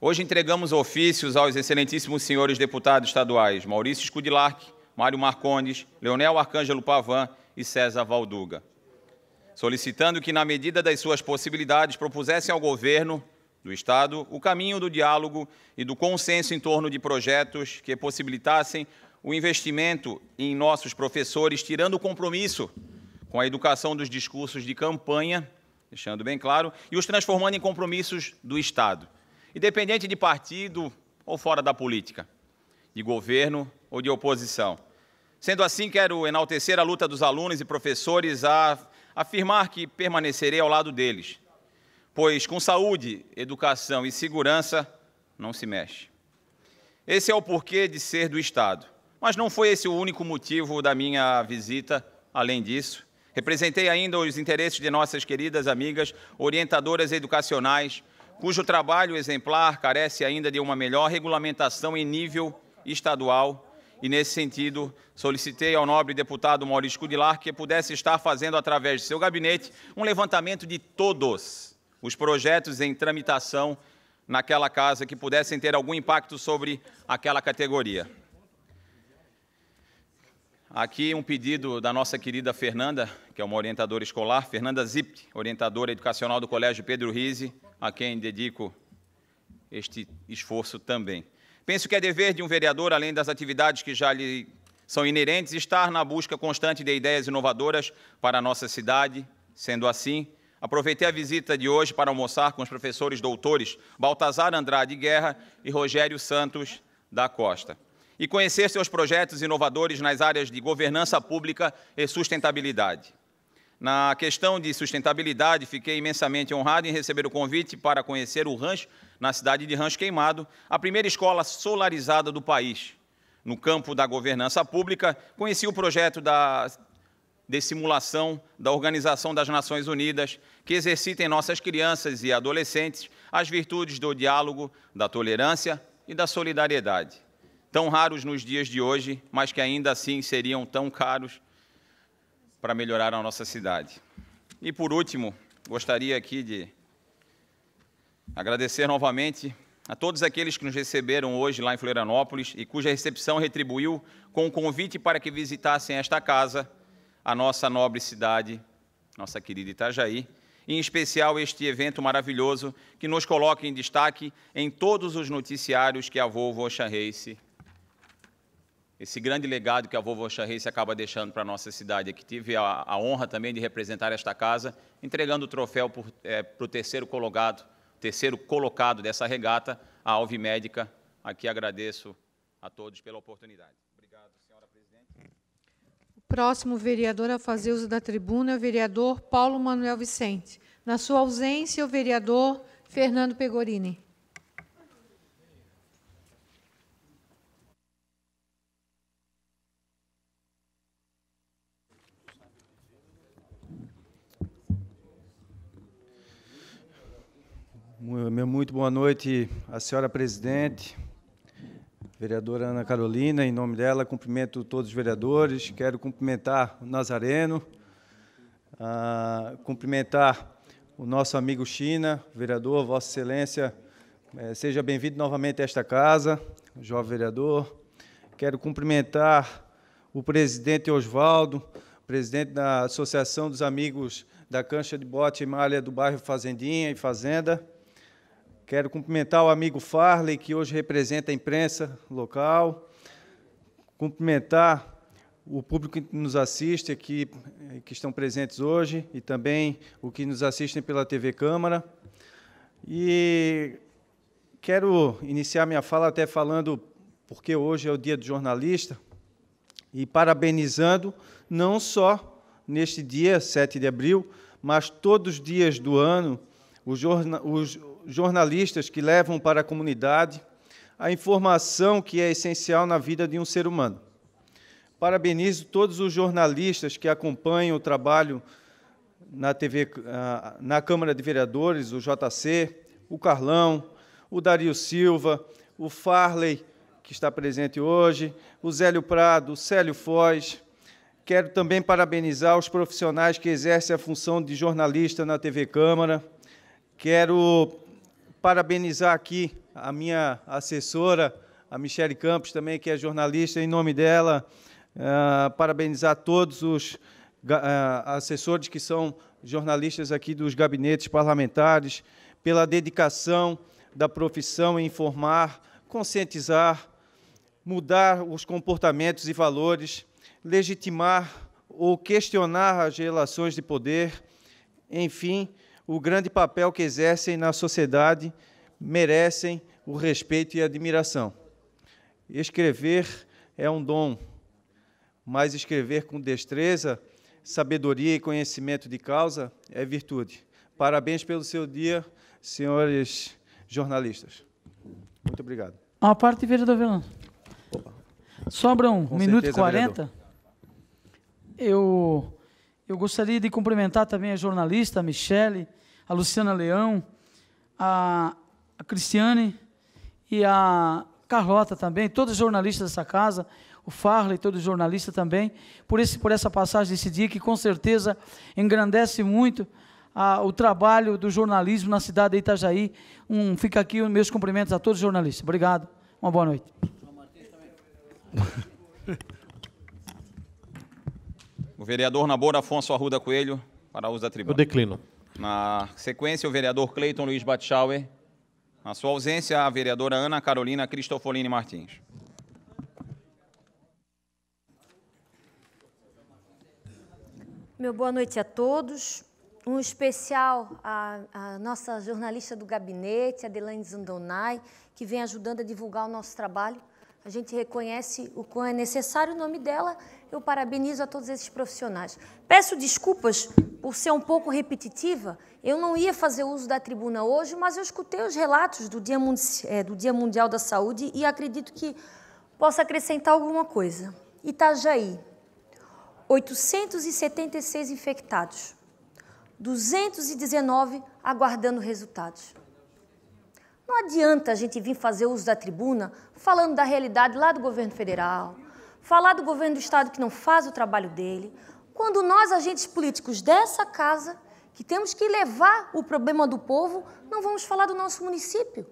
Hoje entregamos ofícios aos excelentíssimos senhores deputados estaduais Maurício Scudilac, Mário Marcondes, Leonel Arcângelo Pavan e César Valduga, solicitando que, na medida das suas possibilidades, propusessem ao governo do Estado o caminho do diálogo e do consenso em torno de projetos que possibilitassem o investimento em nossos professores, tirando o compromisso com a educação dos discursos de campanha, deixando bem claro, e os transformando em compromissos do Estado, independente de partido ou fora da política, de governo ou de oposição. Sendo assim, quero enaltecer a luta dos alunos e professores a afirmar que permanecerei ao lado deles, pois com saúde, educação e segurança não se mexe. Esse é o porquê de ser do Estado. Mas não foi esse o único motivo da minha visita, além disso. Representei ainda os interesses de nossas queridas amigas orientadoras educacionais, cujo trabalho exemplar carece ainda de uma melhor regulamentação em nível estadual. E, nesse sentido, solicitei ao nobre deputado Maurício Cudilar que pudesse estar fazendo, através de seu gabinete, um levantamento de todos os projetos em tramitação naquela casa que pudessem ter algum impacto sobre aquela categoria. Aqui um pedido da nossa querida Fernanda, que é uma orientadora escolar, Fernanda Zipt, orientadora educacional do Colégio Pedro Rize, a quem dedico este esforço também. Penso que é dever de um vereador, além das atividades que já lhe são inerentes, estar na busca constante de ideias inovadoras para a nossa cidade. Sendo assim, aproveitei a visita de hoje para almoçar com os professores doutores Baltazar Andrade Guerra e Rogério Santos da Costa e conhecer seus projetos inovadores nas áreas de governança pública e sustentabilidade. Na questão de sustentabilidade, fiquei imensamente honrado em receber o convite para conhecer o Rancho, na cidade de Rancho Queimado, a primeira escola solarizada do país. No campo da governança pública, conheci o projeto da de simulação da Organização das Nações Unidas, que exercita em nossas crianças e adolescentes as virtudes do diálogo, da tolerância e da solidariedade tão raros nos dias de hoje, mas que ainda assim seriam tão caros para melhorar a nossa cidade. E por último, gostaria aqui de agradecer novamente a todos aqueles que nos receberam hoje lá em Florianópolis e cuja recepção retribuiu com o um convite para que visitassem esta casa, a nossa nobre cidade, nossa querida Itajaí, em especial este evento maravilhoso que nos coloca em destaque em todos os noticiários que a Volvo Ocean Race esse grande legado que a vovó Charrense acaba deixando para a nossa cidade, que tive a, a, honra também de representar esta casa, entregando o troféu para é, o terceiro colocado, terceiro colocado dessa regata, a Alve Médica. Aqui agradeço a todos pela oportunidade. Obrigado, senhora presidente. O próximo vereador a fazer uso da tribuna é o vereador Paulo Manuel Vicente. Na sua ausência, o vereador Fernando Pegorini. Muito boa noite à senhora presidente, vereadora Ana Carolina. Em nome dela, cumprimento todos os vereadores. Quero cumprimentar o Nazareno, ah, cumprimentar o nosso amigo China, vereador, Vossa Excelência. Eh, seja bem-vindo novamente a esta casa, jovem vereador. Quero cumprimentar o presidente Oswaldo, presidente da Associação dos Amigos da Cancha de Bote e Malha do bairro Fazendinha e Fazenda. Quero cumprimentar o amigo Farley, que hoje representa a imprensa local. Cumprimentar o público que nos assiste aqui, eh, que estão presentes hoje, e também o que nos assistem pela TV Câmara. E quero iniciar minha fala até falando, porque hoje é o dia do jornalista, e parabenizando não só neste dia, 7 de abril, mas todos os dias do ano, os, jornalistas que levam para a comunidade a informação que é essencial na vida de um ser humano. Parabenizo todos os jornalistas que acompanham o trabalho na TV, ah, na Câmara de Vereadores, o JC, o Carlão, o Dario Silva, o Farley, que está presente hoje, o Zélio Prado, o Célio Foz. Quero também parabenizar os profissionais que exercem a função de jornalista na TV Câmara. Quero parabenizar aqui a minha assessora, a Michele Campos também, que é jornalista, em nome dela, uh, parabenizar todos os uh, assessores que são jornalistas aqui dos gabinetes parlamentares pela dedicação da profissão em informar, conscientizar, mudar os comportamentos e valores, legitimar ou questionar as relações de poder, enfim, o grande papel que exercem na sociedade merecem o respeito e a admiração. Escrever é um dom, mas escrever com destreza, sabedoria e conhecimento de causa é virtude. Parabéns pelo seu dia, senhores jornalistas. Muito obrigado. Uma parte, vereador Velano. Sobram um minuto e 40. Eu, eu gostaria de cumprimentar também a jornalista Michele a Luciana Leão, a, a Cristiane e a Carlota também, todos os jornalistas dessa casa, o Farley, os jornalistas também, por, esse, por essa passagem desse dia que com certeza engrandece muito a, o trabalho do jornalismo na cidade de Itajaí. Um, fica aqui meus cumprimentos a todos os jornalistas. Obrigado, uma boa noite. [laughs] O vereador Nabor Afonso Arruda Coelho, para uso da tribuna. Eu declino. Na sequência, o vereador Cleiton Luiz Batschauer. Na sua ausência, a vereadora Ana Carolina Cristofolini Martins. Meu boa noite a todos. Um especial à, à nossa jornalista do gabinete, Adelaine Zandonai, que vem ajudando a divulgar o nosso trabalho a gente reconhece o quão é necessário o nome dela. Eu parabenizo a todos esses profissionais. Peço desculpas por ser um pouco repetitiva. Eu não ia fazer uso da tribuna hoje, mas eu escutei os relatos do Dia, é, do Dia Mundial da Saúde e acredito que possa acrescentar alguma coisa. Itajaí, 876 infectados, 219 aguardando resultados. Não adianta a gente vir fazer uso da tribuna falando da realidade lá do governo federal, falar do governo do estado que não faz o trabalho dele, quando nós, agentes políticos dessa casa, que temos que levar o problema do povo, não vamos falar do nosso município.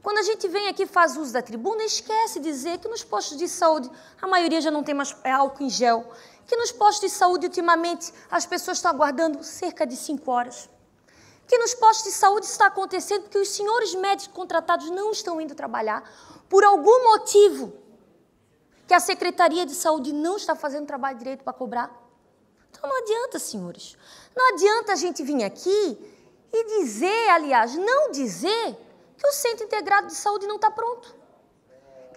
Quando a gente vem aqui faz uso da tribuna, esquece dizer que nos postos de saúde a maioria já não tem mais é álcool em gel, que nos postos de saúde ultimamente as pessoas estão aguardando cerca de cinco horas que nos postos de saúde está acontecendo porque os senhores médicos contratados não estão indo trabalhar por algum motivo que a Secretaria de Saúde não está fazendo trabalho direito para cobrar. Então não adianta, senhores. Não adianta a gente vir aqui e dizer, aliás, não dizer que o Centro Integrado de Saúde não está pronto.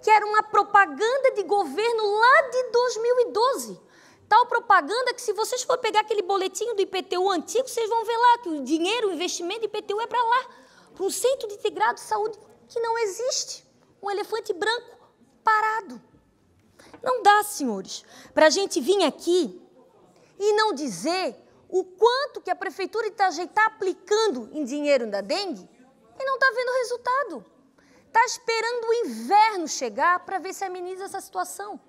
Que era uma propaganda de governo lá de 2012 tal propaganda que se vocês for pegar aquele boletim do IPTU antigo, vocês vão ver lá que o dinheiro, o investimento do IPTU é para lá, para um centro de integrado de saúde que não existe, um elefante branco parado. Não dá, senhores, para a gente vir aqui e não dizer o quanto que a prefeitura de Itajaí está aplicando em dinheiro da dengue e não está vendo resultado. Está esperando o inverno chegar para ver se ameniza essa situação.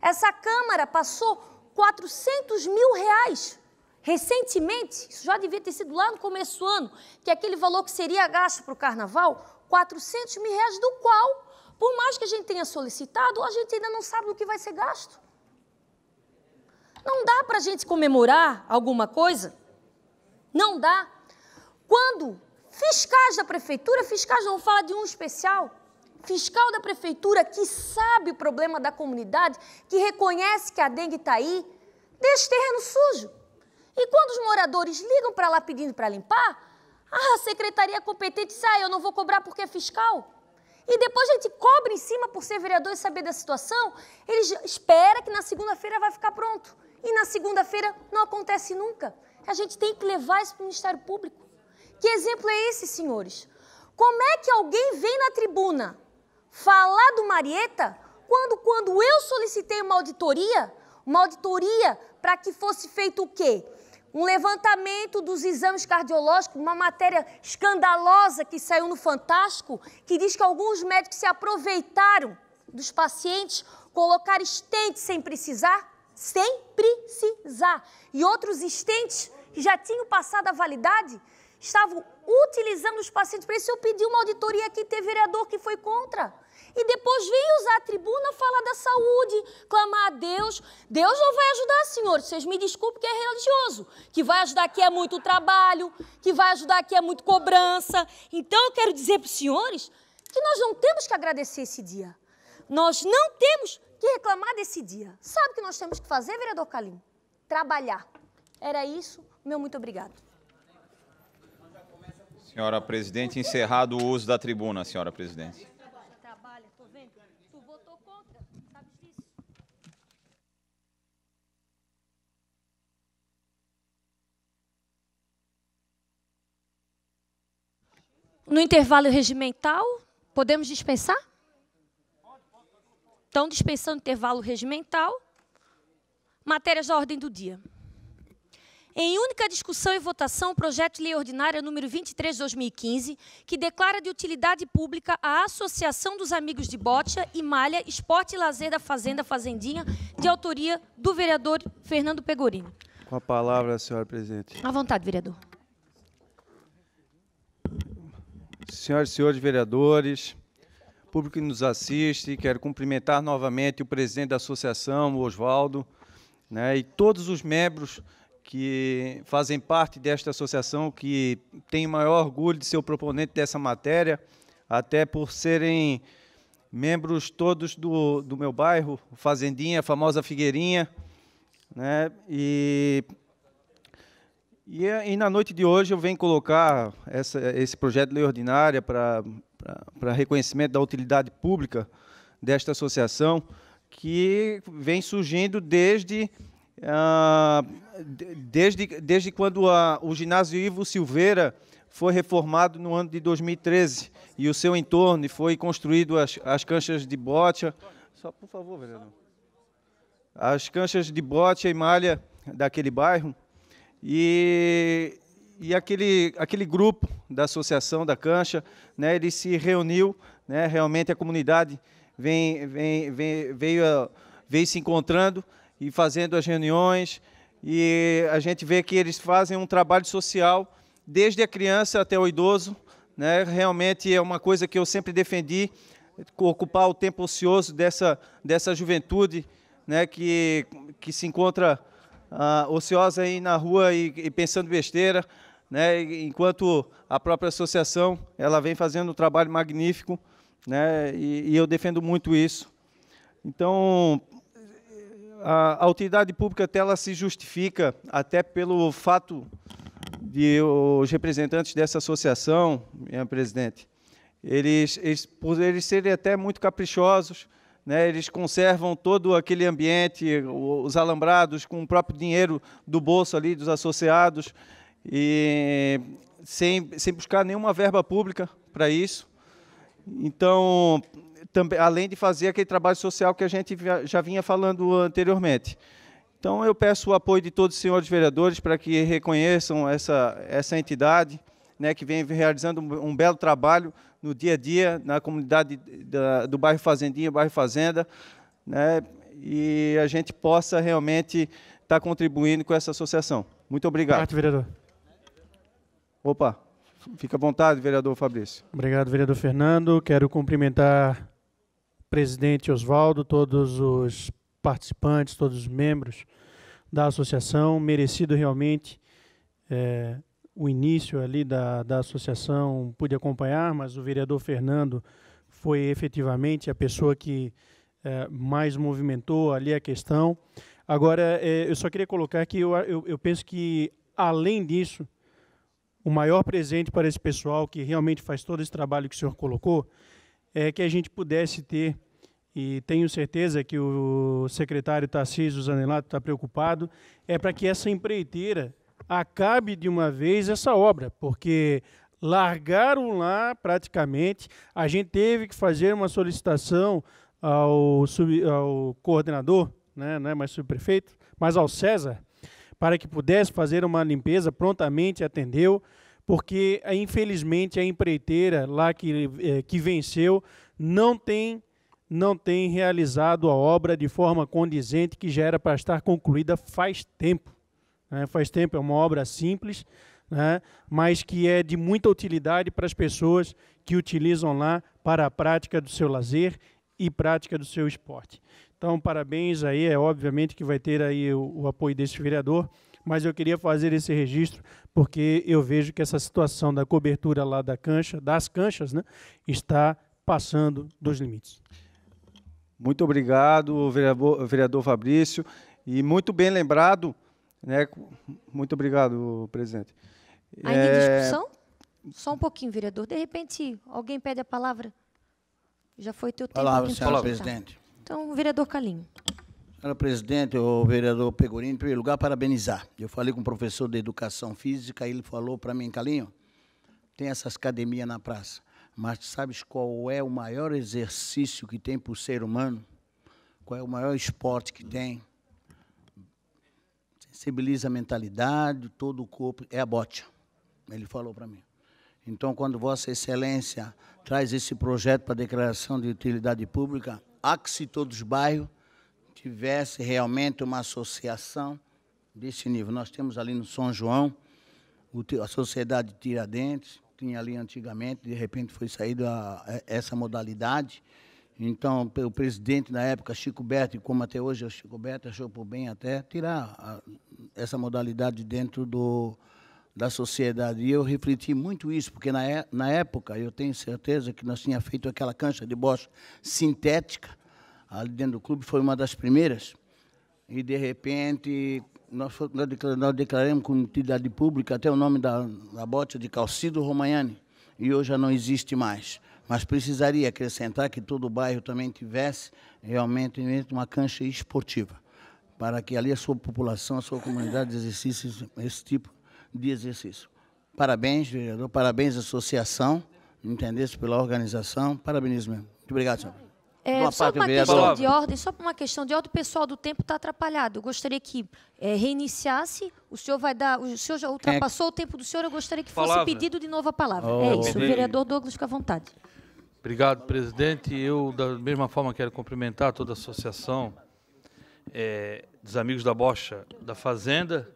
Essa Câmara passou 400 mil reais. Recentemente, isso já devia ter sido lá no começo do ano, que aquele valor que seria gasto para o carnaval, 400 mil reais, do qual, por mais que a gente tenha solicitado, a gente ainda não sabe o que vai ser gasto. Não dá para a gente comemorar alguma coisa? Não dá. Quando fiscais da prefeitura, fiscais não fala de um especial, fiscal da prefeitura que sabe o problema da comunidade, que reconhece que a dengue está aí, deixa o terreno sujo. E quando os moradores ligam para lá pedindo para limpar, ah, a secretaria competente diz: ah, eu não vou cobrar porque é fiscal. E depois a gente cobra em cima por ser vereador e saber da situação, eles espera que na segunda-feira vai ficar pronto. E na segunda-feira não acontece nunca. A gente tem que levar isso para o Ministério Público. Que exemplo é esse, senhores? Como é que alguém vem na tribuna falar do Marieta quando, quando eu solicitei uma auditoria, uma auditoria para que fosse feito o quê? Um levantamento dos exames cardiológicos, uma matéria escandalosa que saiu no Fantástico, que diz que alguns médicos se aproveitaram dos pacientes, colocaram estentes sem precisar, sem precisar. E outros estentes que já tinham passado a validade estavam utilizando os pacientes para isso. Eu pedi uma auditoria aqui, teve vereador que foi contra. E depois vem usar a tribuna falar da saúde, clamar a Deus. Deus não vai ajudar, Senhor. Vocês me desculpem que é religioso. Que vai ajudar aqui é muito trabalho, que vai ajudar aqui é muito cobrança. Então eu quero dizer para os senhores que nós não temos que agradecer esse dia. Nós não temos que reclamar desse dia. Sabe o que nós temos que fazer, vereador Calim? Trabalhar. Era isso. Meu muito obrigado. Senhora presidente, encerrado o uso da tribuna, senhora presidente. No intervalo regimental, podemos dispensar? Então, dispensando intervalo regimental. Matérias da ordem do dia. Em única discussão e votação, o projeto de lei ordinária número 23 de 2015, que declara de utilidade pública a Associação dos Amigos de Bocha e Malha, Esporte e Lazer da Fazenda Fazendinha, de autoria do vereador Fernando Pegorini. Com a palavra, senhora presidente. À vontade, vereador. Senhoras e senhores vereadores, público que nos assiste, quero cumprimentar novamente o presidente da associação, o Oswaldo, né, e todos os membros que fazem parte desta associação, que tem maior orgulho de ser o proponente dessa matéria, até por serem membros todos do, do meu bairro, Fazendinha, a famosa Figueirinha, né, e e, eh, e, na noite de hoje eu venho colocar essa, esse projeto de lei ordinária para reconhecimento da utilidade pública desta associação, que vem surgindo desde, ah, desde, desde quando a, o ginásio Ivo Silveira foi reformado no ano de 2013 e o seu entorno foi construído as, as canchas de bote. Só por favor, vereador. As canchas de bote e malha daquele bairro e, e aquele, aquele grupo da associação da cancha, né, ele se reuniu, né, realmente a comunidade vem, vem, vem, veio, veio se encontrando e fazendo as reuniões, e a gente vê que eles fazem um trabalho social desde a criança até o idoso, né, realmente é uma coisa que eu sempre defendi, ocupar o tempo ocioso dessa, dessa juventude né, que, que se encontra ah, ociosa aí na rua e, e pensando besteira, né? enquanto a própria associação ela vem fazendo um trabalho magnífico, né? e, e eu defendo muito isso. Então, a, a utilidade pública até ela se justifica até pelo fato de os representantes dessa associação, minha presidente, eles, eles por eles serem até muito caprichosos, né, eles conservam todo aquele ambiente, os alambrados, com o próprio dinheiro do bolso ali dos associados, e sem, sem buscar nenhuma verba pública para isso. Então, também, além de fazer aquele trabalho social que a gente já vinha falando anteriormente. Então, eu peço o apoio de todos os senhores vereadores para que reconheçam essa, essa entidade, né, que vem realizando um belo trabalho no dia a dia, na comunidade da, do bairro Fazendinha, bairro Fazenda, né, e a gente possa realmente estar tá contribuindo com essa associação. Muito obrigado. Obrigado, vereador. Opa, fica à vontade, vereador Fabrício. Obrigado, vereador Fernando. Quero cumprimentar o presidente Oswaldo, todos os participantes, todos os membros da associação, merecido realmente. É, o início ali da, da associação pude acompanhar, mas o vereador Fernando foi efetivamente a pessoa que eh, mais movimentou ali a questão. Agora, eh, eu só queria colocar que eu, eu, eu, penso que, além disso, o maior presente para esse pessoal que realmente faz todo esse trabalho que o senhor colocou é que a gente pudesse ter, e tenho certeza que o secretário Tarcísio Zanelato está preocupado, é para que essa empreiteira acabe de uma vez essa obra, porque largaram lá praticamente. A gente teve que fazer uma solicitação ao, sub, ao coordenador, né, não é mais subprefeito, mas ao César, para que pudesse fazer uma limpeza, prontamente atendeu, porque infelizmente a empreiteira lá que, eh, que venceu não tem não tem realizado a obra de forma condizente que já era para estar concluída faz tempo. Né? Faz tempo, é uma obra simples, né? mas que é de muita utilidade para as pessoas que utilizam lá para a prática do seu lazer e prática do seu esporte. Então, parabéns aí, é obviamente que vai ter aí o, o apoio desse vereador, mas eu queria fazer esse registro porque eu vejo que essa situação da cobertura lá da cancha, das canchas, né, está passando dos limites. Muito obrigado, vereador, vereador Fabrício. E muito bem lembrado, né? Muito obrigado, presidente. Ainda é... em discussão? Só um pouquinho, vereador. De repente, alguém pede a palavra? Já foi teu tempo. Palavra, senhora presidente. Então, o vereador Calinho. Senhora presidente, o vereador Pegorini, em primeiro lugar, parabenizar. Eu falei com o um professor de educação física, ele falou para mim, Calinho, tem essas academias na praça, mas sabes qual é o maior exercício que tem para o ser humano? Qual é o maior esporte que tem? sensibiliza a mentalidade, todo o corpo, é a bote. Ele falou para mim. Então, quando Vossa Excelência traz esse projeto para a declaração de utilidade pública, há que se todos os bairros tivesse realmente uma associação desse nível. Nós temos ali no São João, a Sociedade Tiradentes, tinha ali antigamente, de repente foi saída essa modalidade, então, o presidente na época, Chico Berto, e como até hoje é o Chico Berto, achou por bem até tirar a, essa modalidade dentro do, da sociedade. E eu refleti muito isso, porque na, é, na época eu tenho certeza que nós tínhamos feito aquela cancha de bosta sintética ali dentro do clube, foi uma das primeiras. E, de repente, nós, nós, nós declaramos com entidade pública até o nome da, da de Calcido Romagnani, e hoje já não existe mais mas precisaria acrescentar que todo o bairro também tivesse realmente uma cancha esportiva, para que ali a sua população, a sua comunidade exercisse esse tipo de exercício. Parabéns, vereador, parabéns à associação, entendesse pela organização, parabéns mesmo. Muito obrigado, senhor. É, só uma questão de ordem, só uma questão de ordem, o pessoal do tempo está atrapalhado. Eu gostaria que é, reiniciasse. O senhor vai dar. O senhor já é ultrapassou é. o tempo do senhor, eu gostaria que palavra. fosse pedido de novo a palavra. Oh. É isso, o vereador Douglas fica à vontade. Obrigado, presidente. Eu, da mesma forma, quero cumprimentar toda a associação é, dos amigos da Bocha da Fazenda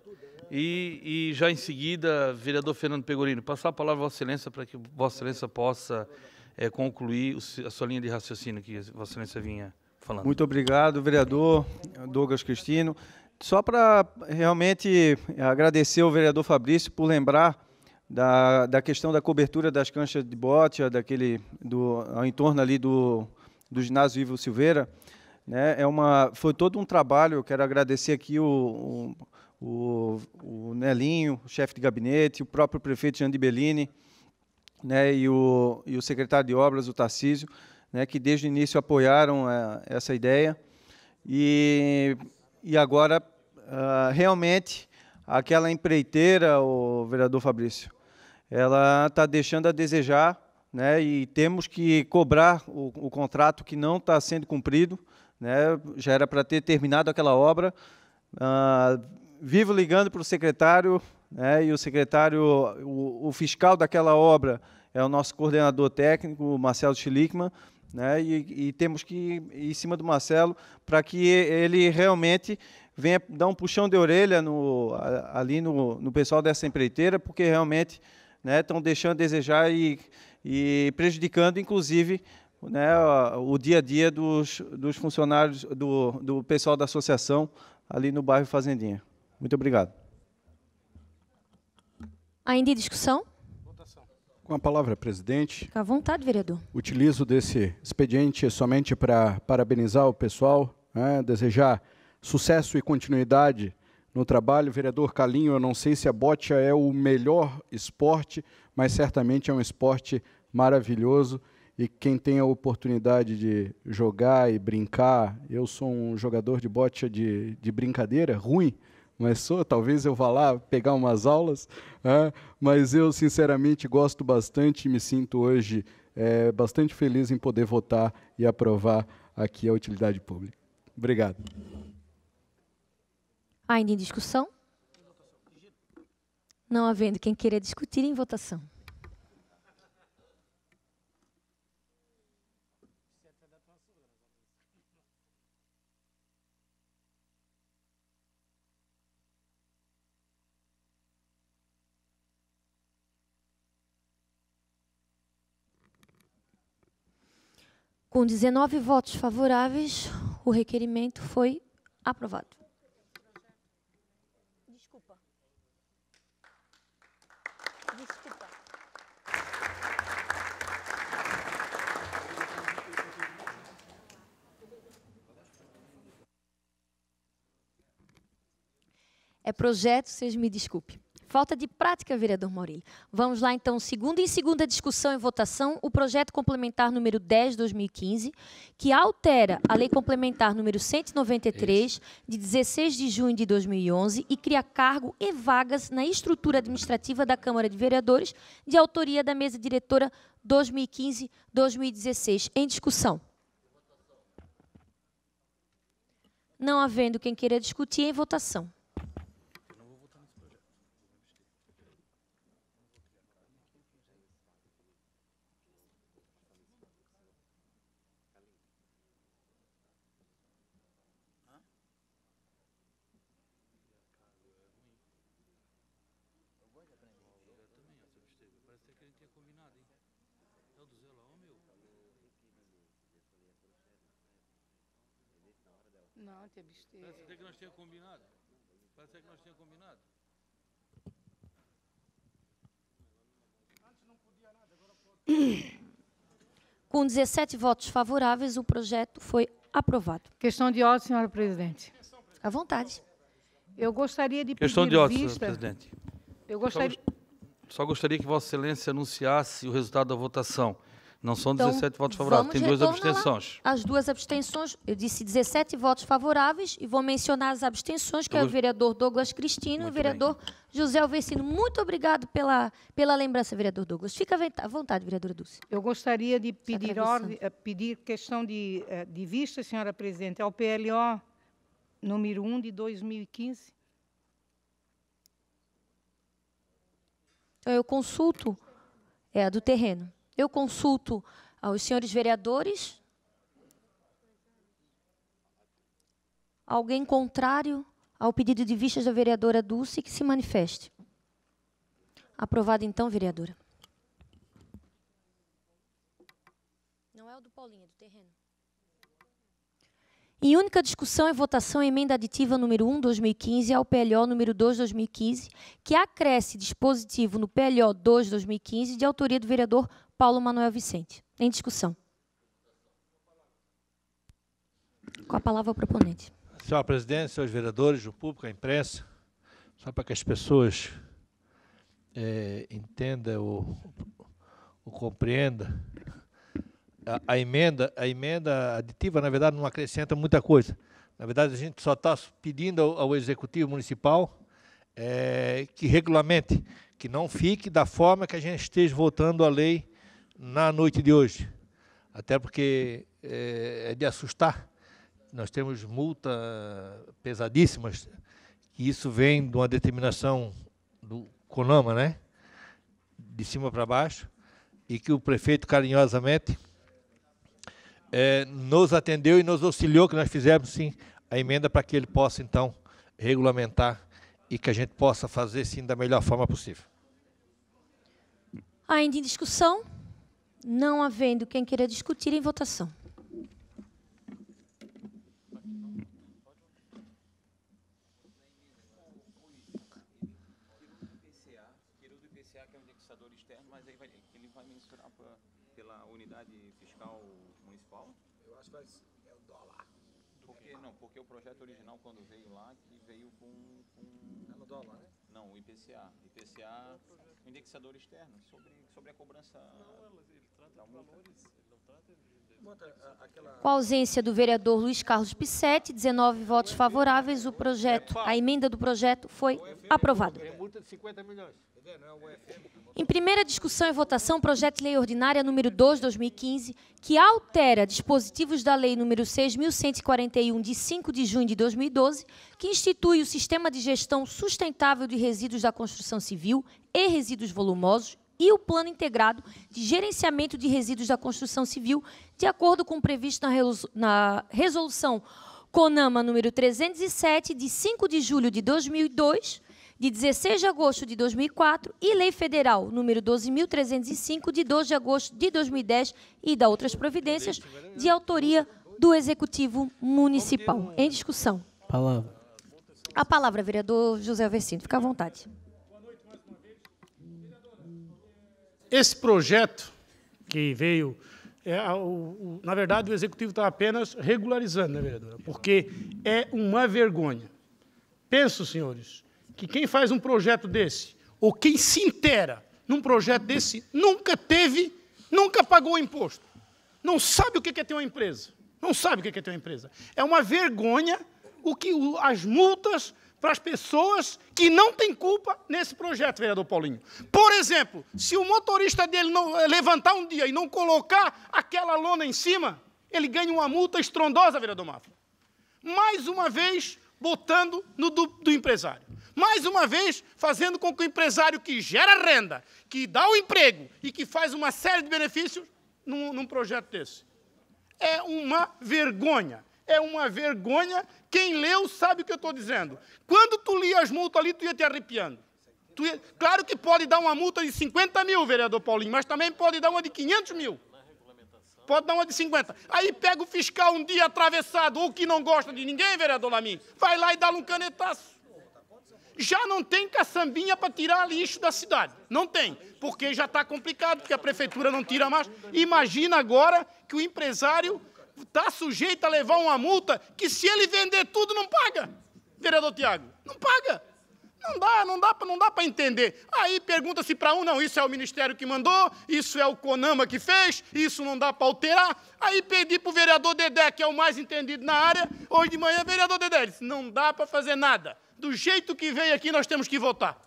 e, e, já em seguida, vereador Fernando Pegorino, passar a palavra a Vossa Excelência para que Vossa Excelência possa é, concluir a sua linha de raciocínio que Vossa Excelência vinha falando. Muito obrigado, vereador Douglas Cristino. Só para realmente agradecer ao vereador Fabrício por lembrar da, da questão da cobertura das canchas de bote, daquele, do, ao entorno ali do, do ginásio Ivo Silveira. Né? É uma, foi todo um trabalho, eu quero agradecer aqui o, o, o Nelinho, o chefe de gabinete, o próprio prefeito Jean de Bellini, né? e, o, e o secretário de obras, o Tarcísio, né? que desde o início apoiaram é, essa ideia. E, e agora, uh, realmente, aquela empreiteira, o vereador Fabrício, ela está deixando a desejar, né? E temos que cobrar o, o contrato que não está sendo cumprido, né? Já era para ter terminado aquela obra. Ah, vivo ligando para o secretário, né? E o secretário, o, o, fiscal daquela obra é o nosso coordenador técnico, Marcelo Schlickman, né? E, e temos que ir em cima do Marcelo para que ele realmente venha dar um puxão de orelha no, ali no, no pessoal dessa empreiteira, porque realmente né, estão deixando a desejar e, e prejudicando, inclusive, né, o dia a dia dos, dos funcionários, do, do pessoal da associação ali no bairro Fazendinha. Muito obrigado. Ainda em discussão? Com a palavra, presidente. Com à vontade, vereador. Utilizo desse expediente somente para parabenizar o pessoal, né, desejar sucesso e continuidade no trabalho. Vereador Calinho, eu não sei se a bote é o melhor esporte, mas certamente é um esporte maravilhoso e quem tem a oportunidade de jogar e brincar, eu sou um jogador de bote de, de brincadeira, ruim, mas sou, talvez eu vá lá pegar umas aulas, é, mas eu sinceramente gosto bastante, e me sinto hoje é, bastante feliz em poder votar e aprovar aqui a utilidade pública. Obrigado. Ainda em discussão? Não havendo quem queira discutir, em votação. Com 19 votos favoráveis, o requerimento foi aprovado. É projeto, vocês me desculpe. Falta de prática, vereador Maurílio. Vamos lá, então, segunda e segunda discussão e votação, o projeto complementar número 10 de 2015, que altera a lei complementar número 193, de 16 de junho de 2011, e cria cargo e vagas na estrutura administrativa da Câmara de Vereadores, de autoria da mesa diretora 2015-2016. Em discussão. Não havendo quem queira discutir, em votação. besteira. Parece até que nós tínhamos combinado. Parece até que nós tínhamos combinado. Antes não podia nada, agora pode. Com 17 votos favoráveis, o projeto foi aprovado. Questão de ordem, senhora presidente. À vontade. Eu gostaria de Questão de ordem, senhora presidente. Eu gostaria... Só, gostaria que Vossa Excelência anunciasse o resultado da votação. Não são 17 então, votos favoráveis, tem duas abstenções. As duas abstenções, eu disse 17 votos favoráveis e vou mencionar as abstenções, que Douglas... é o vereador Douglas Cristino e o vereador bem. José Alvecino. Muito obrigado pela, pela lembrança, vereador Douglas. Fica à vontade, vereadora Dulce. Eu gostaria de pedir, ordem, eh, pedir questão de, eh, de vista, senhora presidente, ao PLO número 1 de 2015. Então, eu consulto é, a do terreno. Eu consulto aos senhores vereadores. Alguém contrário ao pedido de vistas da vereadora Dulce que se manifeste. Aprovado então, vereadora. Não é o do Paulinho, é do terreno. Em única discussão e é votação, a emenda aditiva número 1, 2015, ao PLO número 2, 2015, que acresce dispositivo no PLO 2, 2015, de autoria do vereador Paulo Manuel Vicente. Em discussão. Com a palavra o proponente. Senhora Presidente, senhores vereadores, o público, a imprensa, só para que as pessoas é, eh, entendam ou, ou compreendam a, a, emenda, a emenda aditiva, na verdade, não acrescenta muita coisa. Na verdade, a gente só está pedindo ao, ao, Executivo Municipal é, que regulamente, que não fique da forma que a gente esteja votando a lei na noite de hoje. Até porque é, é de assustar. Nós temos multas pesadíssimas, que isso vem de uma determinação do CONAMA, né? de cima para baixo, e que o prefeito carinhosamente é, nos atendeu e nos auxiliou, que nós fizemos sim a emenda para que ele possa então regulamentar e que a gente possa fazer sim da melhor forma possível. Ainda em discussão? Não havendo quem queira discutir, em votação. porque o projeto original, quando veio lá, que veio com... com... Ela é dólar, né? Não, o IPCA. IPCA, um indexador externo, sobre, sobre a cobrança... Não, ele trata de valores, ele não trata de... Ah, com a ausência do vereador Luiz Carlos Pissetti, 19 votos é favoráveis, é o projeto, a emenda do projeto foi aprovada. É multa de 50 milhões. Não é o UFM. Em primeira discussão e votação, projeto de lei ordinária número 2, 2015, que altera dispositivos da lei número 6141 de 5 de junho de 2012, que institui o sistema de gestão sustentável de resíduos da construção civil e resíduos volumosos e o plano integrado de gerenciamento de resíduos da construção civil, de acordo com o previsto na resolução CONAMA número 307 de 5 de julho de 2002 de 16 de agosto de 2004 e Lei Federal número 12.305 de 12 de agosto de 2010 e da outras providências de autoria do Executivo Municipal. Em discussão. Palavra. A palavra, vereador José Alversino. Fica à vontade. Esse projeto que veio é, o, o, na verdade, o executivo está apenas regularizando, né, vereadora? Porque é uma vergonha. Penso, senhores, que quem faz um projeto desse, ou quem se intera num projeto desse, nunca teve, nunca pagou imposto. Não sabe o que é ter uma empresa. Não sabe o que é ter uma empresa. É uma vergonha o que as multas para as pessoas que não têm culpa nesse projeto, vereador Paulinho. Por exemplo, se o motorista dele não eh, levantar um dia e não colocar aquela lona em cima, ele ganha uma multa estrondosa, vereador Mafra. Mais uma vez, botando no do, do empresário mais uma vez, fazendo com que o empresário que gera renda, que dá o emprego e que faz uma série de benefícios num, num projeto desse. É uma vergonha. É uma vergonha. Quem leu sabe o que eu estou dizendo. Quando tu lia as multas ali, tu ia te arrepiando. Ia, claro que pode dar uma multa de 50 mil, vereador Paulinho, mas também pode dar uma de 500 mil pode dar uma de 50. Aí pega o fiscal um dia atravessado, ou que não gosta de ninguém, vereador Lamin, vai lá e dá-lhe um canetaço já não tem caçambinha para tirar lixo da cidade. Não tem, porque já está complicado, porque a prefeitura não tira mais. Imagina agora que o empresário está sujeito a levar uma multa que se ele vender tudo não paga. Vereador Tiago, não paga. Não dá, não dá, não dá para entender. Aí pergunta-se para um, não, isso é o ministério que mandou, isso é o Conama que fez, isso não dá para alterar. Aí pedi para o vereador Dedé, que é o mais entendido na área, hoje de manhã, vereador Dedé, disse, não dá para fazer nada do jeito que veio aqui, nós temos que votar.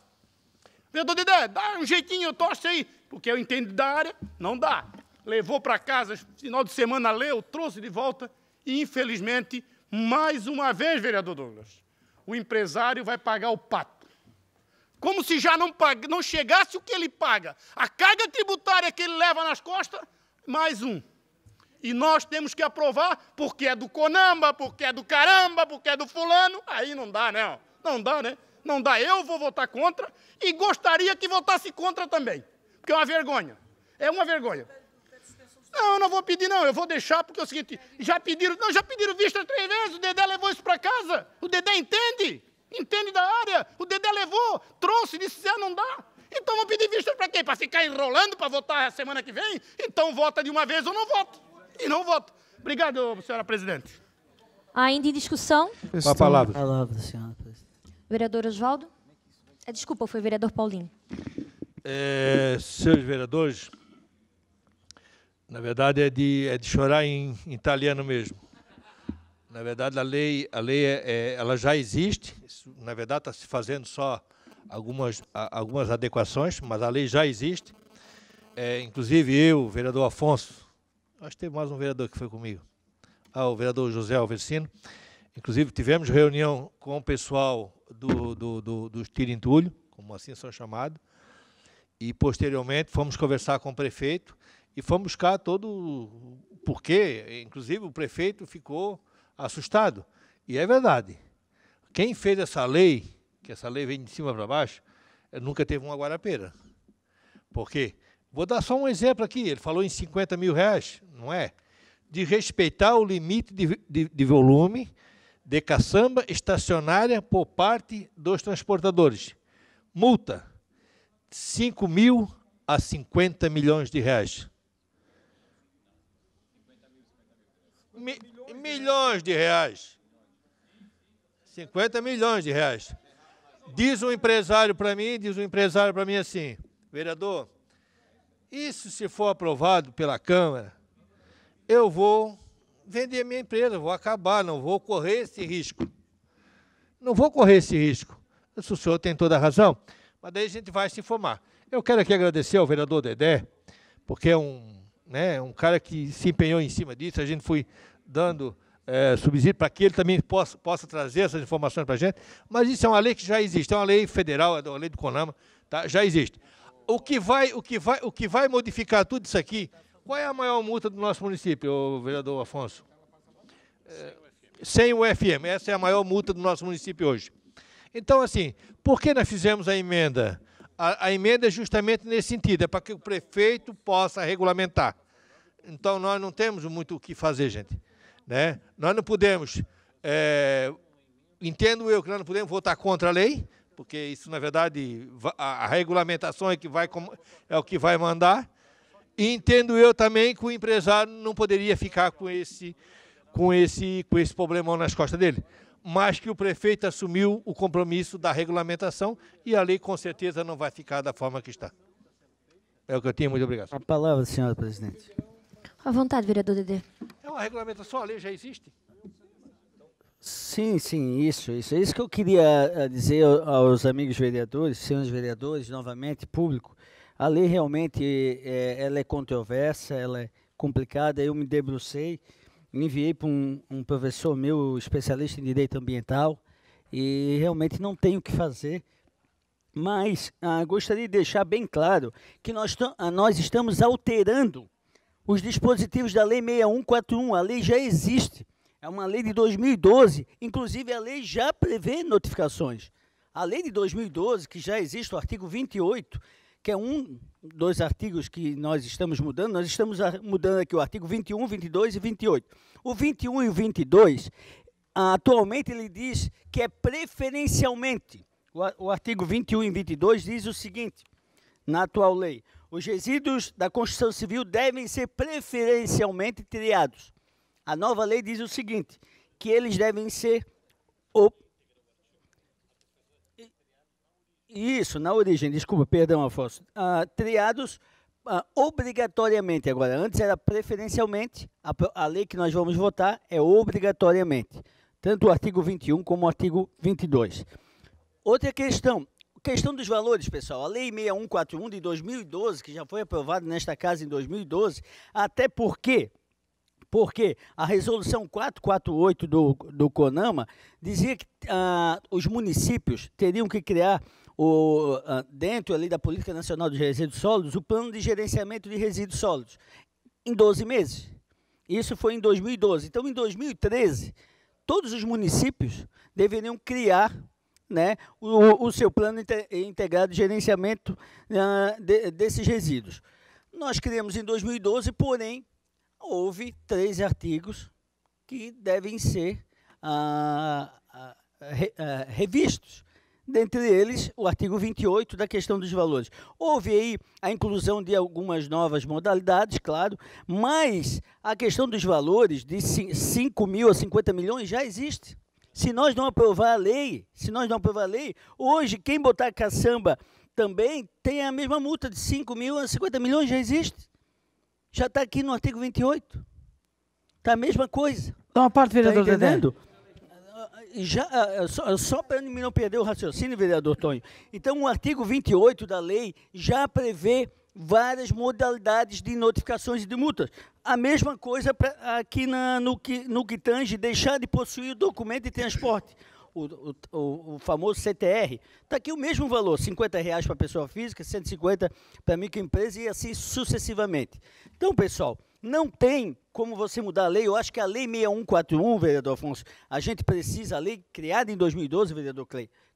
Vereador Dedé, dá um jeitinho, tosse aí, porque eu entendo da área, não dá. Levou para casa, final de semana leu, trouxe de volta, e infelizmente, mais uma vez, vereador Douglas, o empresário vai pagar o pato. Como se já não, não chegasse o que ele paga. A carga tributária que ele leva nas costas, mais um. E nós temos que aprovar porque é do Conamba, porque é do caramba, porque é do fulano. Aí não dá, não. Não dá, né? Não dá. Eu vou votar contra e gostaria que votasse contra também. Porque é uma vergonha. É uma vergonha. Não, eu não vou pedir, não. Eu vou deixar, porque é o seguinte, já pediram, não, já pediram vista três vezes, o Dedé levou isso para casa. O Dedé entende, entende da área. O Dedé levou, trouxe, disse, ah, não dá. Então vou pedir vista para quem? Para ficar enrolando para votar a semana que vem? Então vota de uma vez ou não voto. E não voto. Obrigado, senhora presidente. Ainda em discussão? Com a palavra. A palavra, senhora. Vereador Oswaldo? É, desculpa, foi o vereador Paulinho. É, senhores vereadores, na verdade é de, é de chorar em, italiano mesmo. Na verdade, a lei, a lei é, é ela já existe, na verdade está se fazendo só algumas, algumas adequações, mas a lei já existe. É, inclusive eu, o vereador Afonso, acho que teve mais um vereador que foi comigo, ah, o vereador José Alvesino. inclusive tivemos reunião com o pessoal do, do, do, dos tirintulho, como assim são chamados, e posteriormente fomos conversar com o prefeito e fomos buscar todo o porquê, inclusive o prefeito ficou assustado, e é verdade. Quem fez essa lei, que essa lei vem de cima para baixo, eh, nunca teve uma guarapeira. Por quê? Vou dar só um exemplo aqui. Ele falou em 50 mil reais, não é? De respeitar o limite de, de, de volume de caçamba estacionária por parte dos transportadores. Multa: 5 mil a 50 milhões de reais. Mi milhões de reais. 50 milhões de reais. Diz um empresário para mim, diz um empresário para mim assim, vereador, isso se for aprovado pela Câmara, eu vou vender minha empresa, vou acabar, não vou correr esse risco. Não vou correr esse risco. Isso o senhor tem toda a razão, mas daí a gente vai se informar. Eu quero aqui agradecer ao vereador Dedé, porque é um, né, um cara que se empenhou em cima disso, a gente foi dando é, subsídio para que ele também possa, possa trazer essas informações para a gente, mas isso é uma lei que já existe, é uma lei federal, é uma lei do CONAMA, tá? já existe. O que, vai, o, que vai, o que vai modificar tudo isso aqui qual é a maior multa do nosso município, vereador Afonso? É, sem o FM. Essa é a maior multa do nosso município hoje. Então, assim, por que nós fizemos a emenda? A, a emenda é justamente nesse sentido, é para que o prefeito possa regulamentar. Então, nós não temos muito o que fazer, gente. Né? Nós não podemos, é, entendo eu que nós não podemos votar contra a lei, porque isso, na verdade, a, a regulamentação é, que vai, é o que vai mandar, e entendo eu também que o empresário não poderia ficar com esse, com esse, com esse problemão nas costas dele. Mas que o prefeito assumiu o compromisso da regulamentação e a lei com certeza não vai ficar da forma que está. É o que eu tinha, muito obrigado. A palavra, senhora presidente. À vontade, vereador Dedê. É uma regulamentação, a lei já existe. Sim, sim, isso, isso. É isso que eu queria eh, dizer aos amigos vereadores, senhores vereadores, novamente, público, a lei realmente é, ela é controversa, ela é complicada. Eu me debrucei, enviei para um, um professor meu, especialista em direito ambiental, e realmente não tenho o que fazer. Mas ah, gostaria de deixar bem claro que nós, ah, nós estamos alterando os dispositivos da Lei 6141. A lei já existe. É uma lei de 2012. Inclusive, a lei já prevê notificações. A lei de 2012, que já existe, o artigo 28, que é um dos artigos que nós estamos mudando. Nós estamos mudando aqui o artigo 21, 22 e 28. O 21 e o 22, atualmente, ele diz que é preferencialmente. O artigo 21 e 22 diz o seguinte, na atual lei: os resíduos da construção civil devem ser preferencialmente triados. A nova lei diz o seguinte, que eles devem ser ou Isso, na origem, desculpa, perdão, Afonso. Ah, triados ah, obrigatoriamente. Agora, antes era preferencialmente, a, a, lei que nós vamos votar é obrigatoriamente. Tanto o artigo 21 como o artigo 22. Outra questão, questão dos valores, pessoal. A Lei 6141 de 2012, que já foi aprovada nesta casa em 2012, até porque porque a resolução 448 do, do CONAMA dizia que ah, os municípios teriam que criar o, ah, dentro ali da Política Nacional de Resíduos Sólidos, o plano de gerenciamento de resíduos sólidos, em 12 meses. Isso foi em 2012. Então, em 2013, todos os municípios deveriam criar né, o, o seu plano integrado de gerenciamento uh, de, desses resíduos. Nós criamos em 2012, porém, houve três artigos que devem ser uh, uh, revistos dentre eles o artigo 28 da questão dos valores. Houve aí a inclusão de algumas novas modalidades, claro, mas a questão dos valores de 5 mil a 50 milhões já existe. Se nós não aprovar a lei, se nós não aprovar a lei, hoje quem botar caçamba também tem a mesma multa de 5 mil a 50 milhões, já existe. Já está aqui no artigo 28. Está a mesma coisa. Então, a parte, tá vereador tá Dedé já, ah, ah, só, ah, só para não perder o raciocínio, vereador Tonho, então o artigo 28 da lei já prevê várias modalidades de notificações e de multas. A mesma coisa pra, aqui na, no, que, no que tange deixar de possuir o documento de transporte, o, o, o famoso CTR. Está aqui o mesmo valor, R$ 50,00 para pessoa física, 150 para microempresa e assim sucessivamente. Então, pessoal, não tem como você mudar a lei. Eu acho que a Lei 6141, vereador Afonso, a gente precisa, a lei criada em 2012, vereador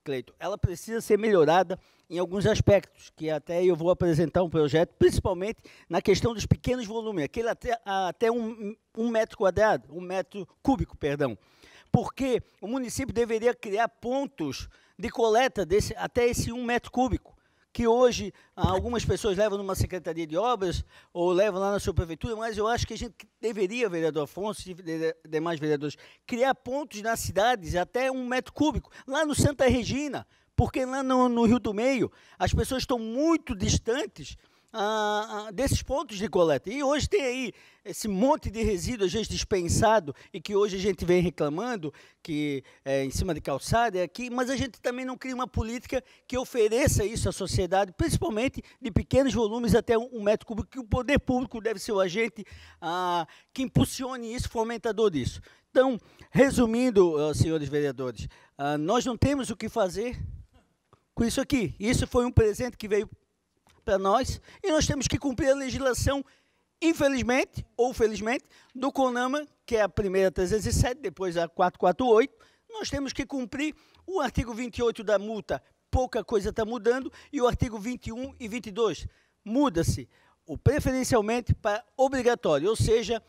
Cleito, ela precisa ser melhorada em alguns aspectos, que até eu vou apresentar um projeto, principalmente na questão dos pequenos volumes, aquele até, até um, um metro quadrado, um metro cúbico, perdão. Porque o município deveria criar pontos de coleta desse, até esse um metro cúbico que hoje ah, algumas pessoas levam numa secretaria de obras ou levam lá na sua prefeitura, mas eu acho que a gente deveria, vereador Afonso e demais vereadores, criar pontos nas cidades até um metro cúbico, lá no Santa Regina, porque lá no, no Rio do Meio as pessoas estão muito distantes ah, desses pontos de coleta. E hoje tem aí esse monte de resíduo, às vezes dispensado, e que hoje a gente vem reclamando, que é em cima de calçada, é aqui, mas a gente também não cria uma política que ofereça isso à sociedade, principalmente de pequenos volumes até um, metro cúbico, que o poder público deve ser o agente ah, que impulsione isso, fomentador disso. Então, resumindo, senhores vereadores, ah, nós não temos o que fazer com isso aqui. Isso foi um presente que veio para nós e nós temos que cumprir a legislação, infelizmente ou felizmente, do CONAMA, que é a primeira 307, depois a 448. Nós temos que cumprir o artigo 28 da multa, pouca coisa está mudando, e o artigo 21 e 22. Muda-se o preferencialmente para obrigatório, ou seja,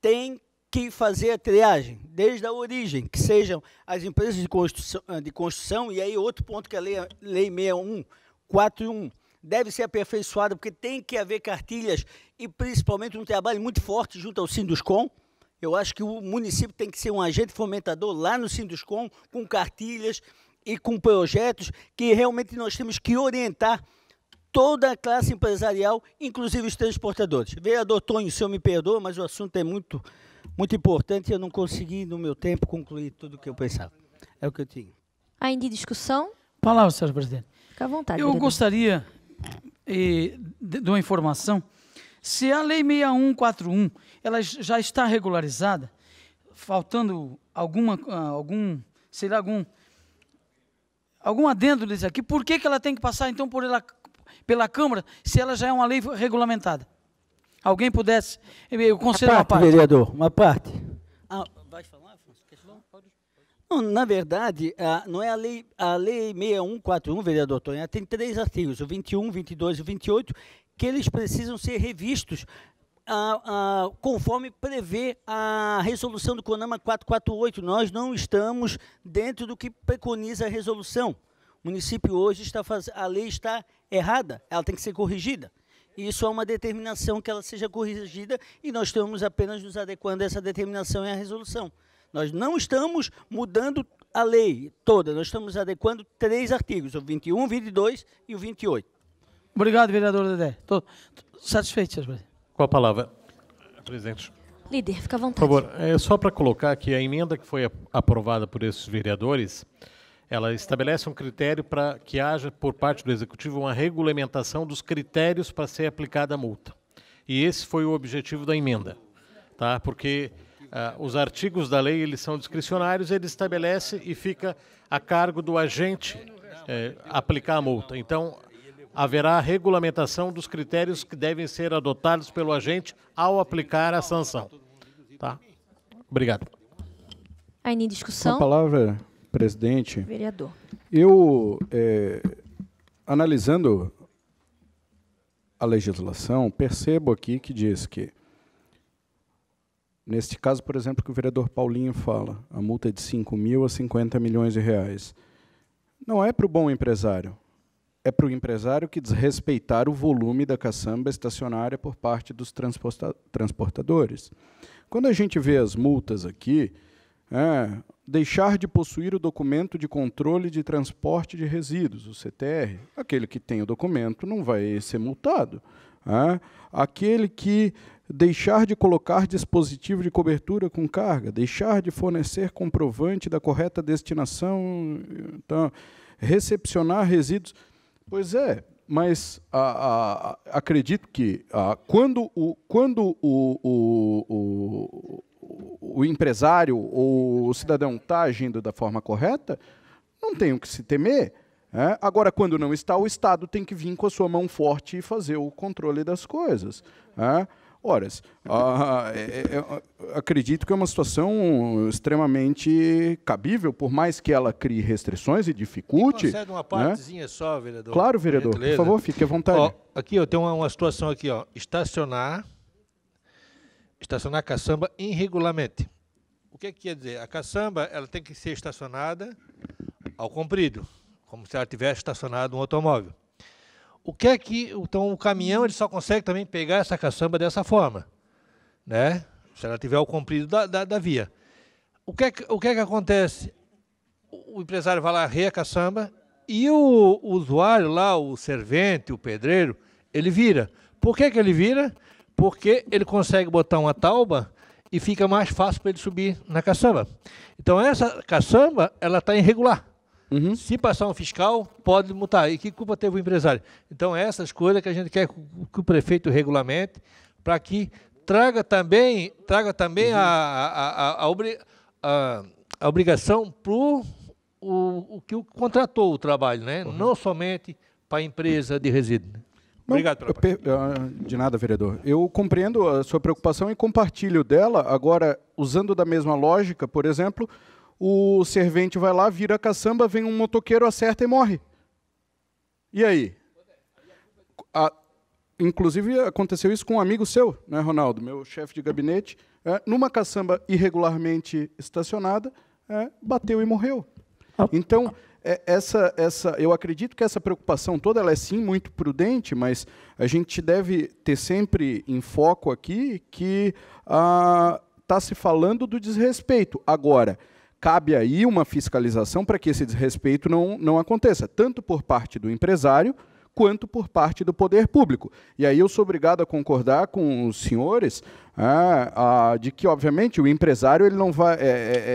tem que fazer a triagem, desde a origem, que sejam as empresas de construção, de construção e aí outro ponto que é a Lei, lei 6141, deve ser aperfeiçoada, porque tem que haver cartilhas e principalmente um trabalho muito forte junto ao Sinduscom. Eu acho que o município tem que ser um agente fomentador lá no Sinduscom, com cartilhas e com projetos que realmente nós temos que orientar toda a classe empresarial, inclusive os transportadores. Vereador Tonho, o senhor me perdoa, mas o assunto é muito, muito importante e eu não consegui, no meu tempo, concluir tudo o que eu pensava. É o que eu tinha. Ainda em discussão? Palavra, senhor presidente. Fica à vontade. Eu vereador. gostaria e, de, uma informação. Se a Lei 6141 ela já está regularizada, faltando alguma, ah, algum, sei lá, algum, algum adendo disso aqui, por que, que ela tem que passar então por ela, pela Câmara se ela já é uma lei regulamentada? Alguém pudesse, eu conselho uma parte. Uma parte. Vereador, uma parte. Ah, na verdade, não é a lei, a lei 6141, vereador Tonha, tem três artigos, o 21, 22 e 28, que eles precisam ser revistos a, a, conforme prevê a resolução do CONAMA 448. Nós não estamos dentro do que preconiza a resolução. O município hoje está fazendo, a lei está errada, ela tem que ser corrigida. isso é uma determinação que ela seja corrigida e nós estamos apenas nos adequando a essa determinação e à resolução. Nós não estamos mudando a lei toda, nós estamos adequando três artigos, o 21, 22 e o 28. Obrigado, vereador Dedé. Estou satisfeito, senhor presidente. Com a palavra, presidente. Líder, fica à vontade. Por favor, é só para colocar que a emenda que foi aprovada por esses vereadores, ela estabelece um critério para que haja, por parte do Executivo, uma regulamentação dos critérios para ser aplicada a multa. E esse foi o objetivo da emenda, tá? porque ah, os artigos da lei eles são discricionários, ele estabelece e fica a cargo do agente eh, aplicar a multa. Então, haverá regulamentação dos critérios que devem ser adotados pelo agente ao aplicar a sanção. Tá? Obrigado. Ainda em discussão? Com a palavra, presidente. Vereador. Eu, é, analisando a legislação, percebo aqui que diz que Neste caso, por exemplo, que o vereador Paulinho fala, a multa é de 5 mil a 50 milhões de reais. Não é para o bom empresário. É para o empresário que desrespeitar o volume da caçamba estacionária por parte dos transportadores. Quando a gente vê as multas aqui, é, deixar de possuir o documento de controle de transporte de resíduos, o CTR, aquele que tem o documento não vai ser multado. É? Aquele que deixar de colocar dispositivo de cobertura com carga, deixar de fornecer comprovante da correta destinação, então, recepcionar resíduos. Pois é, mas a, a, acredito que a, quando, o, quando o, o, o, o empresário ou o cidadão está agindo da forma correta, não tem o que se temer. É? Agora, quando não está, o Estado tem que vir com a sua mão forte e fazer o controle das coisas. É? Ora, ah, é, é, é acredito que é uma situação extremamente cabível, por mais que ela crie restrições e dificulte. Concede uma né? partezinha né? só, vereador. Claro, vereador. Por favor, fique à vontade. Ó, aqui eu tenho uma, uma, situação aqui, ó. Estacionar, estacionar caçamba irregularmente. O que, é que quer dizer? A caçamba ela tem que ser estacionada ao comprido como se ela tivesse estacionado um automóvel. O que é que então o caminhão ele só consegue também pegar essa caçamba dessa forma, né? Se ela tiver o comprido da, da, da via. O que, é que, o que é que acontece? O empresário vai lá arreia a caçamba e o, o usuário lá, o servente, o pedreiro, ele vira. Por que, que ele vira? Porque ele consegue botar uma tauba e fica mais fácil para ele subir na caçamba. Então essa caçamba ela está irregular. Uhum. Se passar um fiscal, pode multar. E que culpa teve o empresário? Então, é essas coisas que a gente quer que o prefeito regulamente para que traga também, traga também uhum. a, a, a, a, a obrigação para o, o que o contratou o trabalho, né? Uhum. não somente para a empresa de resíduos. Obrigado, per... Ah, de nada, vereador. Eu compreendo a sua preocupação e compartilho dela. Agora, usando da mesma lógica, por exemplo, o servente vai lá, vira a caçamba, vem um motoqueiro, acerta e morre. E aí? A, inclusive, aconteceu isso com um amigo seu, né, Ronaldo? Meu chefe de gabinete, é, numa caçamba irregularmente estacionada, é, bateu e morreu. Então, é, essa, essa, eu acredito que essa preocupação toda ela é sim muito prudente, mas a gente deve ter sempre em foco aqui que está ah, tá se falando do desrespeito. Agora, cabe aí uma fiscalização para que esse desrespeito não, não aconteça, tanto por parte do empresário quanto por parte do poder público. E aí eu sou obrigado a concordar com os senhores ah, de que, obviamente, o empresário ele não vai, é,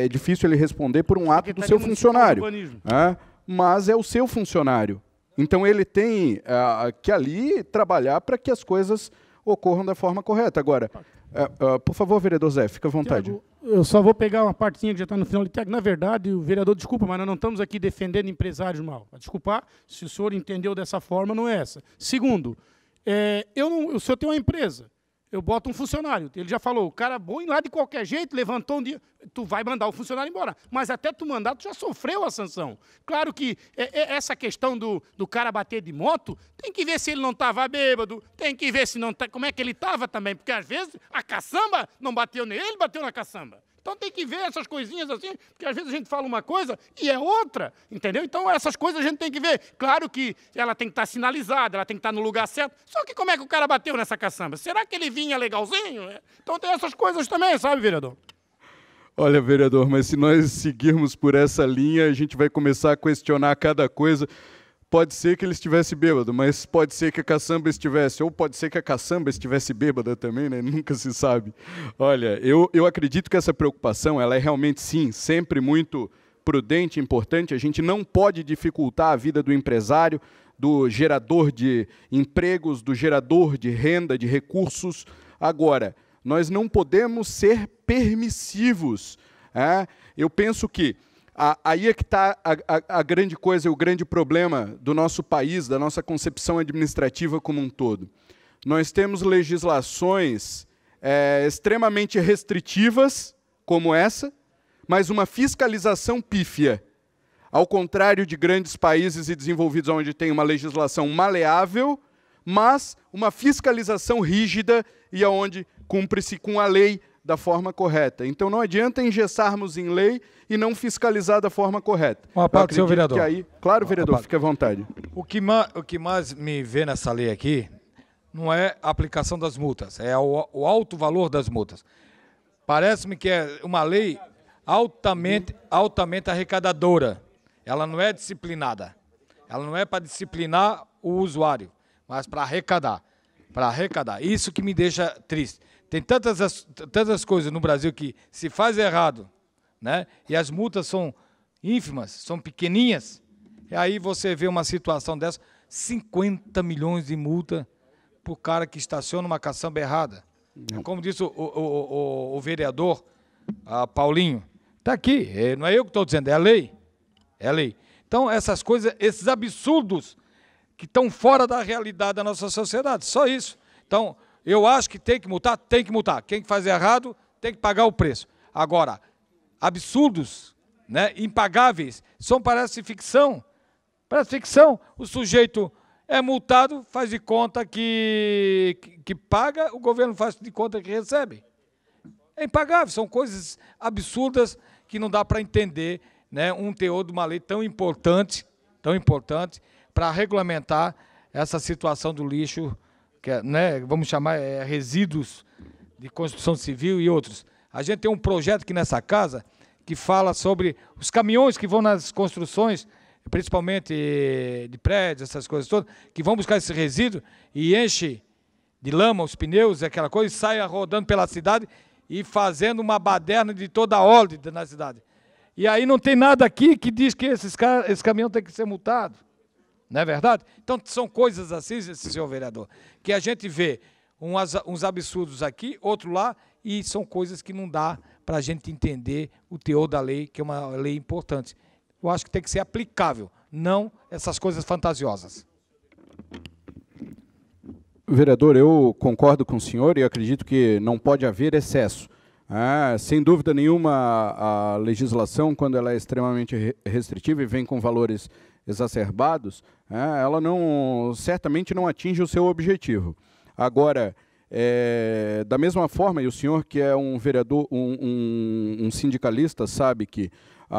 é, é difícil ele responder por um ato do seu funcionário, né? mas é o seu funcionário. Então ele tem ah, que ali trabalhar para que as coisas ocorram da forma correta. Agora, uh, por favor, vereador Zé, fica à vontade. Tiago, eu só vou pegar uma partezinha que já está no final. Tiago, na verdade, o vereador, desculpa, mas nós não estamos aqui defendendo empresários mal. Desculpar, se o senhor entendeu dessa forma, não é essa. Segundo, é, eu não, o senhor tem uma empresa. Eu boto um funcionário. Ele já falou, o cara é bom ir lá de qualquer jeito, levantou um dia. Tu vai mandar o funcionário embora. Mas até tu mandar, tu já sofreu a sanção. Claro que é, é, essa questão do, do cara bater de moto, tem que ver se ele não estava bêbado, tem que ver se não tá, como é que ele estava também. Porque às vezes a caçamba não bateu nele, ele bateu na caçamba. Então tem que ver essas coisinhas assim, porque às vezes a gente fala uma coisa e é outra, entendeu? Então essas coisas a gente tem que ver. Claro que ela tem que estar tá sinalizada, ela tem que estar tá no lugar certo. Só que como é que o cara bateu nessa caçamba? Será que ele vinha legalzinho? É. Então tem essas coisas também, sabe, vereador? Olha, vereador, mas se nós seguirmos por essa linha, a gente vai começar a questionar cada coisa. Pode ser que ele estivesse bêbado, mas pode ser que a caçamba estivesse, ou pode ser que a caçamba estivesse bêbada também, né? [laughs] Nunca se sabe. Olha, eu, eu acredito que essa preocupação, ela é realmente, sim, sempre muito prudente, importante. A gente não pode dificultar a vida do empresário, do gerador de empregos, do gerador de renda, de recursos. Agora, nós não podemos ser permissivos. É? Eu penso que aí é que está a, a, a grande coisa e o grande problema do nosso país, da nossa concepção administrativa como um todo. Nós temos legislações é, extremamente restritivas, como essa, mas uma fiscalização pífia. Ao contrário de grandes países e desenvolvidos onde tem uma legislação maleável, mas uma fiscalização rígida e onde cumpre-se com a lei da forma correta. Então não adianta engessarmos em lei e não fiscalizar da forma correta. Uma parte, seu vereador. Que aí, claro, vereador, fique à vontade. O que, o que mais me vê nessa lei aqui não é a aplicação das multas, é o, o alto valor das multas. Parece-me que é uma lei altamente, altamente arrecadadora. Ela não é disciplinada. Ela não é para disciplinar o usuário, mas para arrecadar. Para arrecadar. Isso que me deixa triste. Tem tantas, tantas coisas no Brasil que se faz errado, né? E as multas são ínfimas, são pequeninhas. E aí você vê uma situação dessa, 50 milhões de multa por cara que estaciona uma caçamba errada. Não. Como disse o, o, o, o vereador Paulinho, está aqui, é, não é eu que estou dizendo, é a lei. É a lei. Então, essas coisas, esses absurdos que estão fora da realidade da nossa sociedade, só isso. Então, eu acho que tem que multar, tem que multar. Quem faz errado tem que pagar o preço. Agora, absurdos, né, impagáveis, são parece ficção. Parece ficção. O sujeito é multado, faz de conta que, que, que paga, o governo faz de conta que recebe. É impagável, são coisas absurdas que não dá para entender né, um teor de uma lei tão importante, tão importante, para regulamentar essa situação do lixo que é, né, vamos chamar é, resíduos de construção civil e outros. A gente tem um projeto aqui nessa casa que fala sobre os caminhões que vão nas construções, principalmente eh, de prédios, essas coisas todas, que vão buscar esse resíduo e enche de lama os pneus e aquela coisa, e sai rodando pela cidade e fazendo uma baderna de toda a ordem na cidade. E aí não tem nada aqui que diz que esses, esse caminhão tem que ser multado. Não é verdade? Então são coisas assim, senhor vereador, que a gente vê umas, uns absurdos aqui, outro lá, e são coisas que não dá para a gente entender o teor da lei, que é uma lei importante. Eu acho que tem que ser aplicável, não essas coisas fantasiosas. Vereador, eu concordo com o senhor e acredito que não pode haver excesso. Ah, sem dúvida nenhuma, a legislação, quando ela é extremamente restritiva e vem com valores exacerbados, né, ela não certamente não atinge o seu objetivo. Agora, é, da mesma forma, e o senhor que é um vereador, um, um, um sindicalista, sabe que a,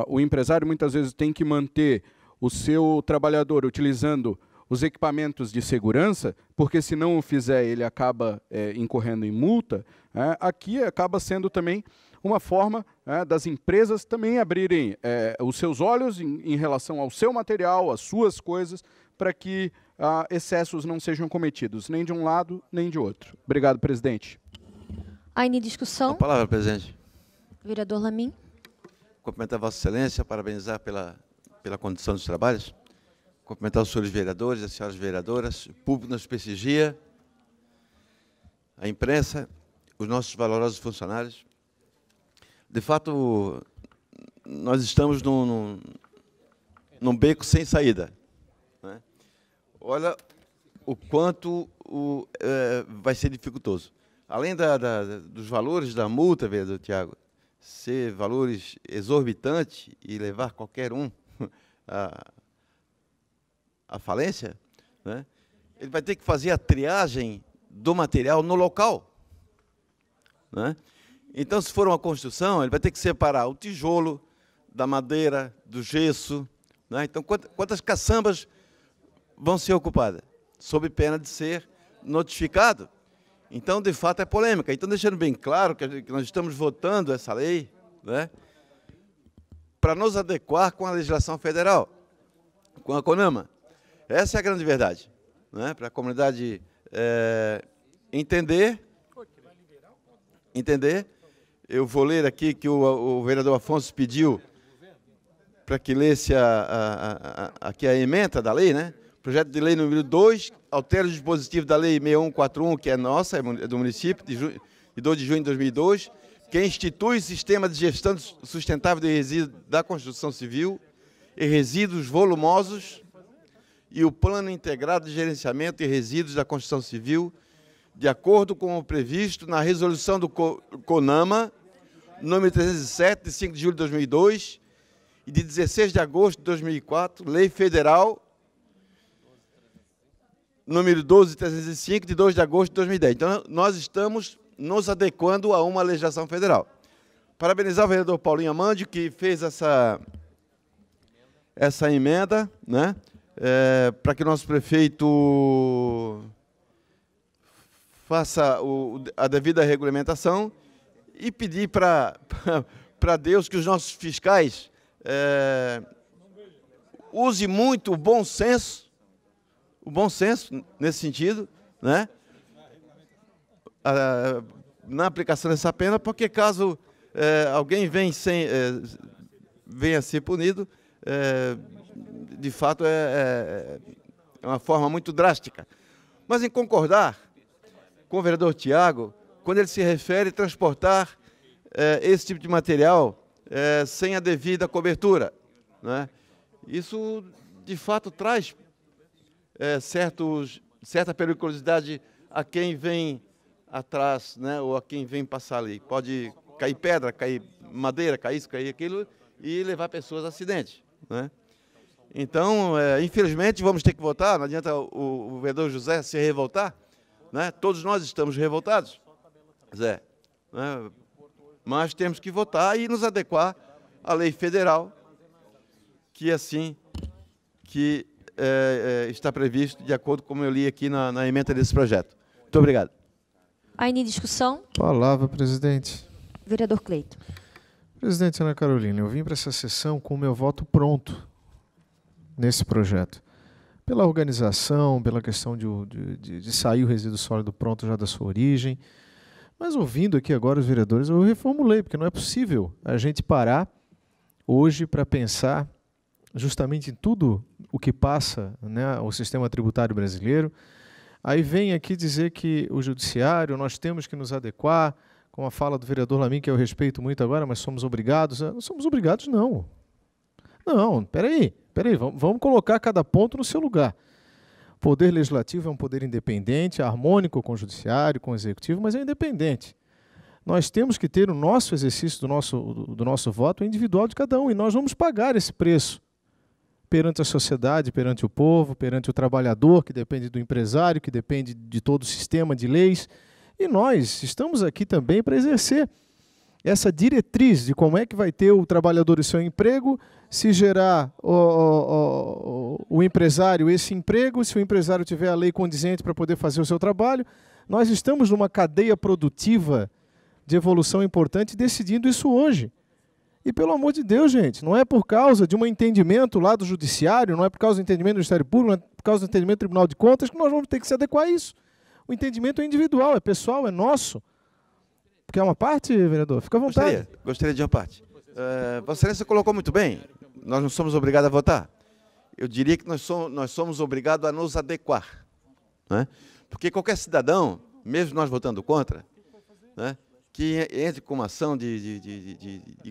ah, o empresário muitas vezes tem que manter o seu trabalhador utilizando os equipamentos de segurança, porque se não o fizer ele acaba é, incorrendo em multa, é, aqui acaba sendo também uma forma né, das empresas também abrirem é, os seus olhos em, em, relação ao seu material, às suas coisas, para que ah, excessos não sejam cometidos, nem de um lado, nem de outro. Obrigado, presidente. Ainda discussão? A palavra, presidente. Vereador Lamin. Cumprimentar Vossa Excelência, parabenizar pela, pela condição dos trabalhos. Cumprimentar os senhores vereadores, as senhoras vereadoras, o público nos prestigia, a imprensa, os nossos valorosos funcionários de fato, nós estamos num, num, num beco sem saída. Né? Olha o quanto o, é, vai ser dificultoso. Além da, da, dos valores da multa, vereador Tiago, ser valores exorbitantes e levar qualquer um [laughs] à, à falência, né? ele vai ter que fazer a triagem do material no local. Né? Então, se for uma construção, ele vai ter que separar o tijolo da madeira, do gesso. Né? Então, quantas caçambas vão ser ocupadas? Sob pena de ser notificado. Então, de fato, é polêmica. Então, deixando bem claro que nós estamos votando essa lei né, para nos adequar com a legislação federal, com a CONAMA. Essa é a grande verdade. Né, para a comunidade é, entender, entender eu vou ler aqui que o, o vereador Afonso pediu para que lesse a, a, a, aqui a emenda da lei, né? Projeto de lei número 2, altera o dispositivo da lei 6141, que é nossa, é, é do município, de, de 2 de junho de 2002, que institui o sistema de gestão sustentável de resíduos da construção civil e resíduos volumosos e o plano integrado de gerenciamento de resíduos da construção civil, de acordo com o previsto na resolução do CONAMA número 307, de 5 de julho de 2002, e de 16 de agosto de 2004, Lei Federal número 12305, de 2 de agosto de 2010. Então, nós estamos nos adequando a uma legislação federal. Parabenizar o vereador Paulinho Amandio, que fez essa, essa emenda, né? É, para que o nosso prefeito faça o, a devida regulamentação e pedir para [laughs] Deus que os nossos fiscais é, use muito o bom senso, o bom senso nesse sentido, né? Ah, na aplicação dessa pena, porque caso é, alguém vem sem, é, venha ser punido, é, de fato é, é, é uma forma muito drástica. Mas em concordar com o vereador Tiago, quando ele se refere a transportar é, esse tipo de material é, sem a devida cobertura. Né? Isso, de fato, traz é, certos, certa periculosidade a quem vem atrás, né? ou a quem vem passar ali. Pode cair pedra, cair madeira, cair isso, cair aquilo, e levar pessoas a acidente. Né? Então, é, infelizmente, vamos ter que votar, não adianta o, o vereador José se revoltar, né? todos nós estamos revoltados. Zé. Né? Mas temos que votar e nos adequar à lei federal, que é assim que é, é, está previsto, de acordo com como eu li aqui na, na emenda desse projeto. Muito obrigado. Ainda em discussão? Palavra, presidente. Vereador Cleito. Presidente Ana Carolina, eu vim para essa sessão com o meu voto pronto nesse projeto. Pela organização, pela questão de, de, de sair o resíduo sólido pronto já da sua origem, mas ouvindo aqui agora os vereadores, eu reformulei, porque não é possível a gente parar hoje para pensar justamente em tudo o que passa né, o sistema tributário brasileiro. Aí vem aqui dizer que o judiciário, nós temos que nos adequar, com a fala do vereador Lamin, que eu respeito muito agora, mas somos obrigados. Não ah, somos obrigados, não. Não, peraí, peraí, vamos, vamos colocar cada ponto no seu lugar. O poder legislativo é um poder independente, harmônico com o judiciário, com o executivo, mas é independente. Nós temos que ter o nosso exercício do nosso, do nosso voto individual de cada um, e nós vamos pagar esse preço perante a sociedade, perante o povo, perante o trabalhador, que depende do empresário, que depende de todo o sistema de leis. E nós estamos aqui também para exercer essa diretriz de como é que vai ter o trabalhador e seu emprego, se gerar o, o, o, o empresário esse emprego, se o empresário tiver a lei condizente para poder fazer o seu trabalho. Nós estamos numa cadeia produtiva de evolução importante decidindo isso hoje. E pelo amor de Deus, gente, não é por causa de um entendimento lá do judiciário, não é por causa do entendimento do Ministério Público, não é por causa do entendimento do Tribunal de Contas que nós vamos ter que se adequar a isso. O entendimento é individual, é pessoal, é nosso. Quer uma parte, vereador? Fica à vontade. Gostaria, gostaria de uma parte. Uh, Vossa Excelência colocou muito bem. Nós não somos obrigados a votar. Eu diria que nós somos, nós somos obrigados a nos adequar. Né? Porque qualquer cidadão, mesmo nós votando contra, né, que entre com uma ação de, de, de, de, de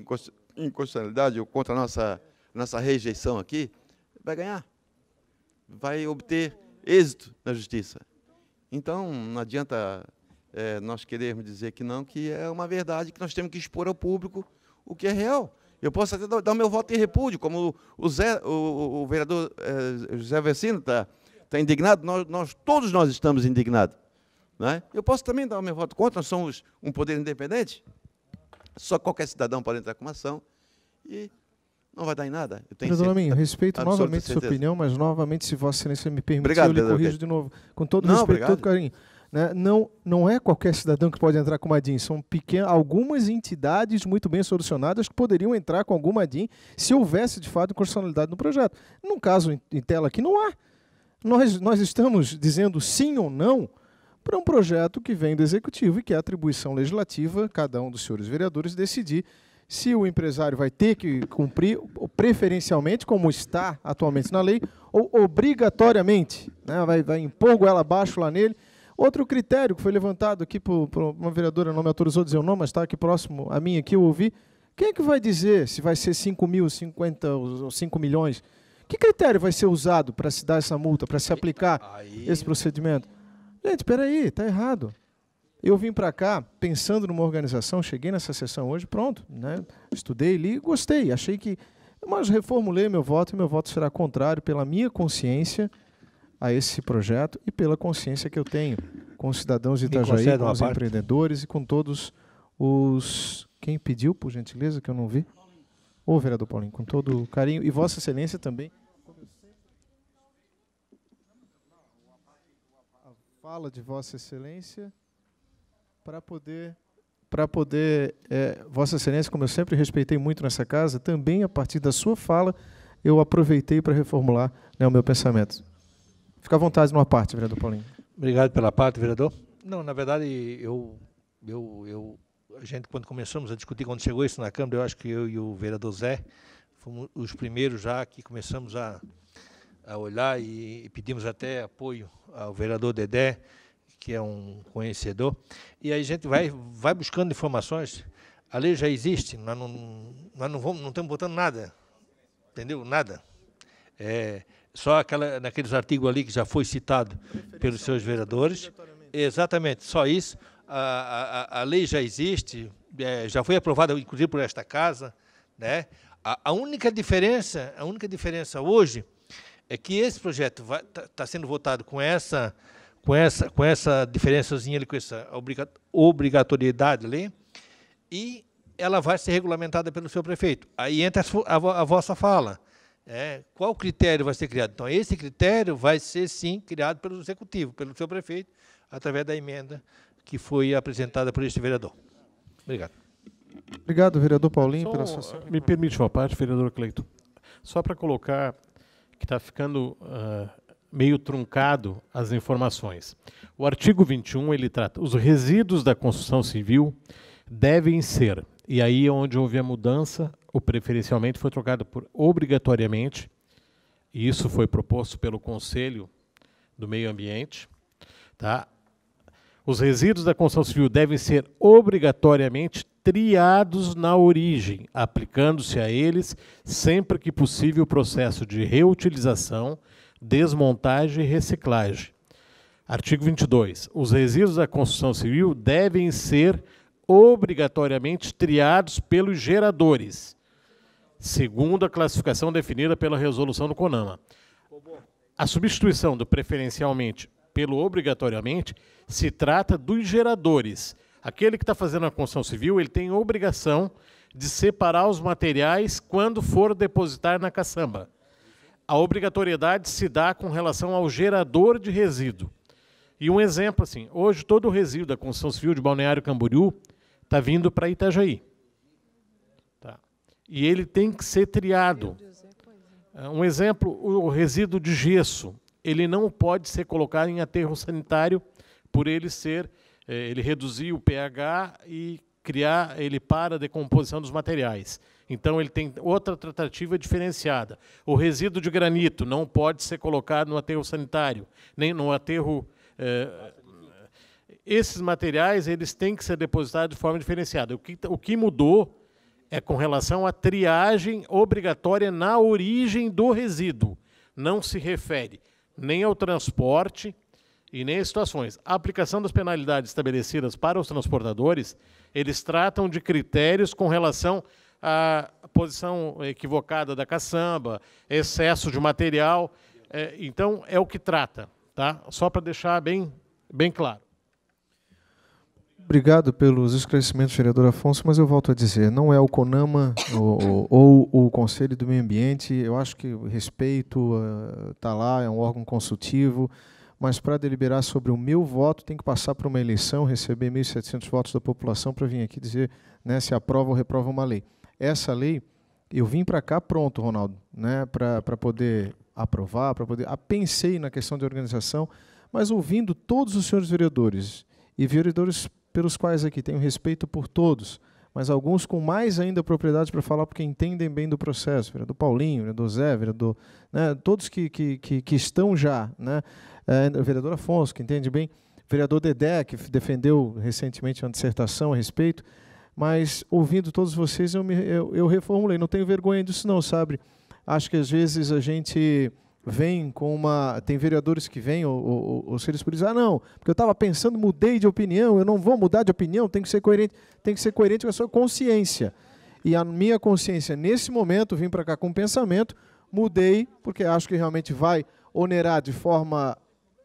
inconstitucionalidade ou contra a nossa, nossa rejeição aqui, vai ganhar. Vai obter êxito na justiça. Então, não adianta é, nós queremos dizer que não, que é uma verdade que nós temos que expor ao público o que é real. Eu posso até dar, dar meu voto em repúdio, como o, Zé, o, o vereador é, José Vecino está tá indignado, nós, nós, todos nós estamos indignados. Né? Eu posso também dar o meu voto contra, nós somos um poder independente, só qualquer cidadão pode entrar com uma ação e não vai dar em nada. Eu tenho Doutor Domingo, respeito novamente certeza. sua opinião, mas novamente, se Vossa Excelência me permitir, obrigado, eu lhe corrijo de novo. Com todo o respeito e todo carinho. Né? Não, não é qualquer cidadão que pode entrar com uma DIN, são pequenas, algumas entidades muito bem solucionadas que poderiam entrar com alguma DIN se houvesse de fato constitucionalidade no projeto. Num caso em, em tela aqui, não há. Nós, nós estamos dizendo sim ou não para um projeto que vem do executivo e que é atribuição legislativa, cada um dos senhores vereadores decidir se o empresário vai ter que cumprir preferencialmente, como está atualmente na lei, ou obrigatoriamente, né, vai, vai impor goela abaixo lá nele Outro critério que foi levantado aqui por, por uma vereadora, não me autorizou a dizer o nome, mas está aqui próximo a mim, aqui eu ouvi. Quem é que vai dizer se vai ser 5 mil, 50 ou 5 milhões? Que critério vai ser usado para se dar essa multa, para se aplicar aí... esse procedimento? Gente, espera aí, está errado. Eu vim para cá pensando numa organização, cheguei nessa sessão hoje, pronto, né? estudei, li, gostei, achei que... Mas reformulei meu voto e meu voto será contrário pela minha consciência a esse projeto e pela consciência que eu tenho com os cidadãos de Itajaí, com os parte. empreendedores e com todos os. Quem pediu, por gentileza, que eu não vi? Ô, oh, vereador Paulinho, com todo o carinho. E Vossa Excelência também. A fala de Vossa Excelência para poder. Para poder, é, Vossa Excelência, como eu sempre respeitei muito nessa casa, também a partir da sua fala eu aproveitei para reformular né, o meu pensamento. Fica à vontade numa parte, vereador Paulinho. Obrigado pela parte, vereador. Não, na verdade, eu, eu, eu, a gente, quando começamos a discutir, quando chegou isso na Câmara, eu acho que eu e o vereador Zé fomos os primeiros já que começamos a, a olhar e, e pedimos até apoio ao vereador Dedé, que é um conhecedor. E aí a gente vai, vai buscando informações. A lei já existe, nós não, nós não, vamos, não estamos botando nada, entendeu? Nada. É, só aquela, naqueles artigos ali que já foi citado pelos seus vereadores. Exatamente, só isso. A, a, a lei já existe, é, já foi aprovada, inclusive, por esta casa. Né? A, a, única diferença, a única diferença hoje é que esse projeto está tá sendo votado com essa, com essa, com essa diferençazinha ali, com essa obrigatoriedade ali, e ela vai ser regulamentada pelo seu prefeito. Aí entra a, a vossa fala é, qual critério vai ser criado? Então, esse critério vai ser, sim, criado pelo Executivo, pelo seu prefeito, através da emenda que foi apresentada por este vereador. Obrigado. Obrigado, vereador Paulinho, pela sua... Me permite uma parte, vereador Cleito. Só para colocar que está ficando uh, meio truncado as informações. O artigo 21, ele trata os resíduos da construção civil devem ser. E aí, é onde houve a mudança, o preferencialmente foi trocado por obrigatoriamente, e isso foi proposto pelo Conselho do Meio Ambiente. Tá? Os resíduos da construção civil devem ser obrigatoriamente triados na origem, aplicando-se a eles sempre que possível o processo de reutilização, desmontagem e reciclagem. Artigo 22. Os resíduos da construção civil devem ser obrigatoriamente triados pelos geradores, segundo a classificação definida pela resolução do CONAMA. A substituição do preferencialmente pelo obrigatoriamente se trata dos geradores. Aquele que está fazendo a construção civil, ele tem obrigação de separar os materiais quando for depositar na caçamba. A obrigatoriedade se dá com relação ao gerador de resíduo. E um exemplo assim, hoje todo o resíduo da construção civil de Balneário Camboriú está vindo para Itajaí. Tá. E ele tem que ser triado. É, um exemplo, o resíduo de gesso. Ele não pode ser colocado em aterro sanitário por ele ser, é, ele reduzir o pH e criar, ele para a decomposição dos materiais. Então ele tem outra tratativa diferenciada. O resíduo de granito não pode ser colocado no aterro sanitário, nem no aterro eh, esses materiais eles têm que ser depositados de forma diferenciada. O que, tá, o que mudou é com relação à triagem obrigatória na origem do resíduo. Não se refere nem ao transporte e nem às situações. A aplicação das penalidades estabelecidas para os transportadores, eles tratam de critérios com relação à posição equivocada da caçamba, excesso de material. É, então, é o que trata, tá? só para deixar bem, bem claro. Obrigado pelos esclarecimentos, vereador Afonso, mas eu volto a dizer, não é o CONAMA ou, ou o Conselho do Meio Ambiente, eu acho que respeito está ah, uh, lá, é um órgão consultivo, mas para deliberar sobre o meu voto tem que passar por uma eleição, receber 1.700 votos da população para vir aqui dizer né, se aprova ou reprova uma lei. Essa lei, eu vim para cá pronto, Ronaldo, né, para poder aprovar, para poder... Ah, pensei na questão de organização, mas ouvindo todos os senhores vereadores, e vereadores pelos quais aqui tenho respeito por todos, mas alguns com mais ainda propriedade para falar porque entendem bem do processo, vereador Paulinho, vereador Zé, vereador, né, todos que, que, que, que, estão já, né, é, vereador Afonso, que entende bem, vereador Dedé, que defendeu recentemente uma dissertação a respeito, mas ouvindo todos vocês eu, me, eu, eu reformulei, não tenho vergonha disso não, sabe? Acho que às vezes a gente vem com uma. Tem vereadores que vêm, ou, ou, ou se eles ah, não, porque eu estava pensando, mudei de opinião, eu não vou mudar de opinião, tem que ser coerente, tem que ser coerente com a sua consciência. E a minha consciência, nesse momento, vim para cá com um pensamento, mudei, porque acho que realmente vai onerar de forma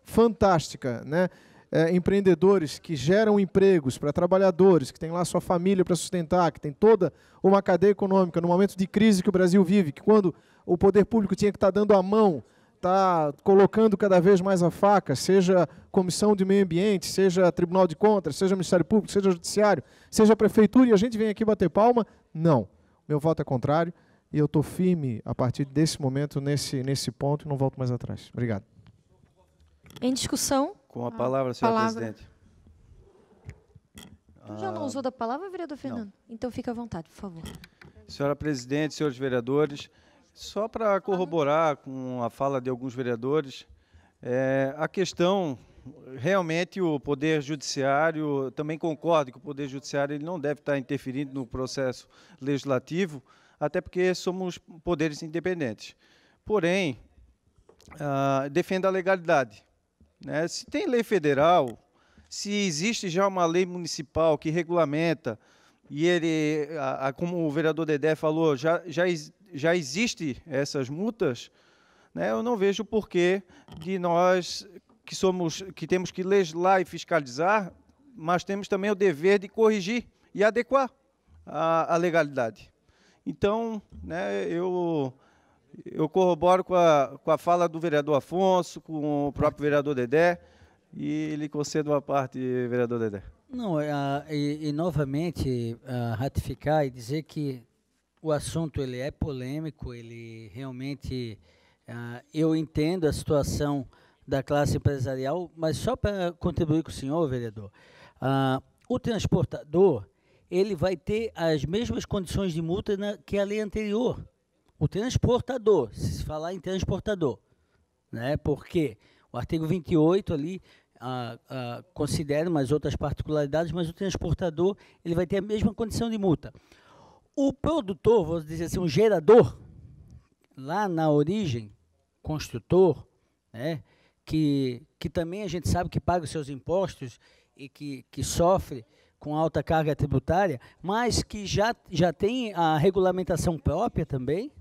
fantástica, né? É, empreendedores que geram empregos para trabalhadores, que têm lá sua família para sustentar, que tem toda uma cadeia econômica no momento de crise que o Brasil vive, que quando o poder público tinha que estar tá dando a mão está colocando cada vez mais a faca, seja Comissão de Meio Ambiente, seja Tribunal de Contas, seja Ministério Público, seja Judiciário, seja Prefeitura, e a gente vem aqui bater palma? Não. Meu voto é contrário e eu estou firme a partir desse momento, nesse, nesse ponto, e não volto mais atrás. Obrigado. Em discussão? Com a ah, palavra, senhor presidente. Tu já não ah. usou da palavra, vereador Fernando? Não. Então fica à vontade, por favor. Senhora presidente, senhores vereadores, só para corroborar com a fala de alguns vereadores, é, a questão realmente o poder judiciário também concordo que o poder judiciário ele não deve estar interferindo no processo legislativo, até porque somos poderes independentes. Porém, ah, a legalidade. Né? Se tem lei federal, se existe já uma lei municipal que regulamenta e ele, como o vereador Dedé falou, já, já já existe essas multas, né, eu não vejo porquê de nós que somos, que temos que legislar e fiscalizar, mas temos também o dever de corrigir e adequar a, a legalidade. Então, né, eu eu corroboro com a, com a fala do vereador Afonso, com o próprio vereador Dedé, e lhe concedo uma parte, vereador Dedé. Não, uh, e, e, novamente uh, ratificar e dizer que o assunto ele é polêmico, ele realmente uh, eu entendo a situação da classe empresarial, mas só para contribuir com o senhor, vereador, uh, o transportador ele vai ter as mesmas condições de multa na, que a lei anterior. O transportador, se falar em transportador, né? Porque o artigo 28 ali uh, considera umas outras particularidades, mas o transportador ele vai ter a mesma condição de multa. O produtor, vou dizer assim, um gerador, lá na origem, construtor, né, que, que também a gente sabe que paga os seus impostos e que, que sofre com alta carga tributária, mas que já, já tem a regulamentação própria também,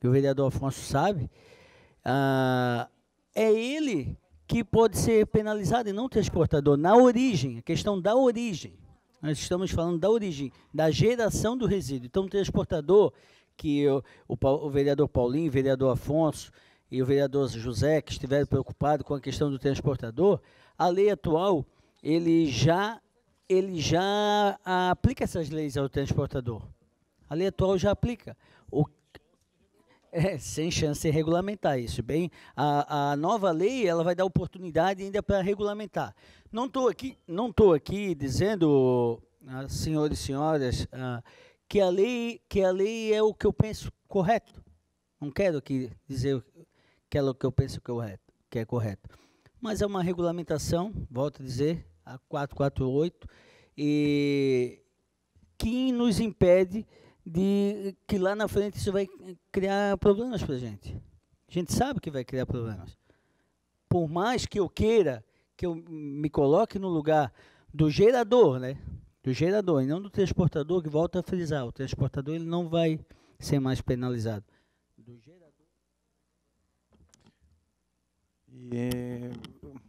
que o vereador Afonso sabe, ah, é ele que pode ser penalizado e não o transportador, na origem, a questão da origem. Nós estamos falando da origem, da geração do resíduo. Então, o transportador, que eu, o, o vereador Paulinho, o vereador Afonso e o vereador José, que estiveram preocupados com a questão do transportador, a lei atual, ele já, ele já aplica essas leis ao transportador. A lei atual já aplica. O, é, sem chance de regulamentar isso. Bem, a, a nova lei ela vai dar oportunidade ainda para regulamentar. Não estou aqui, não tô aqui dizendo, ah, senhores e senhoras, ah, que a lei, que a lei é o que eu penso correto. Não quero aqui dizer que ela é o que eu penso correto, é que é correto. Mas é uma regulamentação, volto a dizer, a 448 e que nos impede de que lá na frente isso vai criar problemas para a gente. A gente sabe que vai criar problemas. Por mais que eu queira que eu me coloque no lugar do gerador, né? Do gerador e não do transportador, que volta a frisar, o transportador ele não vai ser mais penalizado. Do gerador. E, eh,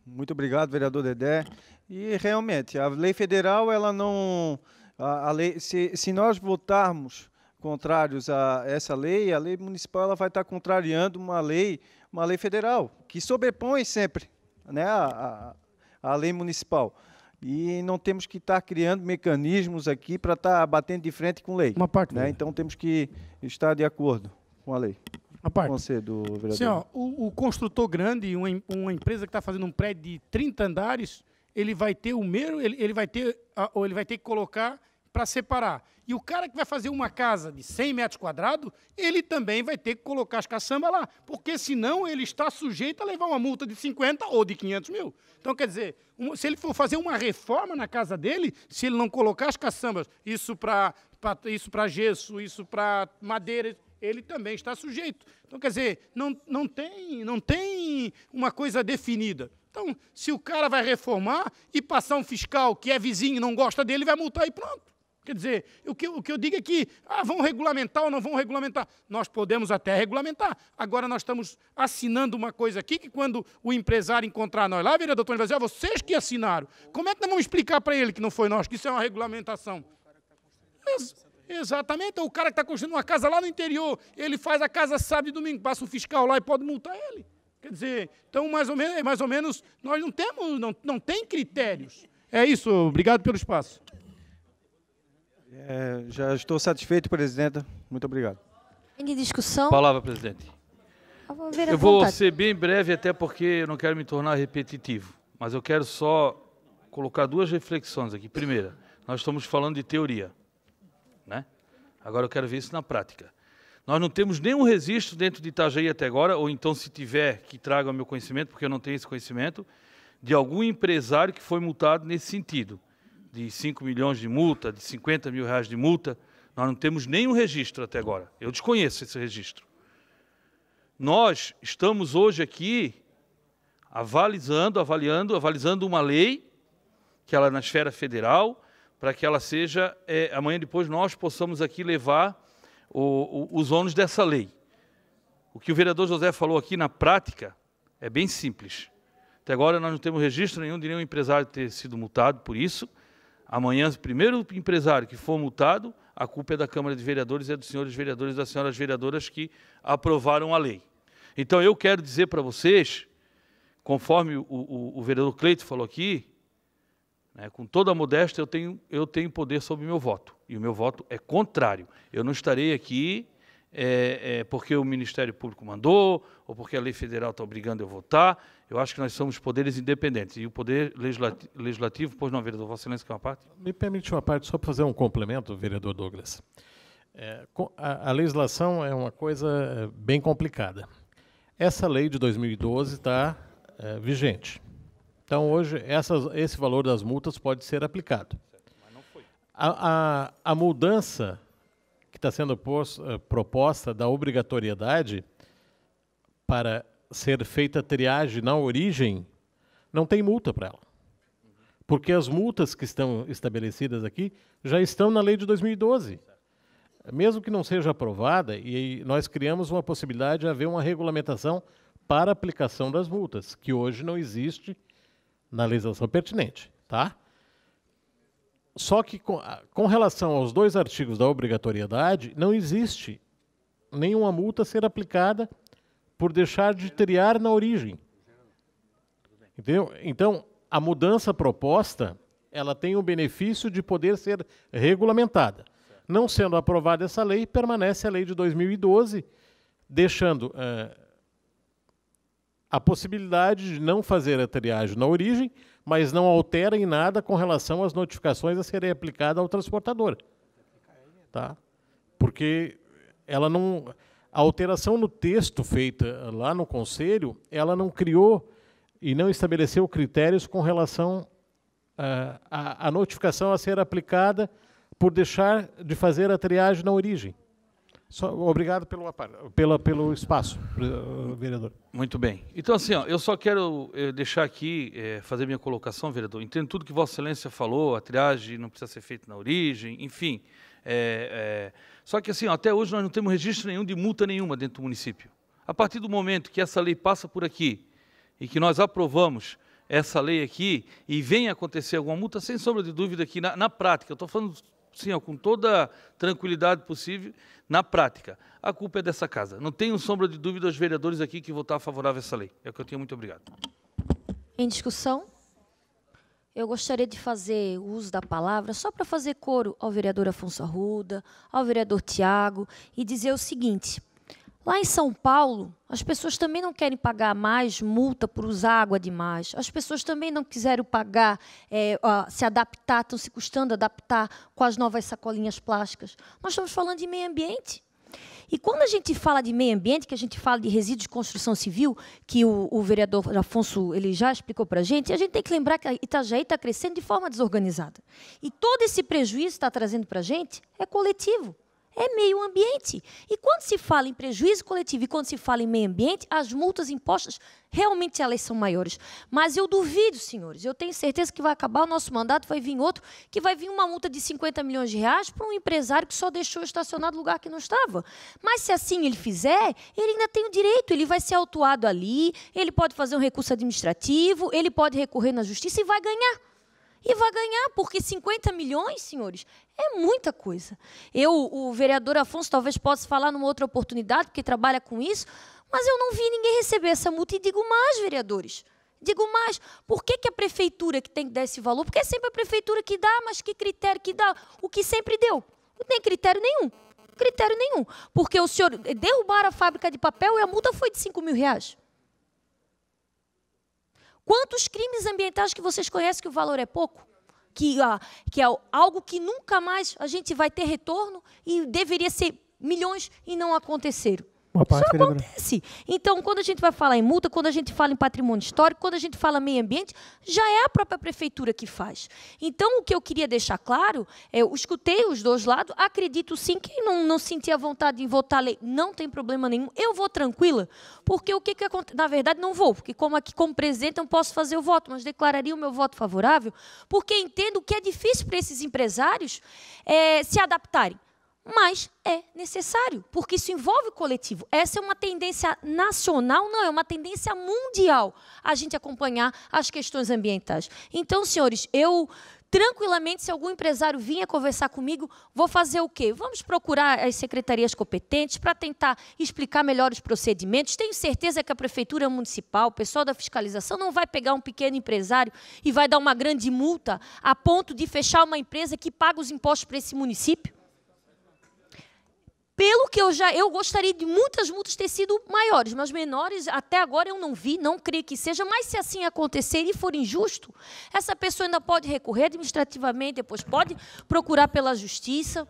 muito obrigado, vereador Dedé. E realmente, a lei federal, ela não. A, a lei, se, se nós votarmos contrários a essa lei, a lei municipal ela vai estar contrariando uma lei, uma lei federal, que sobrepõe sempre né, a, a lei municipal. E não temos que estar tá criando mecanismos aqui para estar tá batendo de frente com lei. Uma parte. Né? Então temos que estar de acordo com a lei. A parte. do vereador. Senhor, assim, o, o construtor grande, uma, uma empresa que está fazendo um prédio de 30 andares, ele vai ter o mesmo, ele, ele vai ter, ou ele vai ter que colocar para separar. E o cara que vai fazer uma casa de 100 metros quadrados, ele também vai ter que colocar as caçambas lá, porque senão ele está sujeito a levar uma multa de 50 ou de 500 mil. Então, quer dizer, se ele for fazer uma reforma na casa dele, se ele não colocar as caçambas, isso para isso gesso, isso para madeira, ele também está sujeito. Então, quer dizer, não, não, tem, não tem uma coisa definida. Então, se o cara vai reformar e passar um fiscal que é vizinho e não gosta dele, vai multar e pronto. Quer dizer, o que, o que eu digo é que ah, vão regulamentar ou não vão regulamentar. Nós podemos até regulamentar. Agora nós estamos assinando uma coisa aqui que quando o empresário encontrar nós lá, vereador Tony vai dizer, ah, vocês que assinaram. Como é que nós vamos explicar para ele que não foi nós, que isso é uma regulamentação? exatamente, é o cara que está construindo uma casa lá no interior, ele faz a casa sábado e domingo, passa o fiscal lá e pode multar ele. Quer dizer, então mais ou menos, é, mais ou menos nós não temos, não, não tem critérios. É isso, obrigado pelo espaço. É, já estou satisfeito, presidenta. Muito obrigado. Em discussão? Palavra, presidente. Ah, eu vou vontade. ser bem breve, até porque eu não quero me tornar repetitivo, mas eu quero só colocar duas reflexões aqui. Primeira, nós estamos falando de teoria, né? Agora eu quero ver isso na prática. Nós não temos nenhum registro dentro de Itajaí até agora, ou então se tiver, que traga ao meu conhecimento, porque eu não tenho esse conhecimento, de algum empresário que foi multado nesse sentido de 5 milhões de multa, de 50 mil reais de multa, nós não temos nenhum registro até agora. Eu desconheço esse registro. Nós estamos hoje aqui avalizando, avaliando, avalizando uma lei, que ela é na esfera federal, para que ela seja, é, amanhã depois nós possamos aqui levar o, o, os ônus dessa lei. O que o vereador José falou aqui na prática é bem simples. Até agora nós não temos registro nenhum de nenhum empresário ter sido multado por isso. Amanhã, o primeiro empresário que for multado, a culpa é da Câmara de Vereadores, é dos senhores vereadores e das senhoras vereadoras que aprovaram a lei. Então, eu quero dizer para vocês, conforme o, o, o, vereador Cleito falou aqui, né, com toda a modéstia, eu tenho, eu tenho poder sobre o meu voto. E o meu voto é contrário. Eu não estarei aqui é, é, porque o Ministério Público mandou, ou porque a lei federal está obrigando eu votar. Eu acho que nós somos poderes independentes. E o poder legislativo, legislativo pois não, vereador Vossa Excelência, que é uma parte? Me permite uma parte, só para fazer um complemento, vereador Douglas. É, a, a legislação é uma coisa é, bem complicada. Essa lei de 2012 está é, vigente. Então, hoje, esse valor das multas pode ser aplicado. a, a, a mudança que está sendo uh, proposta da obrigatoriedade para ser feita triagem na origem, não tem multa para ela. Porque as multas que estão estabelecidas aqui já estão na lei de 2012. Mesmo que não seja aprovada, e nós criamos uma possibilidade de haver uma regulamentação para aplicação das multas, que hoje não existe na legislação pertinente, tá? Só que com, ah, com relação aos dois artigos da obrigatoriedade, não existe nenhuma multa ser aplicada por deixar de triar na origem. Entendeu? Então, a mudança proposta, ela tem o benefício de poder ser regulamentada. Não sendo aprovada essa lei, permanece a lei de 2012, deixando uh, a possibilidade de não fazer a triagem na origem, mas não altera em nada com relação às notificações a serem aplicadas ao transportador. Tá? Porque ela não. A alteração no texto feita lá no Conselho, ela não criou e não estabeleceu critérios com relação à eh, notificação a ser aplicada por deixar de fazer a triagem na origem. Só, obrigado pelo, pela, pelo espaço, eh, vereador. Muito bem. Então, assim, ó, eu só quero eh, deixar aqui, eh, fazer minha colocação, vereador. Entendo tudo que Vossa Excelência falou, a triagem não precisa ser feita na origem, enfim. É, é, só que, assim, ó, até hoje nós não temos registro nenhum de multa nenhuma dentro do município. A partir do momento que essa lei passa por aqui e que nós aprovamos essa lei aqui e vem acontecer alguma multa, sem sombra de dúvida que na, na prática, eu estou falando assim, ó, com toda tranquilidade possível, na prática. A culpa é dessa casa. Não tenho sombra de dúvida aos vereadores aqui que votar favorável a essa lei. É o que eu tenho. Muito obrigado. Em discussão, eu gostaria de fazer uso da palavra só para fazer coro ao vereador Afonso Arruda, ao vereador Tiago e dizer o seguinte. Lá em São Paulo, as pessoas também não querem pagar mais multa por usar água demais. As pessoas também não quiseram pagar, é, se adaptar, estão se custando adaptar com as novas sacolinhas plásticas. Nós estamos falando de meio ambiente. E quando a gente fala de meio ambiente, que a gente fala de resíduos de construção civil, que o, o vereador Afonso ele já explicou para a gente, a gente tem que lembrar que Itajaí está crescendo de forma desorganizada. E todo esse prejuízo que está trazendo para a gente é coletivo é meio ambiente. E quando se fala em prejuízo coletivo e quando se fala em meio ambiente, as multas impostas realmente elas são maiores. Mas eu duvido, senhores, eu tenho certeza que vai acabar o nosso mandato, vai vir outro, que vai vir uma multa de 50 milhões de reais para um empresário que só deixou estacionado lugar que não estava. Mas se assim ele fizer, ele ainda tem o direito, ele vai ser autuado ali, ele pode fazer um recurso administrativo, ele pode recorrer na justiça e vai ganhar. E vai ganhar, porque 50 milhões, senhores, é muita coisa. Eu, o vereador Afonso, talvez possa falar numa outra oportunidade, porque trabalha com isso, mas eu não vi ninguém receber essa multa. E digo mais, vereadores. Digo mais, por que, que a prefeitura que tem que dar esse valor? Porque é sempre a prefeitura que dá, mas que critério que dá? O que sempre deu. Não tem critério nenhum. Critério nenhum. Porque o senhor eh, derrubar a fábrica de papel e a multa foi de 5 mil reais. Quantos crimes ambientais que vocês conhecem que o valor é pouco? que, que é algo que nunca mais a gente vai ter retorno e deveria ser milhões e não aconteceram. Uma parte, Isso acontece. Então, quando a gente vai falar em multa, quando a gente fala em patrimônio histórico, quando a gente fala meio ambiente, já é a própria prefeitura que faz. Então, o que eu queria deixar claro, é, eu escutei os dois lados, acredito sim que não, não sentia vontade em votar a lei, não tem problema nenhum. Eu vou tranquila, porque o que, que acontece? Na verdade, não vou, porque como aqui como presidente eu não posso fazer o voto, mas declararia o meu voto favorável, porque entendo que é difícil para esses empresários é, se adaptarem mas é necessário, porque isso envolve o coletivo. Essa é uma tendência nacional, não, é uma tendência mundial a gente acompanhar as questões ambientais. Então, senhores, eu tranquilamente, se algum empresário vinha conversar comigo, vou fazer o quê? Vamos procurar as secretarias competentes para tentar explicar melhor os procedimentos. Tenho certeza que a prefeitura municipal, o pessoal da fiscalização, não vai pegar um pequeno empresário e vai dar uma grande multa a ponto de fechar uma empresa que paga os impostos para esse município pelo que eu já. Eu gostaria de muitas multas ter sido maiores, mas menores até agora eu não vi, não creio que seja. Mas se assim acontecer e for injusto, essa pessoa ainda pode recorrer administrativamente, depois pode procurar pela justiça.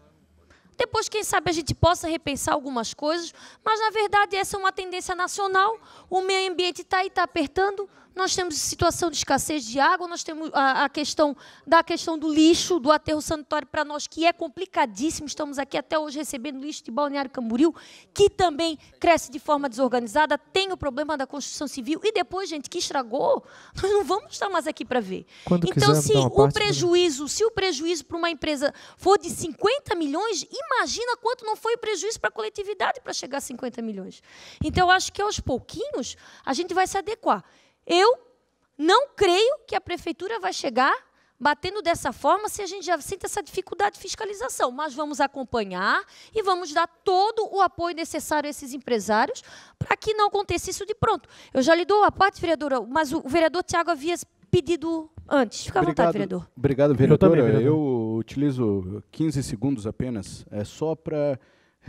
Depois, quem sabe, a gente possa repensar algumas coisas, mas, na verdade, essa é uma tendência nacional. O meio ambiente está aí, está apertando nós temos situação de escassez de água, nós temos a, a questão da questão do lixo, do aterro sanitário para nós, que é complicadíssimo. Estamos aqui até hoje recebendo lixo de Balneário Camboriú, que também cresce de forma desorganizada, tem o problema da construção civil. E depois, gente, que estragou, [laughs] nós não vamos estar mais aqui para ver. Quando então, quiser, se o prejuízo, se o prejuízo para uma empresa for de 50 milhões, imagina quanto não foi o prejuízo para a coletividade para chegar a 50 milhões. Então, eu acho que aos pouquinhos a gente vai se adequar. Eu não creio que a prefeitura vai chegar batendo dessa forma se a gente já sente essa dificuldade de fiscalização. Mas vamos acompanhar e vamos dar todo o apoio necessário a esses empresários para que não aconteça isso de pronto. Eu já lhe dou a parte, vereadora, mas o vereador Tiago havia pedido antes. Fica à obrigado, vontade, vereador. Obrigado, vereadora. Eu, também, vereador. Eu utilizo 15 segundos apenas, é só para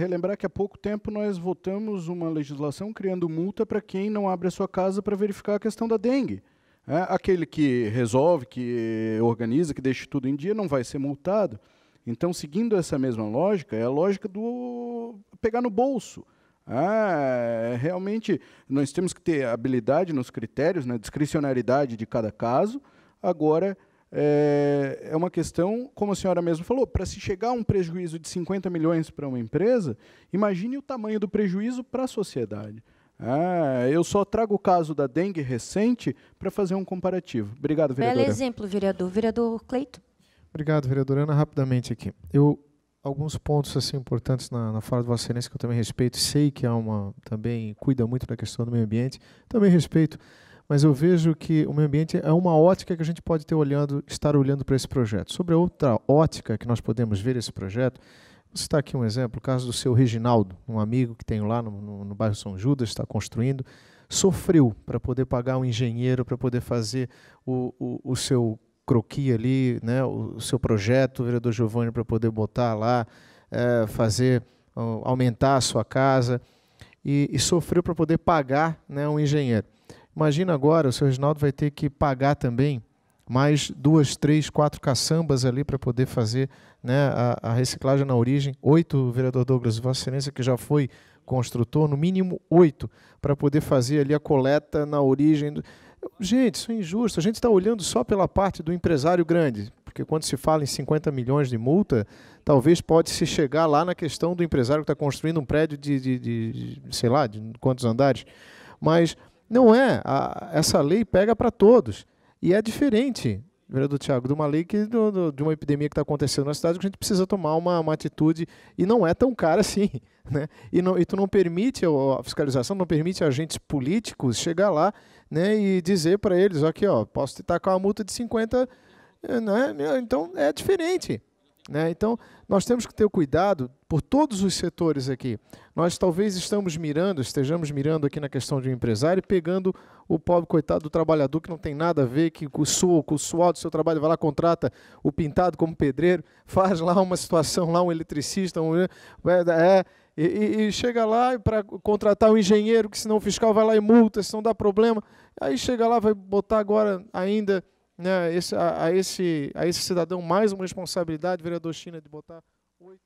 relembrar que há pouco tempo nós votamos uma legislação criando multa para quem não abre a sua casa para verificar a questão da dengue. É, aquele que resolve, que organiza, que deixa tudo em dia, não vai ser multado. Então, seguindo essa mesma lógica, é a lógica do pegar no bolso. Ah, realmente, nós temos que ter habilidade nos critérios, na né, discricionariedade de cada caso. Agora, é, é, uma questão, como a senhora mesmo falou, para se chegar a um prejuízo de 50 milhões para uma empresa, imagine o tamanho do prejuízo para a sociedade. Ah, eu só trago o caso da dengue recente para fazer um comparativo. Obrigado, vereador. Belo exemplo, vereador. Vereador Cleito. Obrigado, vereadora Ana. Rapidamente aqui. Eu, alguns pontos assim importantes na, na fala de Vossa Excelência que eu também respeito. Sei que é uma também cuida muito da questão do meio ambiente. Também respeito mas eu vejo que o meio ambiente é uma ótica que a gente pode ter olhando, estar olhando para esse projeto. Sobre outra ótica que nós podemos ver esse projeto, vou citar aqui um exemplo, o caso do seu Reginaldo, um amigo que tenho lá no, no, no bairro São Judas, está construindo, sofreu para poder pagar um engenheiro, para poder fazer o, o, o seu croqui ali, né, o, o seu projeto, o vereador Giovanni, para poder botar lá, é, fazer, ah, aumentar a sua casa, e, e sofreu para poder pagar né, um engenheiro. Imagina agora, o seu Reginaldo vai ter que pagar também mais duas, três, quatro caçambas ali para poder fazer né, a, a, reciclagem na origem. Oito, vereador Douglas, Vossa Excelência, que já foi construtor, no mínimo oito, para poder fazer ali a coleta na origem. Do... Gente, isso é injusto. A gente está olhando só pela parte do empresário grande, porque quando se fala em 50 milhões de multa, talvez pode se chegar lá na questão do empresário que está construindo um prédio de, de, de, sei lá, de quantos andares. Mas não é. A, essa lei pega para todos. E é diferente, vereador Tiago, de uma lei que do, do, de uma epidemia que está acontecendo na cidade que a gente precisa tomar uma, uma atitude e não é tão cara assim. [laughs] Né? E, não, e tu não permite, a fiscalização não permite agentes políticos chegar lá né, e dizer para eles, aqui, ó, posso te tacar uma multa de 50. Eh, né? Então é diferente. Né? Então, nós temos que ter cuidado por todos os setores aqui. Nós talvez estamos mirando, estejamos mirando aqui na questão de um empresário, pegando o pobre coitado do trabalhador que não tem nada a ver, que com o suor, com o suor do seu trabalho vai lá, contrata o pintado como pedreiro, [laughs] faz lá uma situação, lá um eletricista, um, é, é e, e, chega lá para contratar um engenheiro, que senão o fiscal vai lá e multa, senão dá problema. Aí chega lá, vai botar agora ainda né, esse, a, a, esse, a esse cidadão mais uma responsabilidade, vereador China, de botar oito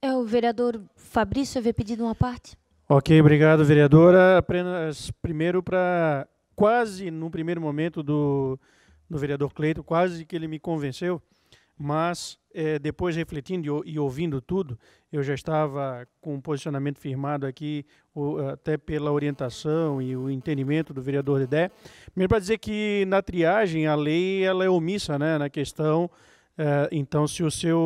É, o vereador Fabrício havia pedido uma parte. Ok, obrigado, vereadora. Apenas primeiro para quase no primeiro momento do, do vereador Cleito, quase que ele me convenceu mas é, depois refletindo e, e, ouvindo tudo, eu já estava com um posicionamento firmado aqui, o, até pela orientação e o entendimento do vereador Dedé. Primeiro para dizer que na triagem a lei ela é omissa né, na questão, é, então se o seu,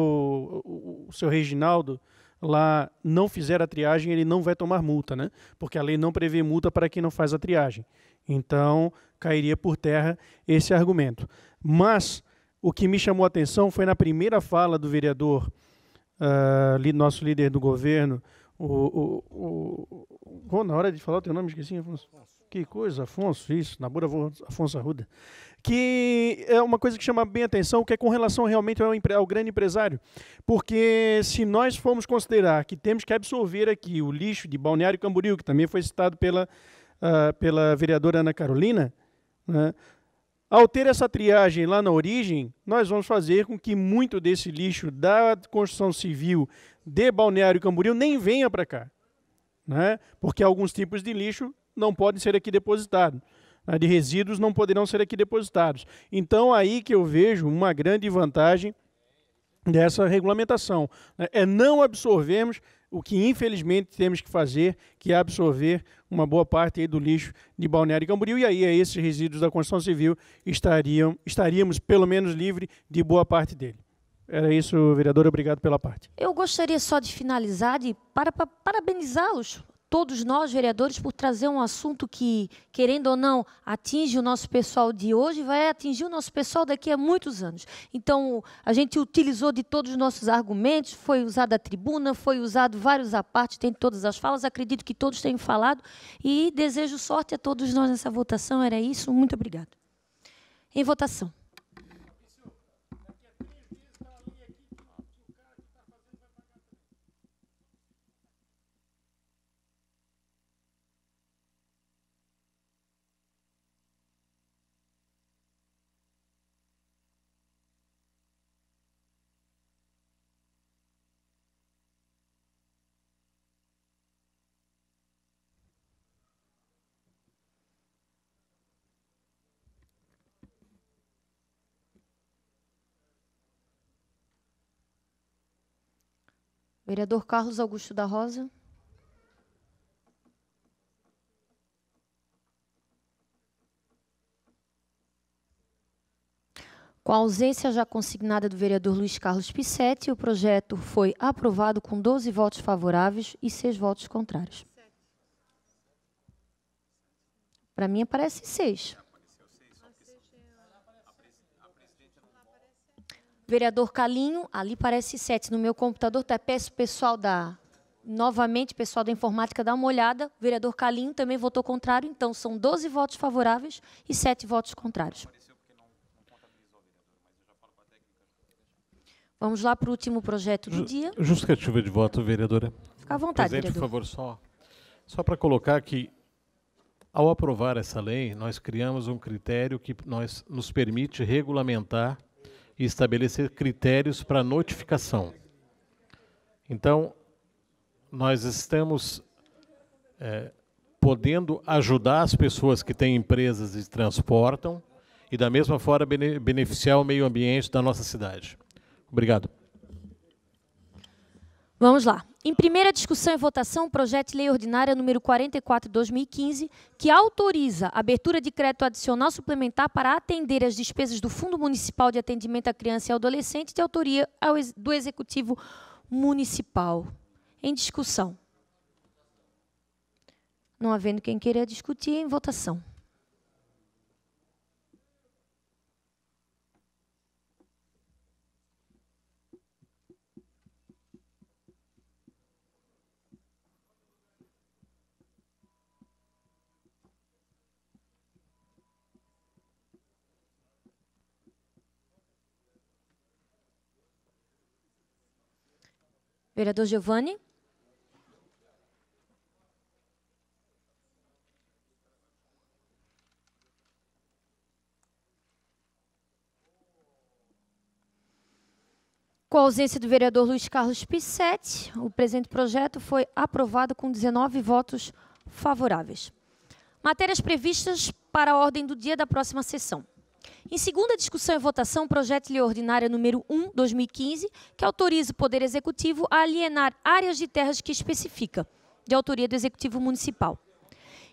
o, o seu Reginaldo lá não fizer a triagem, ele não vai tomar multa, né? Porque a lei não prevê multa para quem não faz a triagem. Então, cairia por terra esse argumento. Mas o que me chamou a atenção foi na primeira fala do vereador, uh, nosso líder do governo, o, o, o, o, na hora de falar o teu nome, esqueci, Afonso. Que coisa, Afonso, isso, Na bura Afonso Arruda. Que é uma coisa que chama bem atenção, que é com relação realmente ao, ao grande empresário. Porque se nós formos considerar que temos que absorver aqui o lixo de Balneário Camboriú, que também foi citado pela, uh, pela vereadora Ana Carolina, né, ao ter essa triagem lá na origem, nós vamos fazer com que muito desse lixo da construção civil de Balneário Camboriú nem venha para cá. Né? Porque alguns tipos de lixo não podem ser aqui depositados. Né? De resíduos não poderão ser aqui depositados. Então, aí que eu vejo uma grande vantagem dessa regulamentação. Né? É não absorvermos o que infelizmente temos que fazer, que é absorver uma boa parte aí do lixo de Balneário Camboriú, e aí esses resíduos da construção civil estariam, estaríamos pelo menos livre de boa parte dele. Era isso, vereador. Obrigado pela parte. Eu gostaria só de finalizar de para, para parabenizá-los todos nós, vereadores, por trazer um assunto que, querendo ou não, atinge o nosso pessoal de hoje, vai atingir o nosso pessoal daqui a muitos anos. Então, a gente utilizou de todos os nossos argumentos, foi usada a tribuna, foi usado vários apartes, tem todas as falas, acredito que todos tenham falado e desejo sorte a todos nós nessa votação, era isso, muito obrigado. Em votação. Vereador Carlos Augusto da Rosa. Com a ausência já consignada do vereador Luiz Carlos Pissetti, o projeto foi aprovado com 12 votos favoráveis e 6 votos contrários. Para mim, aparece 6. vereador Calinho, ali parece sete no meu computador, até tá, peço pessoal da novamente, pessoal da informática, dá uma olhada. O vereador Calinho também votou contrário, então são 12 votos favoráveis e 7 votos contrários. Vamos lá para o último projeto do dia. Justificativa de voto, vereadora. Fica à vontade, Presidente, vereador. por favor, só, só para colocar que, ao aprovar essa lei, nós criamos um critério que nós, nos permite regulamentar e estabelecer critérios para notificação. Então, nós estamos é, podendo ajudar as pessoas que têm empresas e transportam e, da mesma forma, beneficiar o meio ambiente da nossa cidade. Obrigado. Vamos lá. Em primeira discussão e votação, o projeto de lei ordinária número 44/2015, que autoriza a abertura de crédito adicional suplementar para atender as despesas do Fundo Municipal de Atendimento à Criança e Adolescente de autoria do Executivo Municipal. Em discussão. Não havendo quem queira discutir, em votação. Vereador Giovanni. Com a ausência do vereador Luiz Carlos Pissetti, o presente projeto foi aprovado com 19 votos favoráveis. Matérias previstas para a ordem do dia da próxima sessão. Em segunda discussão e votação, projeto de lei ordinária número 1, 2015, que autoriza o Poder Executivo a alienar áreas de terras que especifica, de autoria do Executivo Municipal.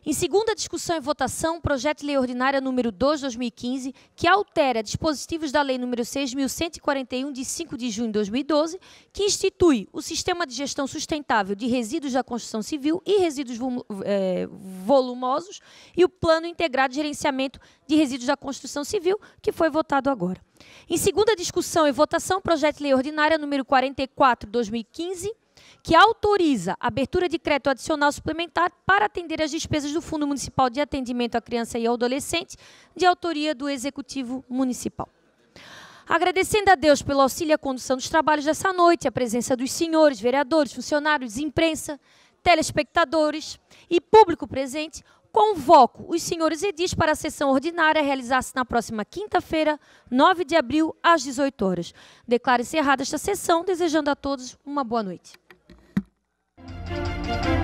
Em segunda discussão e votação, projeto de lei ordinária número 2 2015, que altera dispositivos da lei número 6141 de 5 de junho de 2012, que institui o sistema de gestão sustentável de resíduos da construção civil e resíduos é, volumosos e o plano integrado de gerenciamento de resíduos da construção civil, que foi votado agora. Em segunda discussão e votação, projeto de lei ordinária número 44 2015, que autoriza a abertura de crédito adicional suplementar para atender as despesas do Fundo Municipal de Atendimento à Criança e ao Adolescente, de autoria do Executivo Municipal. Agradecendo a Deus pelo auxílio à condução dos trabalhos dessa noite, a presença dos senhores, vereadores, funcionários, imprensa, telespectadores e público presente, convoco os senhores edis para a sessão ordinária realizar-se na próxima quinta-feira, 9 de abril, às 18 horas. Declaro encerrada esta sessão, desejando a todos uma boa noite. Música